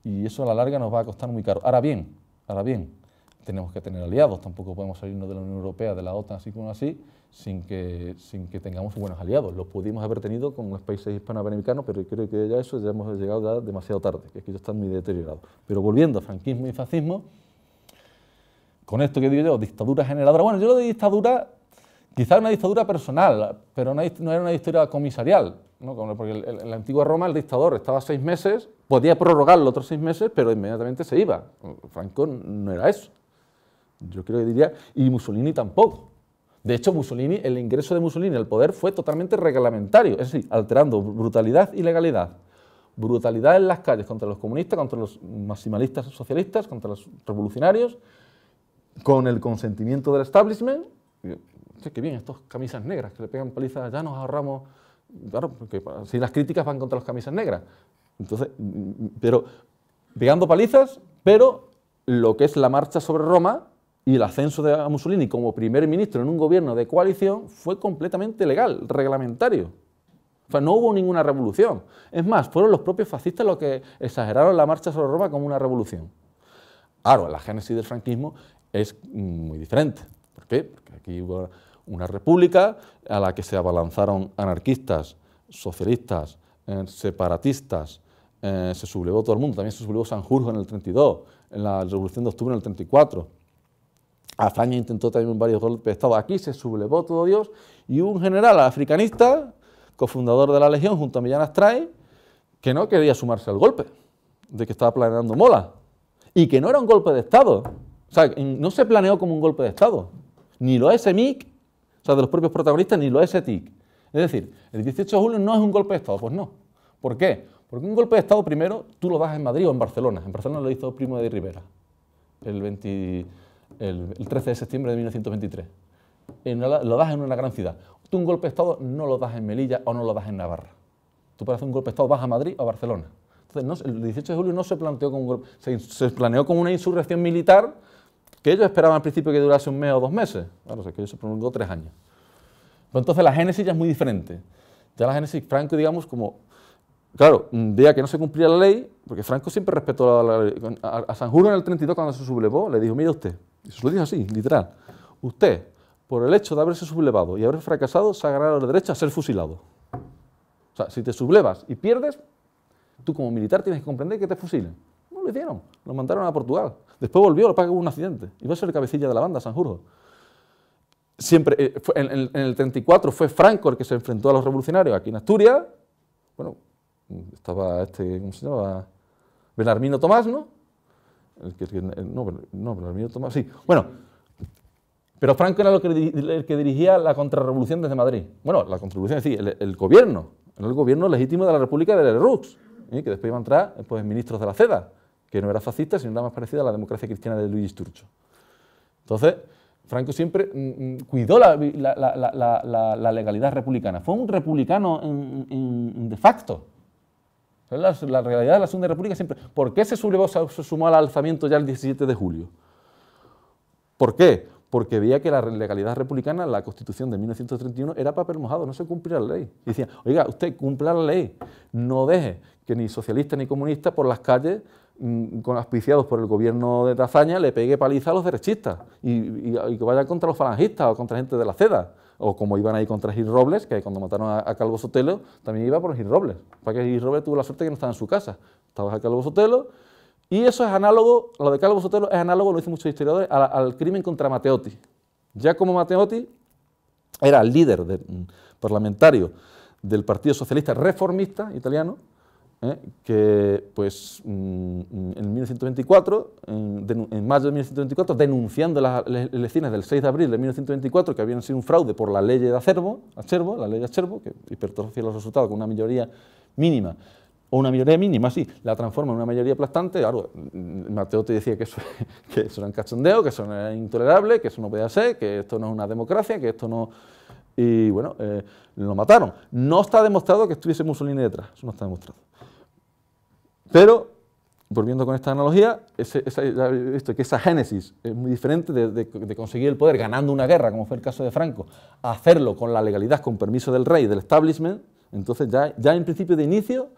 y eso a la larga nos va a costar muy caro. Ahora bien, ahora bien, tenemos que tener aliados, tampoco podemos salirnos de la Unión Europea, de la OTAN, así como así, sin que, sin que tengamos buenos aliados. Los pudimos haber tenido con los países hispanoamericanos, pero creo que ya eso ya hemos llegado demasiado tarde, que es que ya están muy deteriorados. Pero volviendo a franquismo y fascismo, con esto que digo yo, dictadura generadora. Bueno, yo lo de dictadura, quizás una dictadura personal, pero no, era una dictadura comisarial, porque en la antigua Roma el dictador estaba seis meses, podía prorrogarlo otros seis meses, pero inmediatamente se iba. Franco no era eso. Yo creo que diría, y Mussolini tampoco. De hecho, Mussolini, el ingreso de Mussolini al poder fue totalmente reglamentario, es decir, alterando brutalidad y legalidad. Brutalidad en las calles contra los comunistas, contra los maximalistas socialistas, contra los revolucionarios, con el consentimiento del establishment. qué bien, estos camisas negras que le pegan palizas, ya nos ahorramos. Claro, porque si las críticas van contra las camisas negras. Entonces, mm, pero pegando palizas, pero lo que es la marcha sobre Roma y el ascenso de Mussolini como primer ministro en un gobierno de coalición fue completamente legal, reglamentario. O sea, no hubo ninguna revolución. Es más, fueron los propios fascistas los que exageraron la marcha sobre Roma como una revolución. Claro, la génesis del franquismo es muy diferente. ¿Por qué? Porque aquí hubo una república a la que se abalanzaron anarquistas, socialistas, eh, separatistas, eh, se sublevó todo el mundo, también se sublevó Sanjurjo en el 32, en la Revolución de Octubre en el 34. Azaña intentó también varios golpes de Estado. Aquí se sublevó todo Dios y un general africanista, cofundador de la Legión junto a Millán Astray, que no quería sumarse al golpe, de que estaba planeando Mola, y que no era un golpe de Estado, o sea, no se planeó como un golpe de Estado. Ni lo es mic o sea, de los propios protagonistas, ni lo es e tic Es decir, el 18 de julio no es un golpe de Estado, pues no. ¿Por qué? Porque un golpe de Estado primero tú lo das en Madrid o en Barcelona. En Barcelona lo hizo Primo de Rivera el, 13 de septiembre de 1923. lo das en una gran ciudad. Tú un golpe de Estado no lo das en Melilla o no lo das en Navarra. Tú para hacer un golpe de Estado vas a Madrid o a Barcelona. Entonces, el 18 de julio no se planteó como un golpe, se planeó como una insurrección militar que ellos esperaban al principio que durase un mes o dos meses. bueno, o sea, que eso se prolongó tres años. Pero entonces la génesis ya es muy diferente. Ya la génesis, Franco, digamos, como... Claro, un día que no se cumplía la ley, porque Franco siempre respetó a la, Sanjuro en el 32, cuando se sublevó, le dijo, mire usted, y se lo dijo así, literal, usted, por el hecho de haberse sublevado y haber fracasado, se ha ganado el derecho a ser fusilado. O sea, si te sublevas y pierdes, tú como militar tienes que comprender que te fusilen lo hicieron, lo mandaron a Portugal. Después volvió, lo pagó un accidente. Iba a ser el cabecilla de la banda, Sanjurjo. Siempre, eh, en, el 34 fue Franco el que se enfrentó a los revolucionarios aquí en Asturias. Bueno, estaba este, ¿cómo se llamaba? Belarmino Tomás, ¿no? Eh, no, no, Belarmino Tomás, sí. Bueno, pero Franco era que, el que dirigía la contrarrevolución desde Madrid. Bueno, la contrarrevolución, es decir, el, gobierno, el gobierno legítimo de la República de Lerux, ¿eh? que después iba a entrar pues, ministros de la CEDA que no era fascista, sino era más parecida a la democracia cristiana de Luis Turcho. Entonces, Franco siempre mm, mm, cuidó la, legalidad republicana. Fue un republicano de facto. La, realidad de la Segunda República siempre. ¿Por qué se, sublevó, se sumó al alzamiento ya el 17 de julio? ¿Por qué? Porque veía que la legalidad republicana, la constitución de 1931, era papel mojado, no se cumplía la ley. Y decía, oiga, usted cumpla la ley, no deje que ni socialistas ni comunistas por las calles Mm, con, auspiciados por el gobierno de Tazaña, le pegue paliza a los derechistas y, que vayan contra los falangistas o contra gente de la CEDA. O como iban ahí contra Gil Robles, que cuando mataron a, Calvo Sotelo también iba por Gil Robles. Para que Gil Robles tuvo la suerte que no estaba en su casa. Estaba a Calvo Sotelo. Y eso es análogo, lo de Calvo Sotelo es análogo, lo dicen muchos historiadores, al, crimen contra Matteotti... Ya como Matteotti... era el líder mm, parlamentario del Partido Socialista Reformista italiano, ¿eh? que pues, mm, mm, en, 1924, en, mayo de 1924, denunciando las elecciones del 6 de abril de 1924, que habían sido un fraude por la ley de Acerbo, acervo la ley de que hipertrofia los resultados con una mayoría mínima, o una mayoría mínima, sí, la transforma en una mayoría aplastante, claro, mm, Mateo te decía [LAUGHS] que eso, era un cachondeo, que eso era intolerable, que eso no podía ser, que esto no es una democracia, que esto no... Y bueno, eh, lo mataron. No está demostrado que estuviese Mussolini detrás, eso no está demostrado. Pero, volviendo con esta analogía, ese, esto, que esa génesis es muy diferente de, conseguir el poder ganando una guerra, como fue el caso de Franco, a hacerlo con la legalidad, con permiso del rey, del establishment, entonces ya, en principio de inicio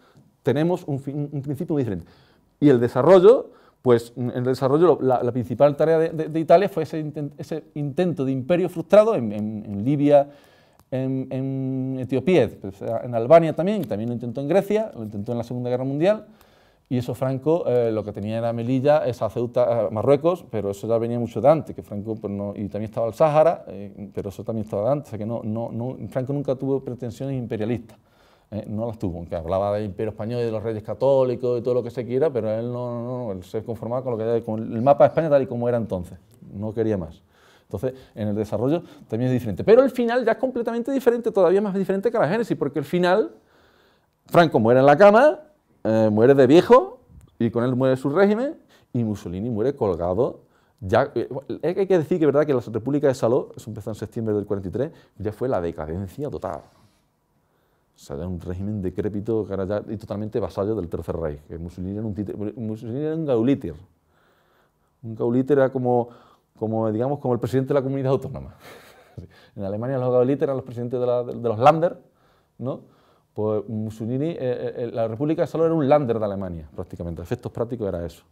tenemos un, principio muy diferente. Y el desarrollo, pues en el desarrollo la, principal tarea de, Italia fue ese, intento de imperio frustrado en, Libia, en, Etiopía, en Albania también, también lo intentó en Grecia, lo intentó en la Segunda Guerra Mundial, y eso Franco eh, lo que tenía era Melilla, esa Ceuta, Marruecos, pero eso ya venía mucho de antes, que Franco, pues y también estaba el Sáhara, eh, pero eso también estaba de antes, o sea que no, no, Franco nunca tuvo pretensiones imperialistas, eh, no las tuvo, aunque hablaba del imperio español y de los reyes católicos y todo lo que se quiera, pero él no, él se conformaba con, lo que, con el mapa de España tal y como era entonces, no quería más. Entonces, en el desarrollo también es diferente. Pero el final ya es completamente diferente, todavía más diferente que la Génesis, porque el final, Franco muere en la cama, eh, muere de viejo y con él muere su régimen y Mussolini muere colgado. Ya, eh, eh, hay que decir que, ¿verdad? que la República de Saló, eso empezó en septiembre del 43, ya fue la decadencia total. O sea, era un régimen decrépito y totalmente vasallo del Tercer Reich. Mussolini era un, títer, era un gaulíter. Un gaulíter era como, como, digamos, como el presidente de la comunidad autónoma. [LAUGHS] en Alemania los gaulíter eran los presidentes de, de los Länder, ¿no? pues Mussolini, eh, eh, eh, la República de era un lander de Alemania, prácticamente, efectos prácticos era eso.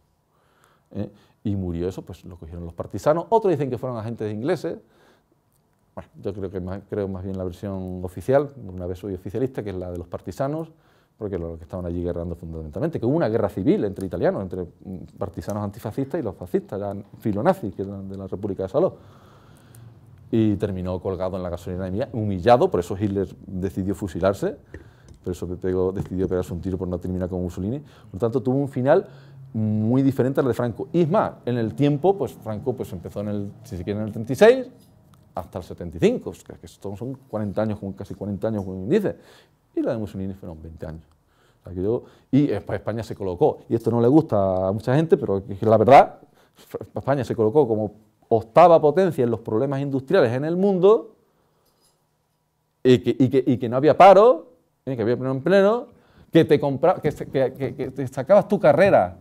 Y murió eso, pues lo cogieron los partisanos, otros dicen que fueron agentes ingleses, yo creo que más, creo más bien la versión oficial, una vez soy oficialista, que es la de los partisanos, porque lo que estaban allí guerrando fundamentalmente, que hubo una guerra civil entre italianos, entre mm, partisanos antifascistas y los fascistas, eran filonazis, que eran de la República de Saló. Y terminó colgado en la mía humillado, por eso Hitler decidió fusilarse pero eso decidió pegarse un tiro por no terminar con Mussolini. Por lo tanto, tuvo un final muy diferente al de Franco. Y es más, en el tiempo, pues Franco pues, empezó en el, si se quiere, en el 36 hasta el 75, que son 40 años, casi 40 años, como dice. Y la de Mussolini fueron 20 años. O yo, y eh, pues, España se colocó, y esto no le gusta a mucha gente, pero la verdad, España se colocó como octava potencia en los problemas industriales en el mundo, y que, y que, y que no había paro, que había pleno empleo, que te, que, te sacabas tu carrera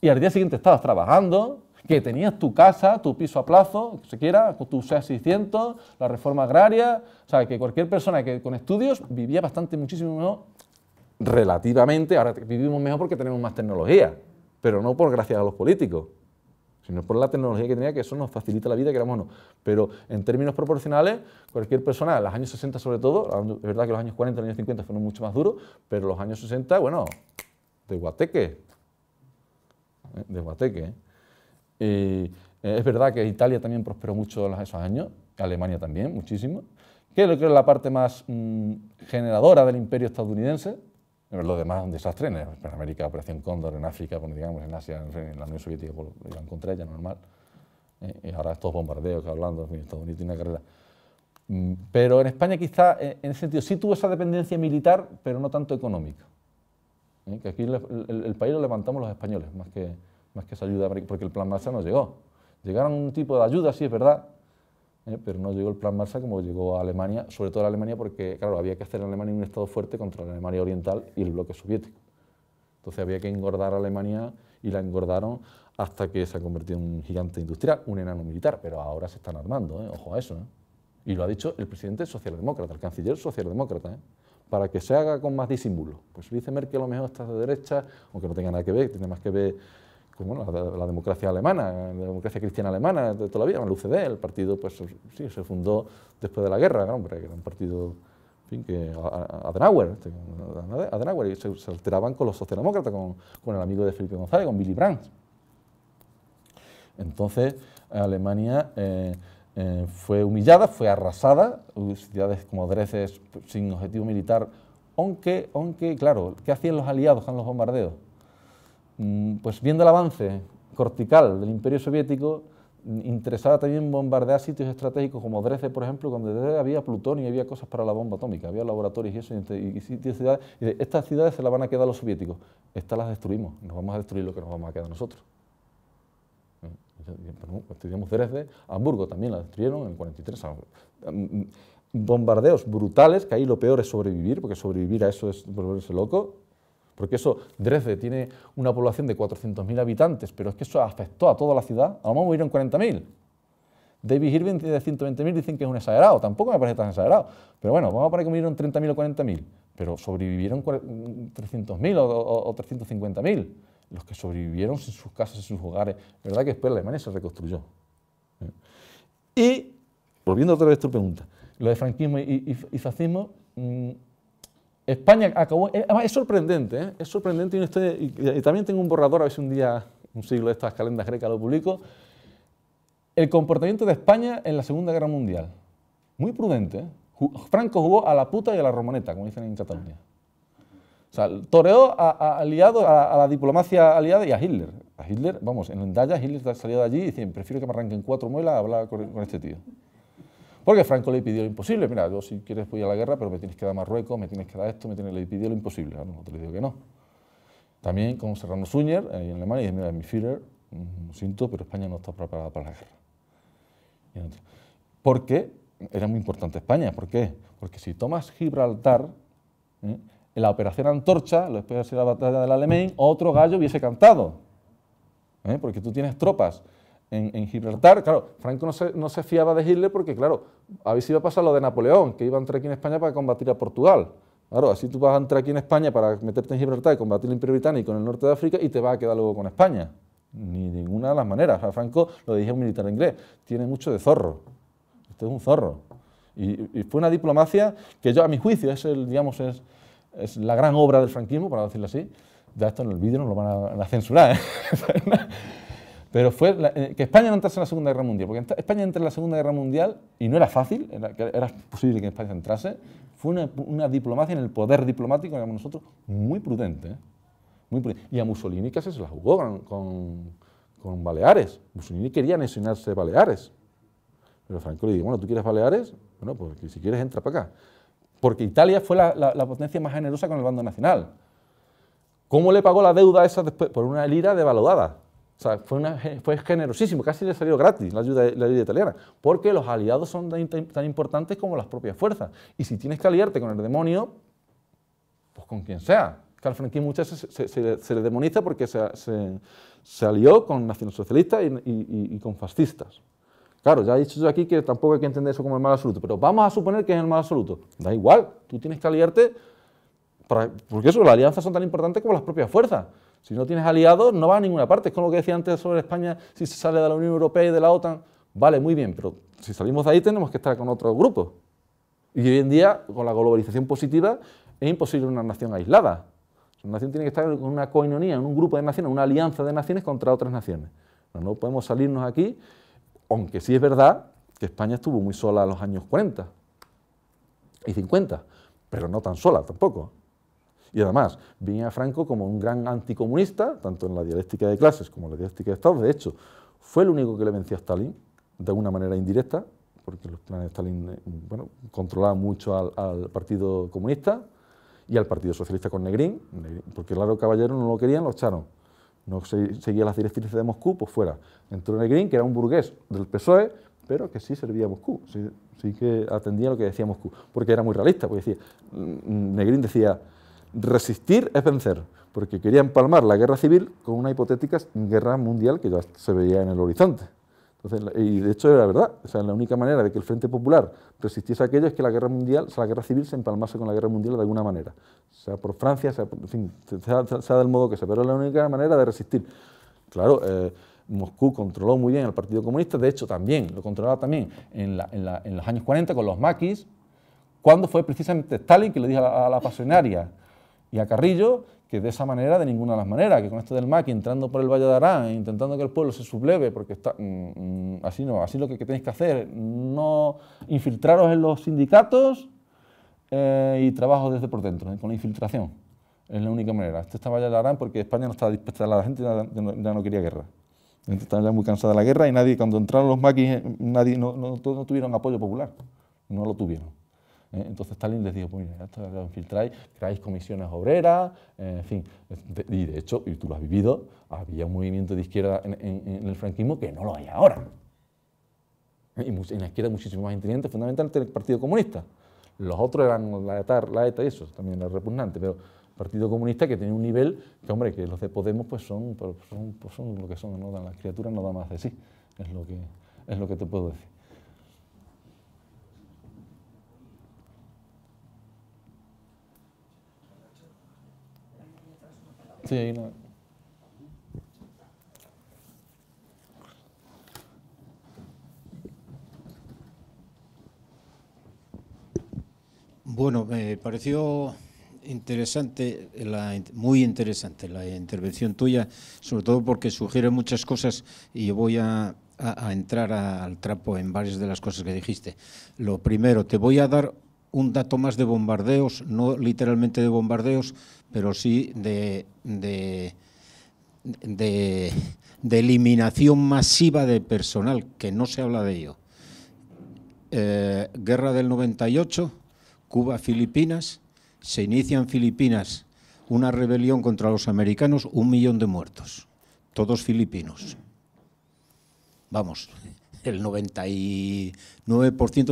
y al día siguiente estabas trabajando, que tenías tu casa, tu piso a plazo, se quiera, tu 600, la reforma agraria, o sea, que cualquier persona que con estudios vivía bastante, muchísimo mejor, relativamente, ahora vivimos mejor porque tenemos más tecnología, pero no por gracias a los políticos sino por la tecnología que tenía, que eso nos facilita la vida, que era no. Pero en términos proporcionales, cualquier persona, en los años 60 sobre todo, es verdad que los años 40, los años 50 fueron mucho más duros, pero los años 60, bueno, de guateque. Eh, de guateque. Eh. Eh, es verdad que Italia también prosperó mucho en esos años, Alemania también, muchísimo, que creo que es la parte más mm, generadora del imperio estadounidense, los demás de esas trenes, en América, Operación Cóndor, en África, digamos, en Asia, en la Unión Soviética, pues, iban contra ella, normal. ¿eh? y ahora estos bombardeos que hablando, Estados Unidos tiene una carrera. Mm, pero en España quizá, eh, en ese sentido, sí tuvo esa dependencia militar, pero no tanto económica. ¿eh? Que aquí el, país lo levantamos los españoles, más que, más que esa ayuda, porque el plan Marshall no llegó. Llegaron un tipo de ayuda, sí es verdad, ¿eh? pero no llegó el plan Marshall como llegó a Alemania, sobre todo a Alemania porque, claro, había que hacer en Alemania un Estado fuerte contra la Alemania Oriental y el bloque soviético. Entonces había que engordar a Alemania y la engordaron hasta que se ha convertido en un gigante industrial, un enano militar, pero ahora se están armando, ¿eh? ojo a eso. ¿eh? Y lo ha dicho el presidente socialdemócrata, el canciller socialdemócrata para que se haga con más disimulo. Pues dice Merkel a lo mejor está de derecha, aunque no tenga nada que ver, tiene más que ver como la, democracia alemana, la democracia cristiana alemana de toda la vida, el UCD, el partido pues sí, se fundó después de la guerra, que era un partido que este, Adenauer, y se, alteraban con los socialdemócratas, con, el amigo de Felipe González, con Billy Brandt. Entonces Alemania eh, eh, fue humillada, fue arrasada, ciudades como Dresde sin objetivo militar, aunque, aunque claro, ¿qué hacían los aliados con los bombardeos? Mm, pues viendo el avance cortical del Imperio Soviético, mm, interesaba también bombardear sitios estratégicos como Dresde, por ejemplo, cuando Dresde había plutonio y había cosas para la bomba atómica, había laboratorios y eso, y, sitios, ciudades. Y de estas ciudades se las van a quedar los soviéticos. Estas las destruimos, nos vamos a destruir lo que nos vamos a quedar nosotros. Eh, Estudiamos pues Dresde, Hamburgo también la destruyeron en 1943, 43. Mm, bombardeos brutales, que ahí lo peor es sobrevivir, porque sobrevivir a eso es volverse loco, porque eso, Dresde tiene una población de 400.000 habitantes, pero es que eso afectó a toda la ciudad. A lo mejor 40.000. David Irving tiene 120.000, dicen que es un exagerado. Tampoco me parece tan exagerado. Pero bueno, vamos a poner que murieron 30.000 o 40.000. Pero sobrevivieron 300.000 o, o, 350.000. Los que sobrevivieron en sus casas, en sus hogares. La verdad que después Alemania se reconstruyó. Y, volviendo otra vez a tu pregunta, lo de franquismo y, fascismo... Mm, España acabó, eh, es, sorprendente, ¿eh? es sorprendente y, también tengo un borrador, a ver un día, un siglo de estas calendas grecas lo publico, el comportamiento de España en la Segunda Guerra Mundial. Muy prudente. ¿eh? Franco jugó a la puta y a la romaneta, como dicen en Cataluña. O sea, toreó a, aliado, a, la diplomacia aliada y a Hitler. A Hitler, vamos, en Daya Hitler salió de allí y dice, prefiero que me arranquen cuatro muelas a hablar con este tío. Porque Franco le pidió lo imposible. Mira, yo si quieres voy a la guerra, pero me tienes que dar Marruecos, me tienes que dar esto, me tienes... le pidió lo imposible. A no te le digo que no. También con Serrano Suñer en Alemania, y mira, mi Führer, lo siento, pero España no está preparada para la guerra. ¿Por qué? era muy importante España. ¿Por qué? Porque si tomas Gibraltar, ¿eh? en la operación Antorcha, después de la batalla del alemán otro gallo hubiese cantado. ¿eh? Porque tú tienes tropas en, Gibraltar, claro, Franco no se, no se fiaba de Hitler porque, claro, a ver iba a pasar lo de Napoleón, que iba a entrar aquí en España para combatir a Portugal. Claro, así tú vas a entrar aquí en España para meterte en Gibraltar y combatir el Imperio Británico en el norte de África y te vas a quedar luego con España. Ni de ninguna de las maneras. O Franco, lo dije un militar inglés, tiene mucho de zorro. Este es un zorro. Y, fue una diplomacia que yo, a mi juicio, es, el, digamos, es, la gran obra del franquismo, para decirlo así. Ya esto en el vídeo no lo van a, a censurar. ¿eh? [LAUGHS] Pero fue eh, que España no entrase en la Segunda Guerra Mundial, porque España entra en la Segunda Guerra Mundial y no era fácil, era, posible que España entrase. Fue una, diplomacia en el poder diplomático, digamos nosotros, muy prudente, muy Y a Mussolini casi se la jugó con, con, Baleares. Mussolini quería anexionarse Baleares. Pero Franco le dijo, bueno, ¿tú quieres Baleares? Bueno, pues si quieres entra para acá. Porque Italia fue la, potencia más generosa con el bando nacional. ¿Cómo le pagó la deuda esa después? Por una lira devaluada. O sea, fue, generosísimo, casi le salió gratis la ayuda, la italiana, porque los aliados son tan, importantes como las propias fuerzas. Y si tienes que aliarte con el demonio, pues con quien sea. Carl Franquín muchas veces se, le demoniza porque se, alió con nacionalsocialistas y, y, con fascistas. Claro, ya he dicho yo aquí que tampoco hay que entender eso como el mal absoluto, pero vamos a suponer que es el mal absoluto. Da igual, tú tienes que aliarte, porque eso, las alianzas son tan importantes como las propias fuerzas. Si no tienes aliados, no vas a ninguna parte. Es como lo que decía antes sobre España, si se sale de la Unión Europea y de la OTAN. Vale, muy bien, pero si salimos de ahí tenemos que estar con otro grupo. Y hoy en día, con la globalización positiva, es imposible una nación aislada. Una nación tiene que estar en una coinonía, en un grupo de naciones, una alianza de naciones contra otras naciones. no podemos salirnos aquí, aunque sí es verdad que España estuvo muy sola en los años 40 y 50, pero no tan sola tampoco. Y además, venía a Franco como un gran anticomunista, tanto en la dialéctica de clases como en la dialéctica de estados. De hecho, fue el único que le vencía a Stalin, de una manera indirecta, porque los planes de Stalin eh, bueno, controlaban mucho al, Partido Comunista y al Partido Socialista con Negrín, porque Aro Caballero no lo querían, lo echaron. No seguía las directrices de Moscú, pues fuera. Entró Negrín, que era un burgués del PSOE, pero que sí servía a Moscú, sí, sí que atendía lo que decía Moscú, porque era muy realista, porque decía, mm, mm, Negrín decía, resistir es vencer, porque quería empalmar la guerra civil con una hipotética guerra mundial que ya se veía en el horizonte. Entonces, y de hecho era verdad, o sea, la única manera de que el Frente Popular resistiese aquello es que la guerra mundial, la guerra civil se empalmase con la guerra mundial de alguna manera, sea por Francia, sea, del modo que sea, pero era la única manera de resistir. Claro, eh, Moscú controló muy bien al Partido Comunista, de hecho también, lo controlaba también en, los años 40 con los maquis, cuando fue precisamente Stalin que le dijo a la pasionaria, y a Carrillo que de esa manera, de ninguna de las maneras, que con esto del MAC entrando por el Valle de Arán, intentando que el pueblo se subleve, porque está, mm, mm, así no, así lo que, tenéis que hacer, no infiltraros en los sindicatos eh, y trabajo desde por dentro, eh, con la infiltración. Es la única manera. Este está Valle de Arán porque España no estaba dispuesta, la gente ya, no quería guerra. La gente estaba ya muy cansada de la guerra y nadie, cuando entraron los maquis, eh, nadie, no tuvieron apoyo popular, no lo tuvieron. ¿eh? Entonces Stalin les dijo, pues mira, esto lo infiltráis, creáis comisiones obreras, en fin. Y de hecho, y tú lo has vivido, había un movimiento de izquierda en, el franquismo que no lo hay ahora. Y en la izquierda muchísimo más inteligente, fundamentalmente el Partido Comunista. Los otros eran la ETA, la ETA y eso, también era repugnante, pero el Partido Comunista que tenía un nivel que, hombre, que los de Podemos pues son, pues, pues, son, lo que son, no dan, las criaturas no dan más de sí, es lo que, es lo que te puedo decir. Bueno, me pareció interesante, muy interesante la intervención tuya, sobre todo porque sugiere muchas cosas y yo voy a, entrar al trapo en varias de las cosas que dijiste. Lo primero, te voy a dar un dato más de bombardeos, no literalmente de bombardeos, pero sí de, eliminación masiva de personal, que no se habla de ello. Eh, guerra del 98, Cuba-Filipinas, se inicia en Filipinas una rebelión contra los americanos, un millón de muertos, todos filipinos. Vamos, el 99%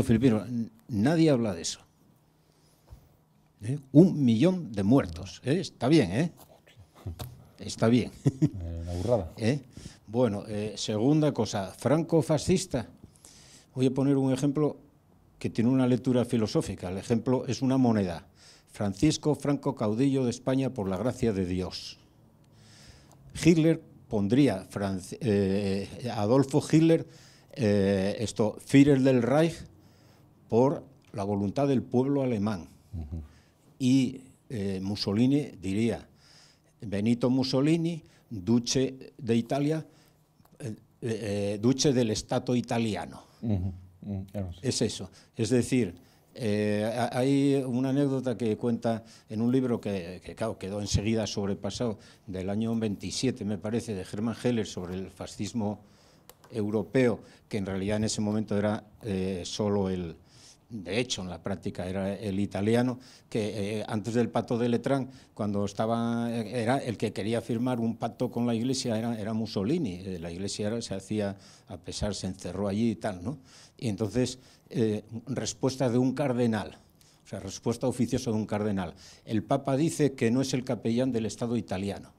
filipinos, nadie habla de eso. ¿eh? Un millón de muertos. ¿eh? Está bien, ¿eh? Está bien. Eh, una burrada. [LAUGHS] Bueno, segunda cosa, franco-fascista. Voy a poner un ejemplo que tiene una lectura filosófica. El ejemplo es una moneda. Francisco Franco Caudillo de España por la gracia de Dios. Hitler pondría Adolfo Hitler esto Führer del Reich por la voluntad del pueblo alemán y eh, Mussolini diría, Benito Mussolini, duce de Italia, eh, eh duce del Estado italiano. Mm, es eso. Es decir, eh, hay una anécdota que cuenta en un libro que, que claro, quedó enseguida sobrepasado, del año 27, me parece, de Hermann Heller sobre el fascismo europeo, que en realidad en ese momento era solo el, de hecho en la práctica era el italiano, que eh, antes del pacto de Letrán, cuando estaba, eh, era el que quería firmar un pacto con la Iglesia, era, Mussolini, eh, la Iglesia se hacía, a pesar, se encerró allí y tal, ¿no? Y entonces, respuesta de un cardenal, o sea, respuesta oficiosa de un cardenal. El Papa dice que no es el capellán del Estado italiano.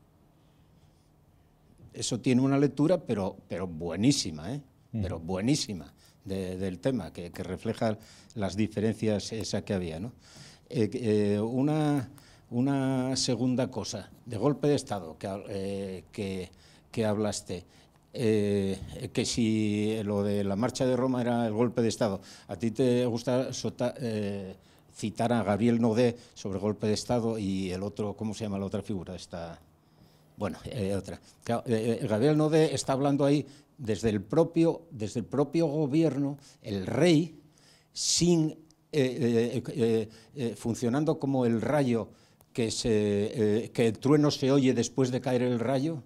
Eso tiene una lectura, pero, pero buenísima, ¿eh? pero mm. buenísima del tema, que, refleja las diferencias esa que había. ¿no? Eh, eh, una, una, segunda cosa, de golpe de Estado que, eh, que, hablaste. que si lo de la marcha de Roma era el golpe de Estado. A ti te gusta citar a Gabriel Nodé sobre golpe de Estado y el otro, ¿cómo se llama la otra figura? Esta, bueno, otra. Gabriel Nodé está hablando ahí desde el propio, desde el gobierno, el rey, sin, eh, eh, eh, funcionando como el rayo, que, que el trueno se oye después de caer el rayo,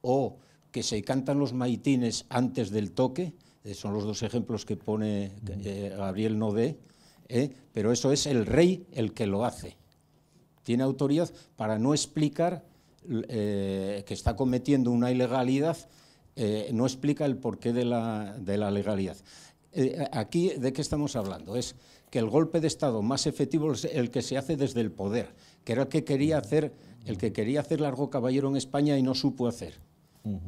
o que se cantan los maitines antes del toque, son los dos ejemplos que pone Gabriel Nodé, pero eso es el rey el que lo hace. Tiene autoridad para no explicar que está cometiendo una ilegalidad eh, no explica el porqué de la, legalidad. Eh, aquí, ¿de qué estamos hablando? Es que el golpe de Estado más efectivo es el que se hace desde el poder, que era el que quería hacer, el que quería hacer Largo Caballero en España y no supo hacer.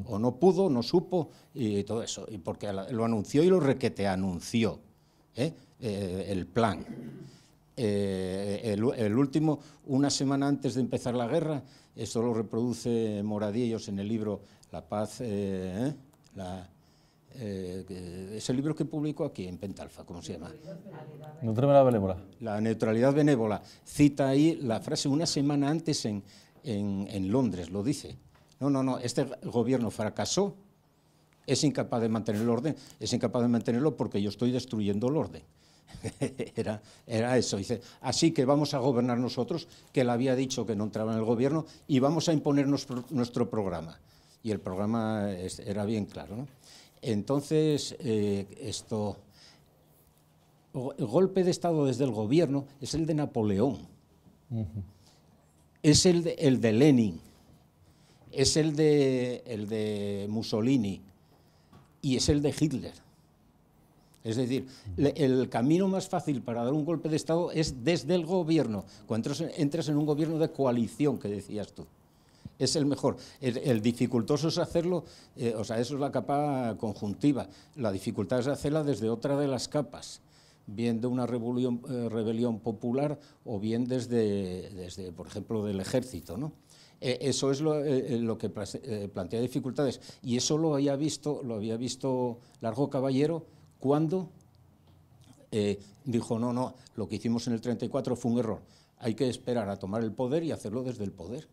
O no pudo, no supo y todo eso. Y porque lo anunció y lo requete anunció ¿eh? el plan. el, último, una semana antes de empezar la guerra, eso lo reproduce Moradillos en el libro la paz, eh, ¿eh? Eh, es el libro que publicó aquí en Pentalfa, ¿cómo se llama? Neutralidad benévola. La neutralidad benévola. Cita ahí la frase una semana antes en, Londres, lo dice. No, no, no, este gobierno fracasó, es incapaz de mantener el orden, es incapaz de mantenerlo porque yo estoy destruyendo el orden. [LAUGHS] Era, eso. Dice, así que vamos a gobernar nosotros, que él había dicho que no entraba en el gobierno, y vamos a imponer nuestro programa y el programa era bien claro. ¿no? Entonces, eh, esto, el golpe de Estado desde el gobierno es el de Napoleón, es el de, Lenin, es el de, el de Mussolini y es el de Hitler. Es decir, el camino más fácil para dar un golpe de Estado es desde el gobierno, cuando entras en un gobierno de coalición, que decías tú es el mejor. El, dificultoso es hacerlo, eh, o sea, eso es la capa conjuntiva. La dificultad es hacerla desde otra de las capas bien de una rebelión, eh, rebelión popular o bien desde, por ejemplo, del ejército. ¿no? E, eso es lo, eh, que plantea dificultades. Y eso lo había visto, lo había visto Largo Caballero cuando dijo, no, no, lo que hicimos en el 34 fue un error. Hay que esperar a tomar el poder y hacerlo desde el poder.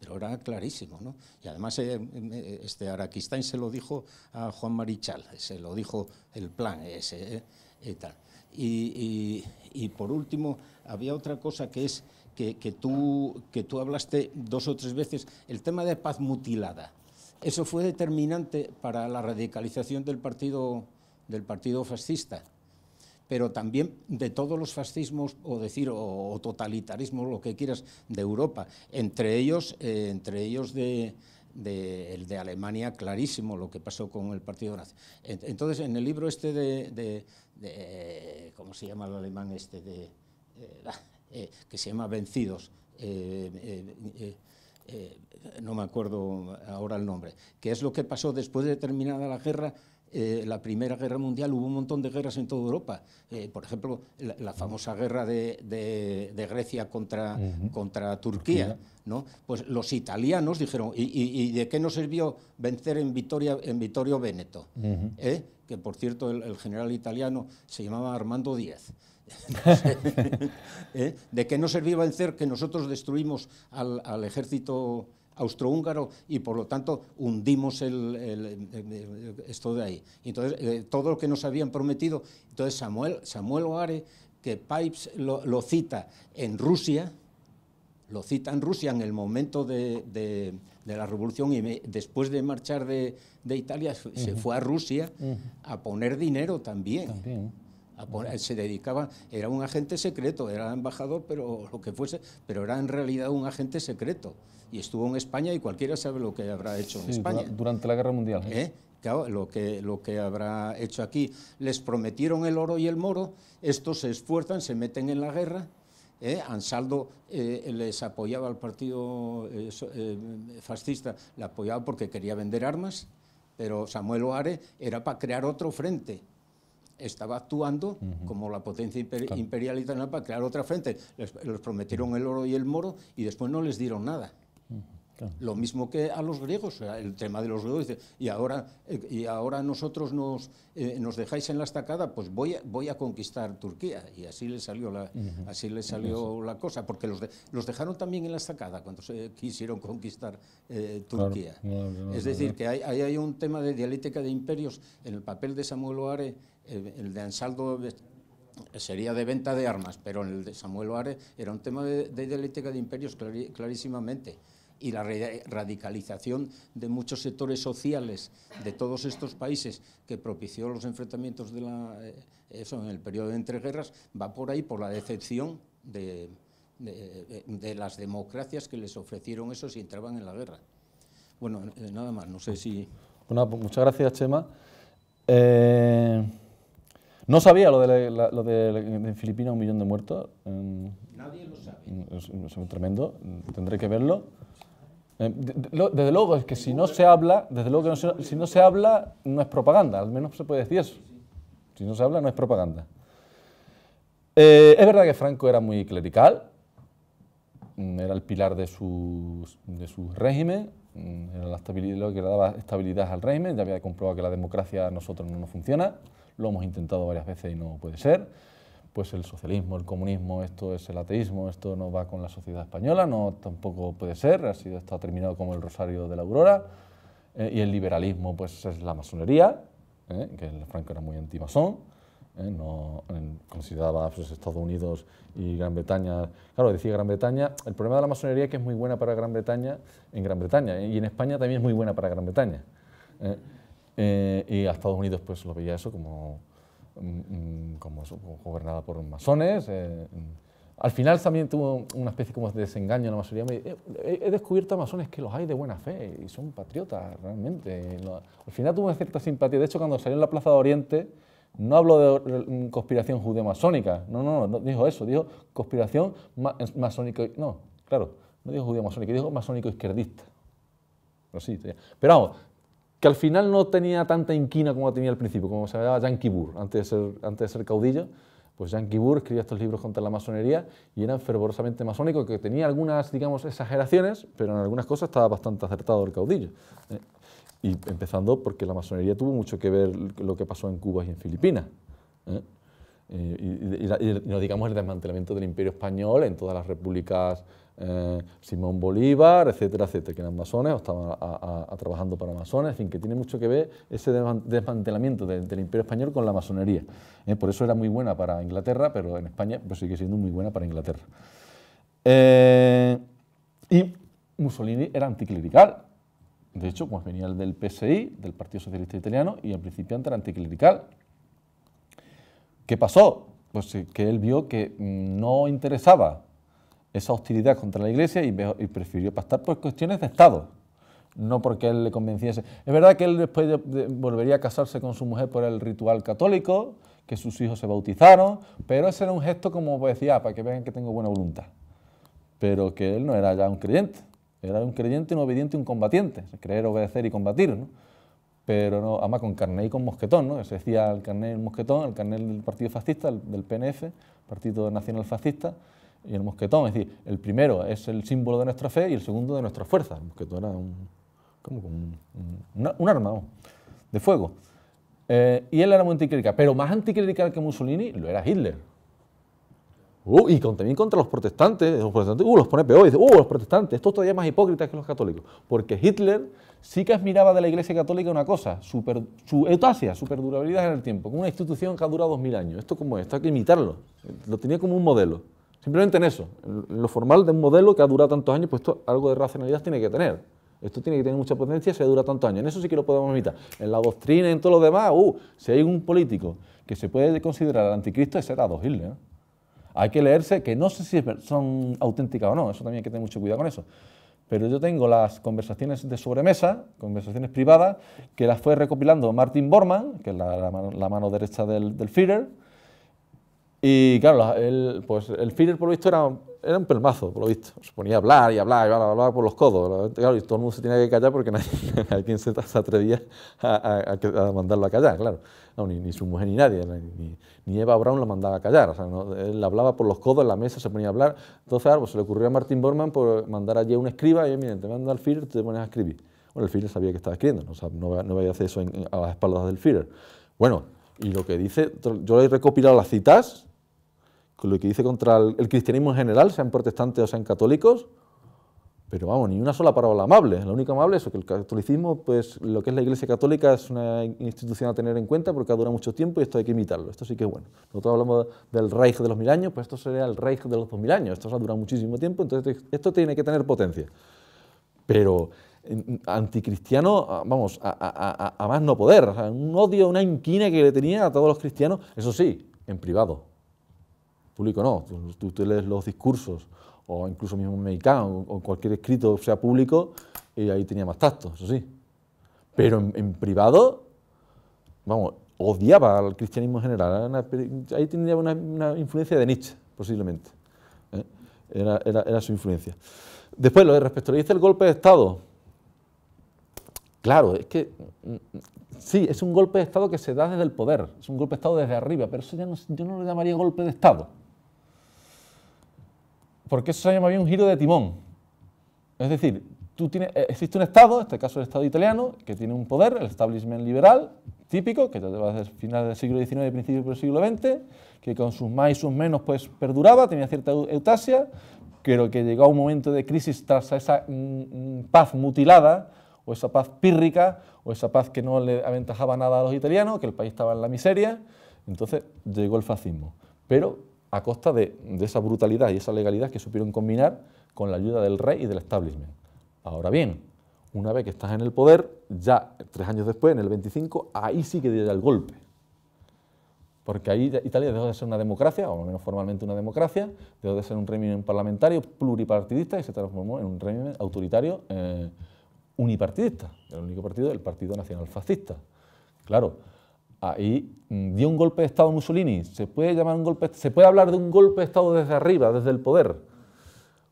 Pero era clarísimo, ¿no? Y además eh, eh, este se lo dijo a Juan Marichal, se lo dijo el plan ese eh, y tal. Y, por último, había otra cosa que es que, que, tú, que tú hablaste dos o tres veces, el tema de paz mutilada. Eso fue determinante para la radicalización del partido, del partido fascista pero también de todos los fascismos o decir o, totalitarismos, lo que quieras, de Europa, entre ellos, eh, entre ellos de, el de Alemania, clarísimo lo que pasó con el Partido Nazi. Entonces, en el libro este de, ¿cómo se llama el alemán este? De, eh, [LAUGHS] eh, que se llama Vencidos, no me acuerdo ahora el nombre, que es lo que pasó después de terminada la guerra eh, la Primera Guerra Mundial hubo un montón de guerras en toda Europa. Eh, por ejemplo, la, famosa guerra de, Grecia contra, contra Turquía, ¿no? Pues los italianos dijeron, ¿y, de qué nos sirvió vencer en, Vitoria, en Vittorio Veneto? ¿Eh? Que, por cierto, el, general italiano se llamaba Armando [LAUGHS] [LAUGHS] ¿Eh? ¿De qué nos sirvió vencer que nosotros destruimos al, al ejército austrohúngaro y por lo tanto hundimos esto de ahí. Entonces, eh, todo lo que nos habían prometido, entonces Samuel, Samuel Oare, que Pipes lo, cita en Rusia, lo cita en Rusia en el momento de, la revolución y después de marchar de, Italia se fue a Rusia a poner dinero también se dedicaba, era un agente secreto, era embajador, pero lo que fuese, pero era en realidad un agente secreto. Y estuvo en España y cualquiera sabe lo que habrá hecho en España. Durante la Guerra Mundial. ¿Eh? Claro, lo que, lo que habrá hecho aquí. Les prometieron el oro y el moro, estos se esfuerzan, se meten en la guerra. ¿eh? Ansaldo eh, les apoyaba al partido fascista, le apoyaba porque quería vender armas, pero Samuel Oare era para crear otro frente estaba actuando como la potencia imperial italiana para crear otra frente. Les, prometieron el oro y el moro y después no les dieron nada. Lo mismo que a los griegos, el tema de los griegos, dice, y ahora, eh, y ahora nosotros nos, eh, nos dejáis en la estacada, pues voy a, voy a conquistar Turquía. Y así le salió la, así le salió la cosa, porque los, los dejaron también en la estacada cuando quisieron conquistar eh, Turquía. es decir, que hay, hay, un tema de dialéctica de imperios en el papel de Samuel Oare el de Ansaldo sería de venta de armas, pero en el de Samuel Oare era un tema de, de de imperios clarísimamente y la radicalización de muchos sectores sociales de todos estos países que propició los enfrentamientos de eh, eso, en el periodo de entreguerras va por ahí, por la decepción de, las democracias que les ofrecieron eso si entraban en la guerra. Bueno, eh, nada más, no sé si... Pues muchas gracias, Chema. Eh... No sabía lo de, la, Filipinas, un millón de muertos. Em, Nadie lo sabe. Es, tremendo, tendré que verlo. Em, desde luego, es que si no se habla, desde luego no si no se habla, no es propaganda, al menos se puede decir eso. Si no se habla, no es propaganda. Eh, es verdad que Franco era muy clerical, mm, era el pilar de su, régimen, mm, era lo que le daba estabilidad al régimen, ya había comprobado que la democracia a nosotros no nos funciona, lo hemos intentado varias veces y no puede ser, pues el socialismo, el comunismo, esto es el ateísmo, esto no va con la sociedad española, no tampoco puede ser, ha sido, está terminado como el rosario de la aurora, eh, y el liberalismo pues es la masonería, eh, que Franco era muy antimasón, eh, no consideraba pues, Estados Unidos y Gran Bretaña, claro, decía Gran Bretaña, el problema de la masonería es que es muy buena para Gran Bretaña en Gran Bretaña, eh, y en España también es muy buena para Gran Bretaña. Eh, y a Estados Unidos pues lo veía eso como, mm, mm, como, gobernada por masones. Eh, mm. al final también tuvo una especie como de desengaño en la mayoría He, eh, he, descubierto a masones que los hay de buena fe y son patriotas realmente. Al final tuvo una cierta simpatía. De hecho, cuando salió en la Plaza de Oriente, no habló de conspiración judeo-masónica. No, no, no, dijo eso. Dijo conspiración masónica... No, claro, no dijo judeo-masónica, dijo masónico-izquierdista. Pero sí, pero vamos, que al final no tenía tanta inquina como tenía al principio, como se llamaba Yankee Burr, antes de ser, antes de ser caudillo, pues Yankee Burr escribía estos libros contra la masonería y era fervorosamente masónico que tenía algunas, digamos, exageraciones, pero en algunas cosas estaba bastante acertado el caudillo. Eh, y empezando porque la masonería tuvo mucho que ver lo que pasó en Cuba y en Filipinas. ¿eh? Eh, y, y, digamos el desmantelamiento del imperio español en todas las repúblicas eh, Simón Bolívar, etcétera, etcétera, que eran masones o estaban trabajando para masones, en fin, que tiene mucho que ver ese desmantelamiento del imperio español con la masonería. ¿eh? por eso era muy buena para Inglaterra, pero en España pues, sigue siendo muy buena para Inglaterra. Eh, y Mussolini era anticlerical. De hecho, pues venía del PSI, del Partido Socialista Italiano, y al principio era anticlerical. ¿Qué pasó? Pues que él vio que mm, no interesaba esa hostilidad contra la Iglesia y, prefirió pastar por cuestiones de Estado, no porque él le convenciese. Es verdad que él después volvería a casarse con su mujer por el ritual católico, que sus hijos se bautizaron, pero ese era un gesto como decía, ah, para que vean que tengo buena voluntad. Pero que él no era ya un creyente, era un creyente, un obediente, un combatiente, creer, obedecer y combatir, ¿no? Pero no, ama con carné y con mosquetón, ¿no? Se decía el carné y el mosquetón, el carnet del Partido Fascista, del PNF, Partido Nacional Fascista, y el mosquetón. Es decir, el primero es el símbolo de nuestra fe y el segundo de nuestra fuerza. El mosquetón era un, arma de fuego. Eh, y él era muy anticlerical, pero más anticlerical que Mussolini lo era Hitler. Uh, y también contra los protestantes, los protestantes, uh, los pone peor, dice, uh, los protestantes, estos todavía más hipócritas que los católicos, porque Hitler sí que admiraba de la Iglesia Católica una cosa, super, su eutasia, su perdurabilidad en el tiempo, como una institución que ha durado dos mil años, esto como esto, hay que imitarlo, lo tenía como un modelo. Simplemente en eso, lo formal de un modelo que ha durado tantos años, pues esto algo de racionalidad tiene que tener. Esto tiene que tener mucha potencia si dura tantos años. En eso sí que lo podemos evitar. En la doctrina y en todo lo demás, uh, si hay un político que se puede considerar el anticristo, ese era Adolf ¿eh? Hay que leerse, que no sé si son auténticas o no, eso también hay que tener mucho cuidado con eso. Pero yo tengo las conversaciones de sobremesa, conversaciones privadas, que las fue recopilando Martin Bormann, que es la, mano derecha del, del Führer, y claro, el, pues el Führer por lo visto era, era un pelmazo, por lo visto. Se ponía a hablar y hablar y hablar por los codos. Claro, y todo el mundo se tenía que callar porque [LAUGHS] nadie, se, atrevía a, a, mandarlo a callar, claro. No, ni, su mujer ni nadie, ni, Eva Brown lo mandaba a callar. O sea, no, él hablaba por los codos en la mesa, se ponía a hablar. Entonces, claro, pues, se le ocurrió a Martin Bormann por pues, mandar allí a un escriba y, miren, te manda al y te pones a escribir. Bueno, el Führer sabía que estaba escribiendo, no, o no, no vaya a hacer eso a las espaldas del filler Bueno, y lo que dice, yo le he recopilado las citas lo que dice contra el, cristianismo en general, sean protestantes o sean católicos, pero vamos, ni una sola palabra amable. La única amable es que el catolicismo, pues lo que es la Iglesia Católica es una institución a tener en cuenta porque ha durado mucho tiempo y esto hay que imitarlo. Esto sí que es bueno. Nosotros hablamos del Reich de los mil años, pues esto sería el Reich de los dos mil años. Esto ha durado muchísimo tiempo, entonces esto tiene que tener potencia. Pero anticristiano, vamos, a, más no poder. un odio, una inquina que le tenía a todos los cristianos, eso sí, en privado público no, tú, lees los discursos o incluso mismo mexicano o cualquier escrito sea público y ahí tenía más tacto, eso sí. Pero en, privado, vamos, odiaba al cristianismo en general, ahí tenía una, influencia de Nietzsche, posiblemente. ¿eh? Era, su influencia. Después, lo de respecto a este el golpe de Estado. Claro, es que mm, mm, sí, es un golpe de Estado que se da desde el poder, es un golpe de Estado desde arriba, pero eso ya yo no lo llamaría golpe de Estado porque eso se llama bien un giro de timón. Es decir, eh, existe un Estado, en este caso el Estado italiano, que tiene un poder, el establishment liberal, típico, que va desde finales del siglo XIX y principios del siglo XX, que con sus más y sus menos pues perduraba, tenía cierta eutasia, pero que llegó a un momento de crisis tras esa paz mutilada, o esa paz pírrica, o esa paz que no le aventajaba nada a los italianos, que el país estaba en la miseria, entonces llegó el fascismo. Pero a costa de, esa brutalidad y esa legalidad que supieron combinar con la ayuda del rey y del establishment. Ahora bien, una vez que estás en el poder, ya tres años después, en el 25, ahí sí que llega el golpe. Porque ahí Italia dejó de ser una democracia, o al menos formalmente una democracia, dejó de ser un régimen parlamentario pluripartidista y se transformó en un régimen autoritario eh, unipartidista. El único partido, del Partido Nacional Fascista. Claro, ahí mm, dio un golpe de Estado Mussolini. ¿Se puede, llamar un golpe, ¿Se puede hablar de un golpe de Estado desde arriba, desde el poder?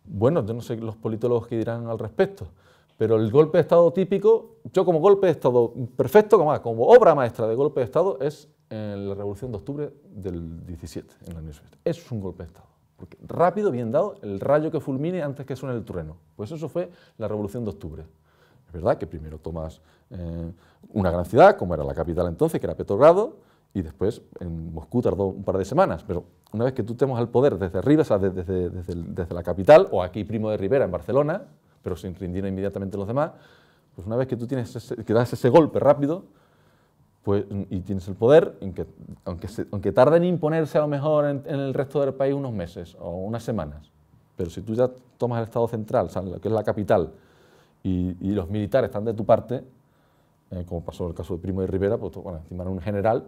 Bueno, yo no sé los politólogos que dirán al respecto, pero el golpe de Estado típico, yo como golpe de Estado perfecto, como, ah, obra maestra de golpe de Estado, es eh, la Revolución de Octubre del 17 en la Eso es un golpe de Estado. Porque rápido, bien dado, el rayo que fulmine antes que suene el trueno. Pues eso fue la Revolución de Octubre. Es verdad que primero Tomás... Eh, una gran ciudad, como era la capital entonces, que era Petrogrado, y después en Moscú tardó un par de semanas. Pero una vez que tú tenemos el poder desde arriba, desde, desde, desde, la capital, o aquí Primo de Rivera en Barcelona, pero sin rindir inmediatamente los demás, pues una vez que tú tienes que das ese golpe rápido pues, y tienes el poder, aunque, aunque, aunque en imponerse a lo mejor en, el resto del país unos meses o unas semanas, pero si tú ya tomas el Estado central, o sea, lo que es la capital, y, y los militares están de tu parte, eh, como pasó el caso de Primo de Rivera, pues, bueno, encima era un general,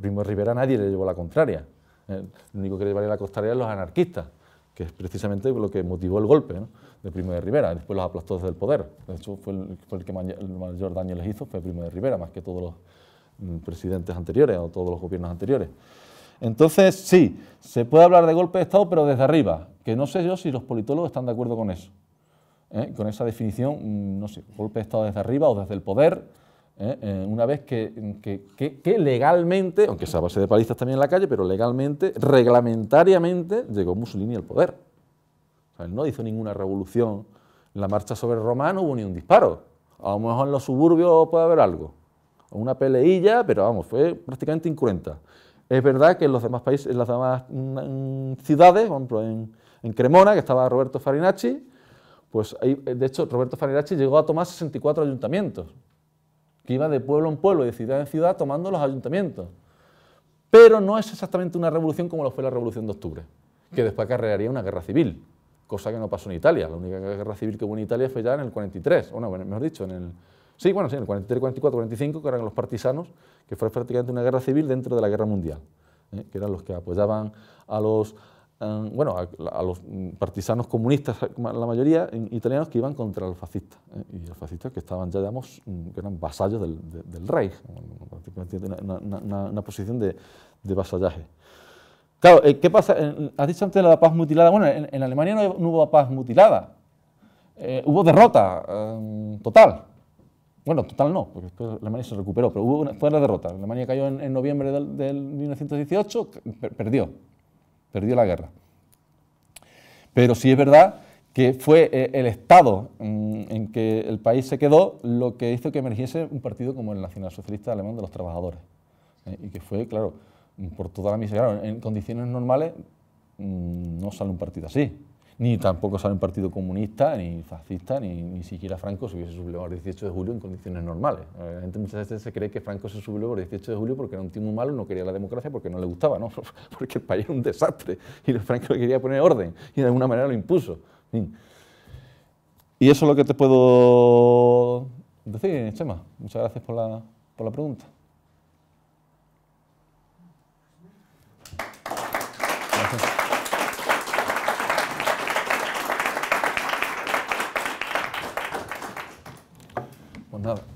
Primo de Rivera nadie le llevó la contraria, el eh, único que le llevaría la contraria eran los anarquistas, que es precisamente lo que motivó el golpe de Primo de Rivera, después los aplastó desde el poder, de hecho fue el, que el mayor daño les hizo, fue Primo de Rivera, más que todos los mm, presidentes anteriores o todos los gobiernos anteriores. Entonces, sí, se puede hablar de golpe de Estado, pero desde arriba, que no sé yo si los politólogos están de acuerdo con eso. ¿eh? con esa definición, mm, no sé, golpe de Estado desde arriba o desde el poder, ¿eh? Eh, una vez que, que, legalmente, aunque sea a base de palizas también en la calle, pero legalmente, reglamentariamente, llegó Mussolini al poder. él no hizo ninguna revolución. En la marcha sobre Roma no hubo ni un disparo. A lo mejor en los suburbios puede haber algo. Una peleilla, pero vamos, fue prácticamente incruenta. Es verdad que en los demás países, en las demás mm, ciudades, por ejemplo en Cremona, que estaba Roberto Farinacci, pues eh, de hecho, Roberto Farinacci llegó a tomar 64 ayuntamientos, que iba de pueblo en pueblo y de ciudad en ciudad tomando los ayuntamientos. Pero no es exactamente una revolución como lo fue la Revolución de Octubre, que después acarrearía una guerra civil, cosa que no pasó en Italia. La única guerra civil que hubo en Italia fue ya en el 43, o no, mejor dicho, en el... Sí, bueno, sí, en el 43, 44, 45, que eran los partisanos, que fue prácticamente una guerra civil dentro de la guerra mundial, ¿eh? que eran los que apoyaban a los Em, bueno, a, los partisanos comunistas, la mayoría italianos que iban contra los fascistas, eh, y los fascistas que estaban ya, digamos, mm, que eran vasallos del, del, rey, una, posición de, de vasallaje. Claro, eh, ¿qué pasa? Has dicho antes de la paz mutilada. Bueno, en, Alemania no, hubo paz mutilada, eh, hubo derrota em, total. Bueno, total no, porque Alemania se recuperó, pero hubo una, fue la derrota. Alemania cayó en, noviembre del, 1918, perdió, perdió la guerra. Pero sí es verdad que fue eh, el estado mm, en que el país se quedó lo que hizo que emergiese un partido como el nacional socialista Alemán de los Trabajadores. Eh, y que fue, claro, por toda la miseria, en condiciones normales mm, no sale un partido así ni tampoco sale un partido comunista, ni fascista, ni, ni siquiera Franco se hubiese sublevado el 18 de julio en condiciones normales. La gente muchas veces se cree que Franco se sublevó el 18 de julio porque era un tío malo, no quería la democracia porque no le gustaba, ¿no? [LAUGHS] porque el país era un desastre y Franco le quería poner orden y de alguna manera lo impuso. Y eso es lo que te puedo decir, Chema. Muchas gracias por la, por la pregunta. above it.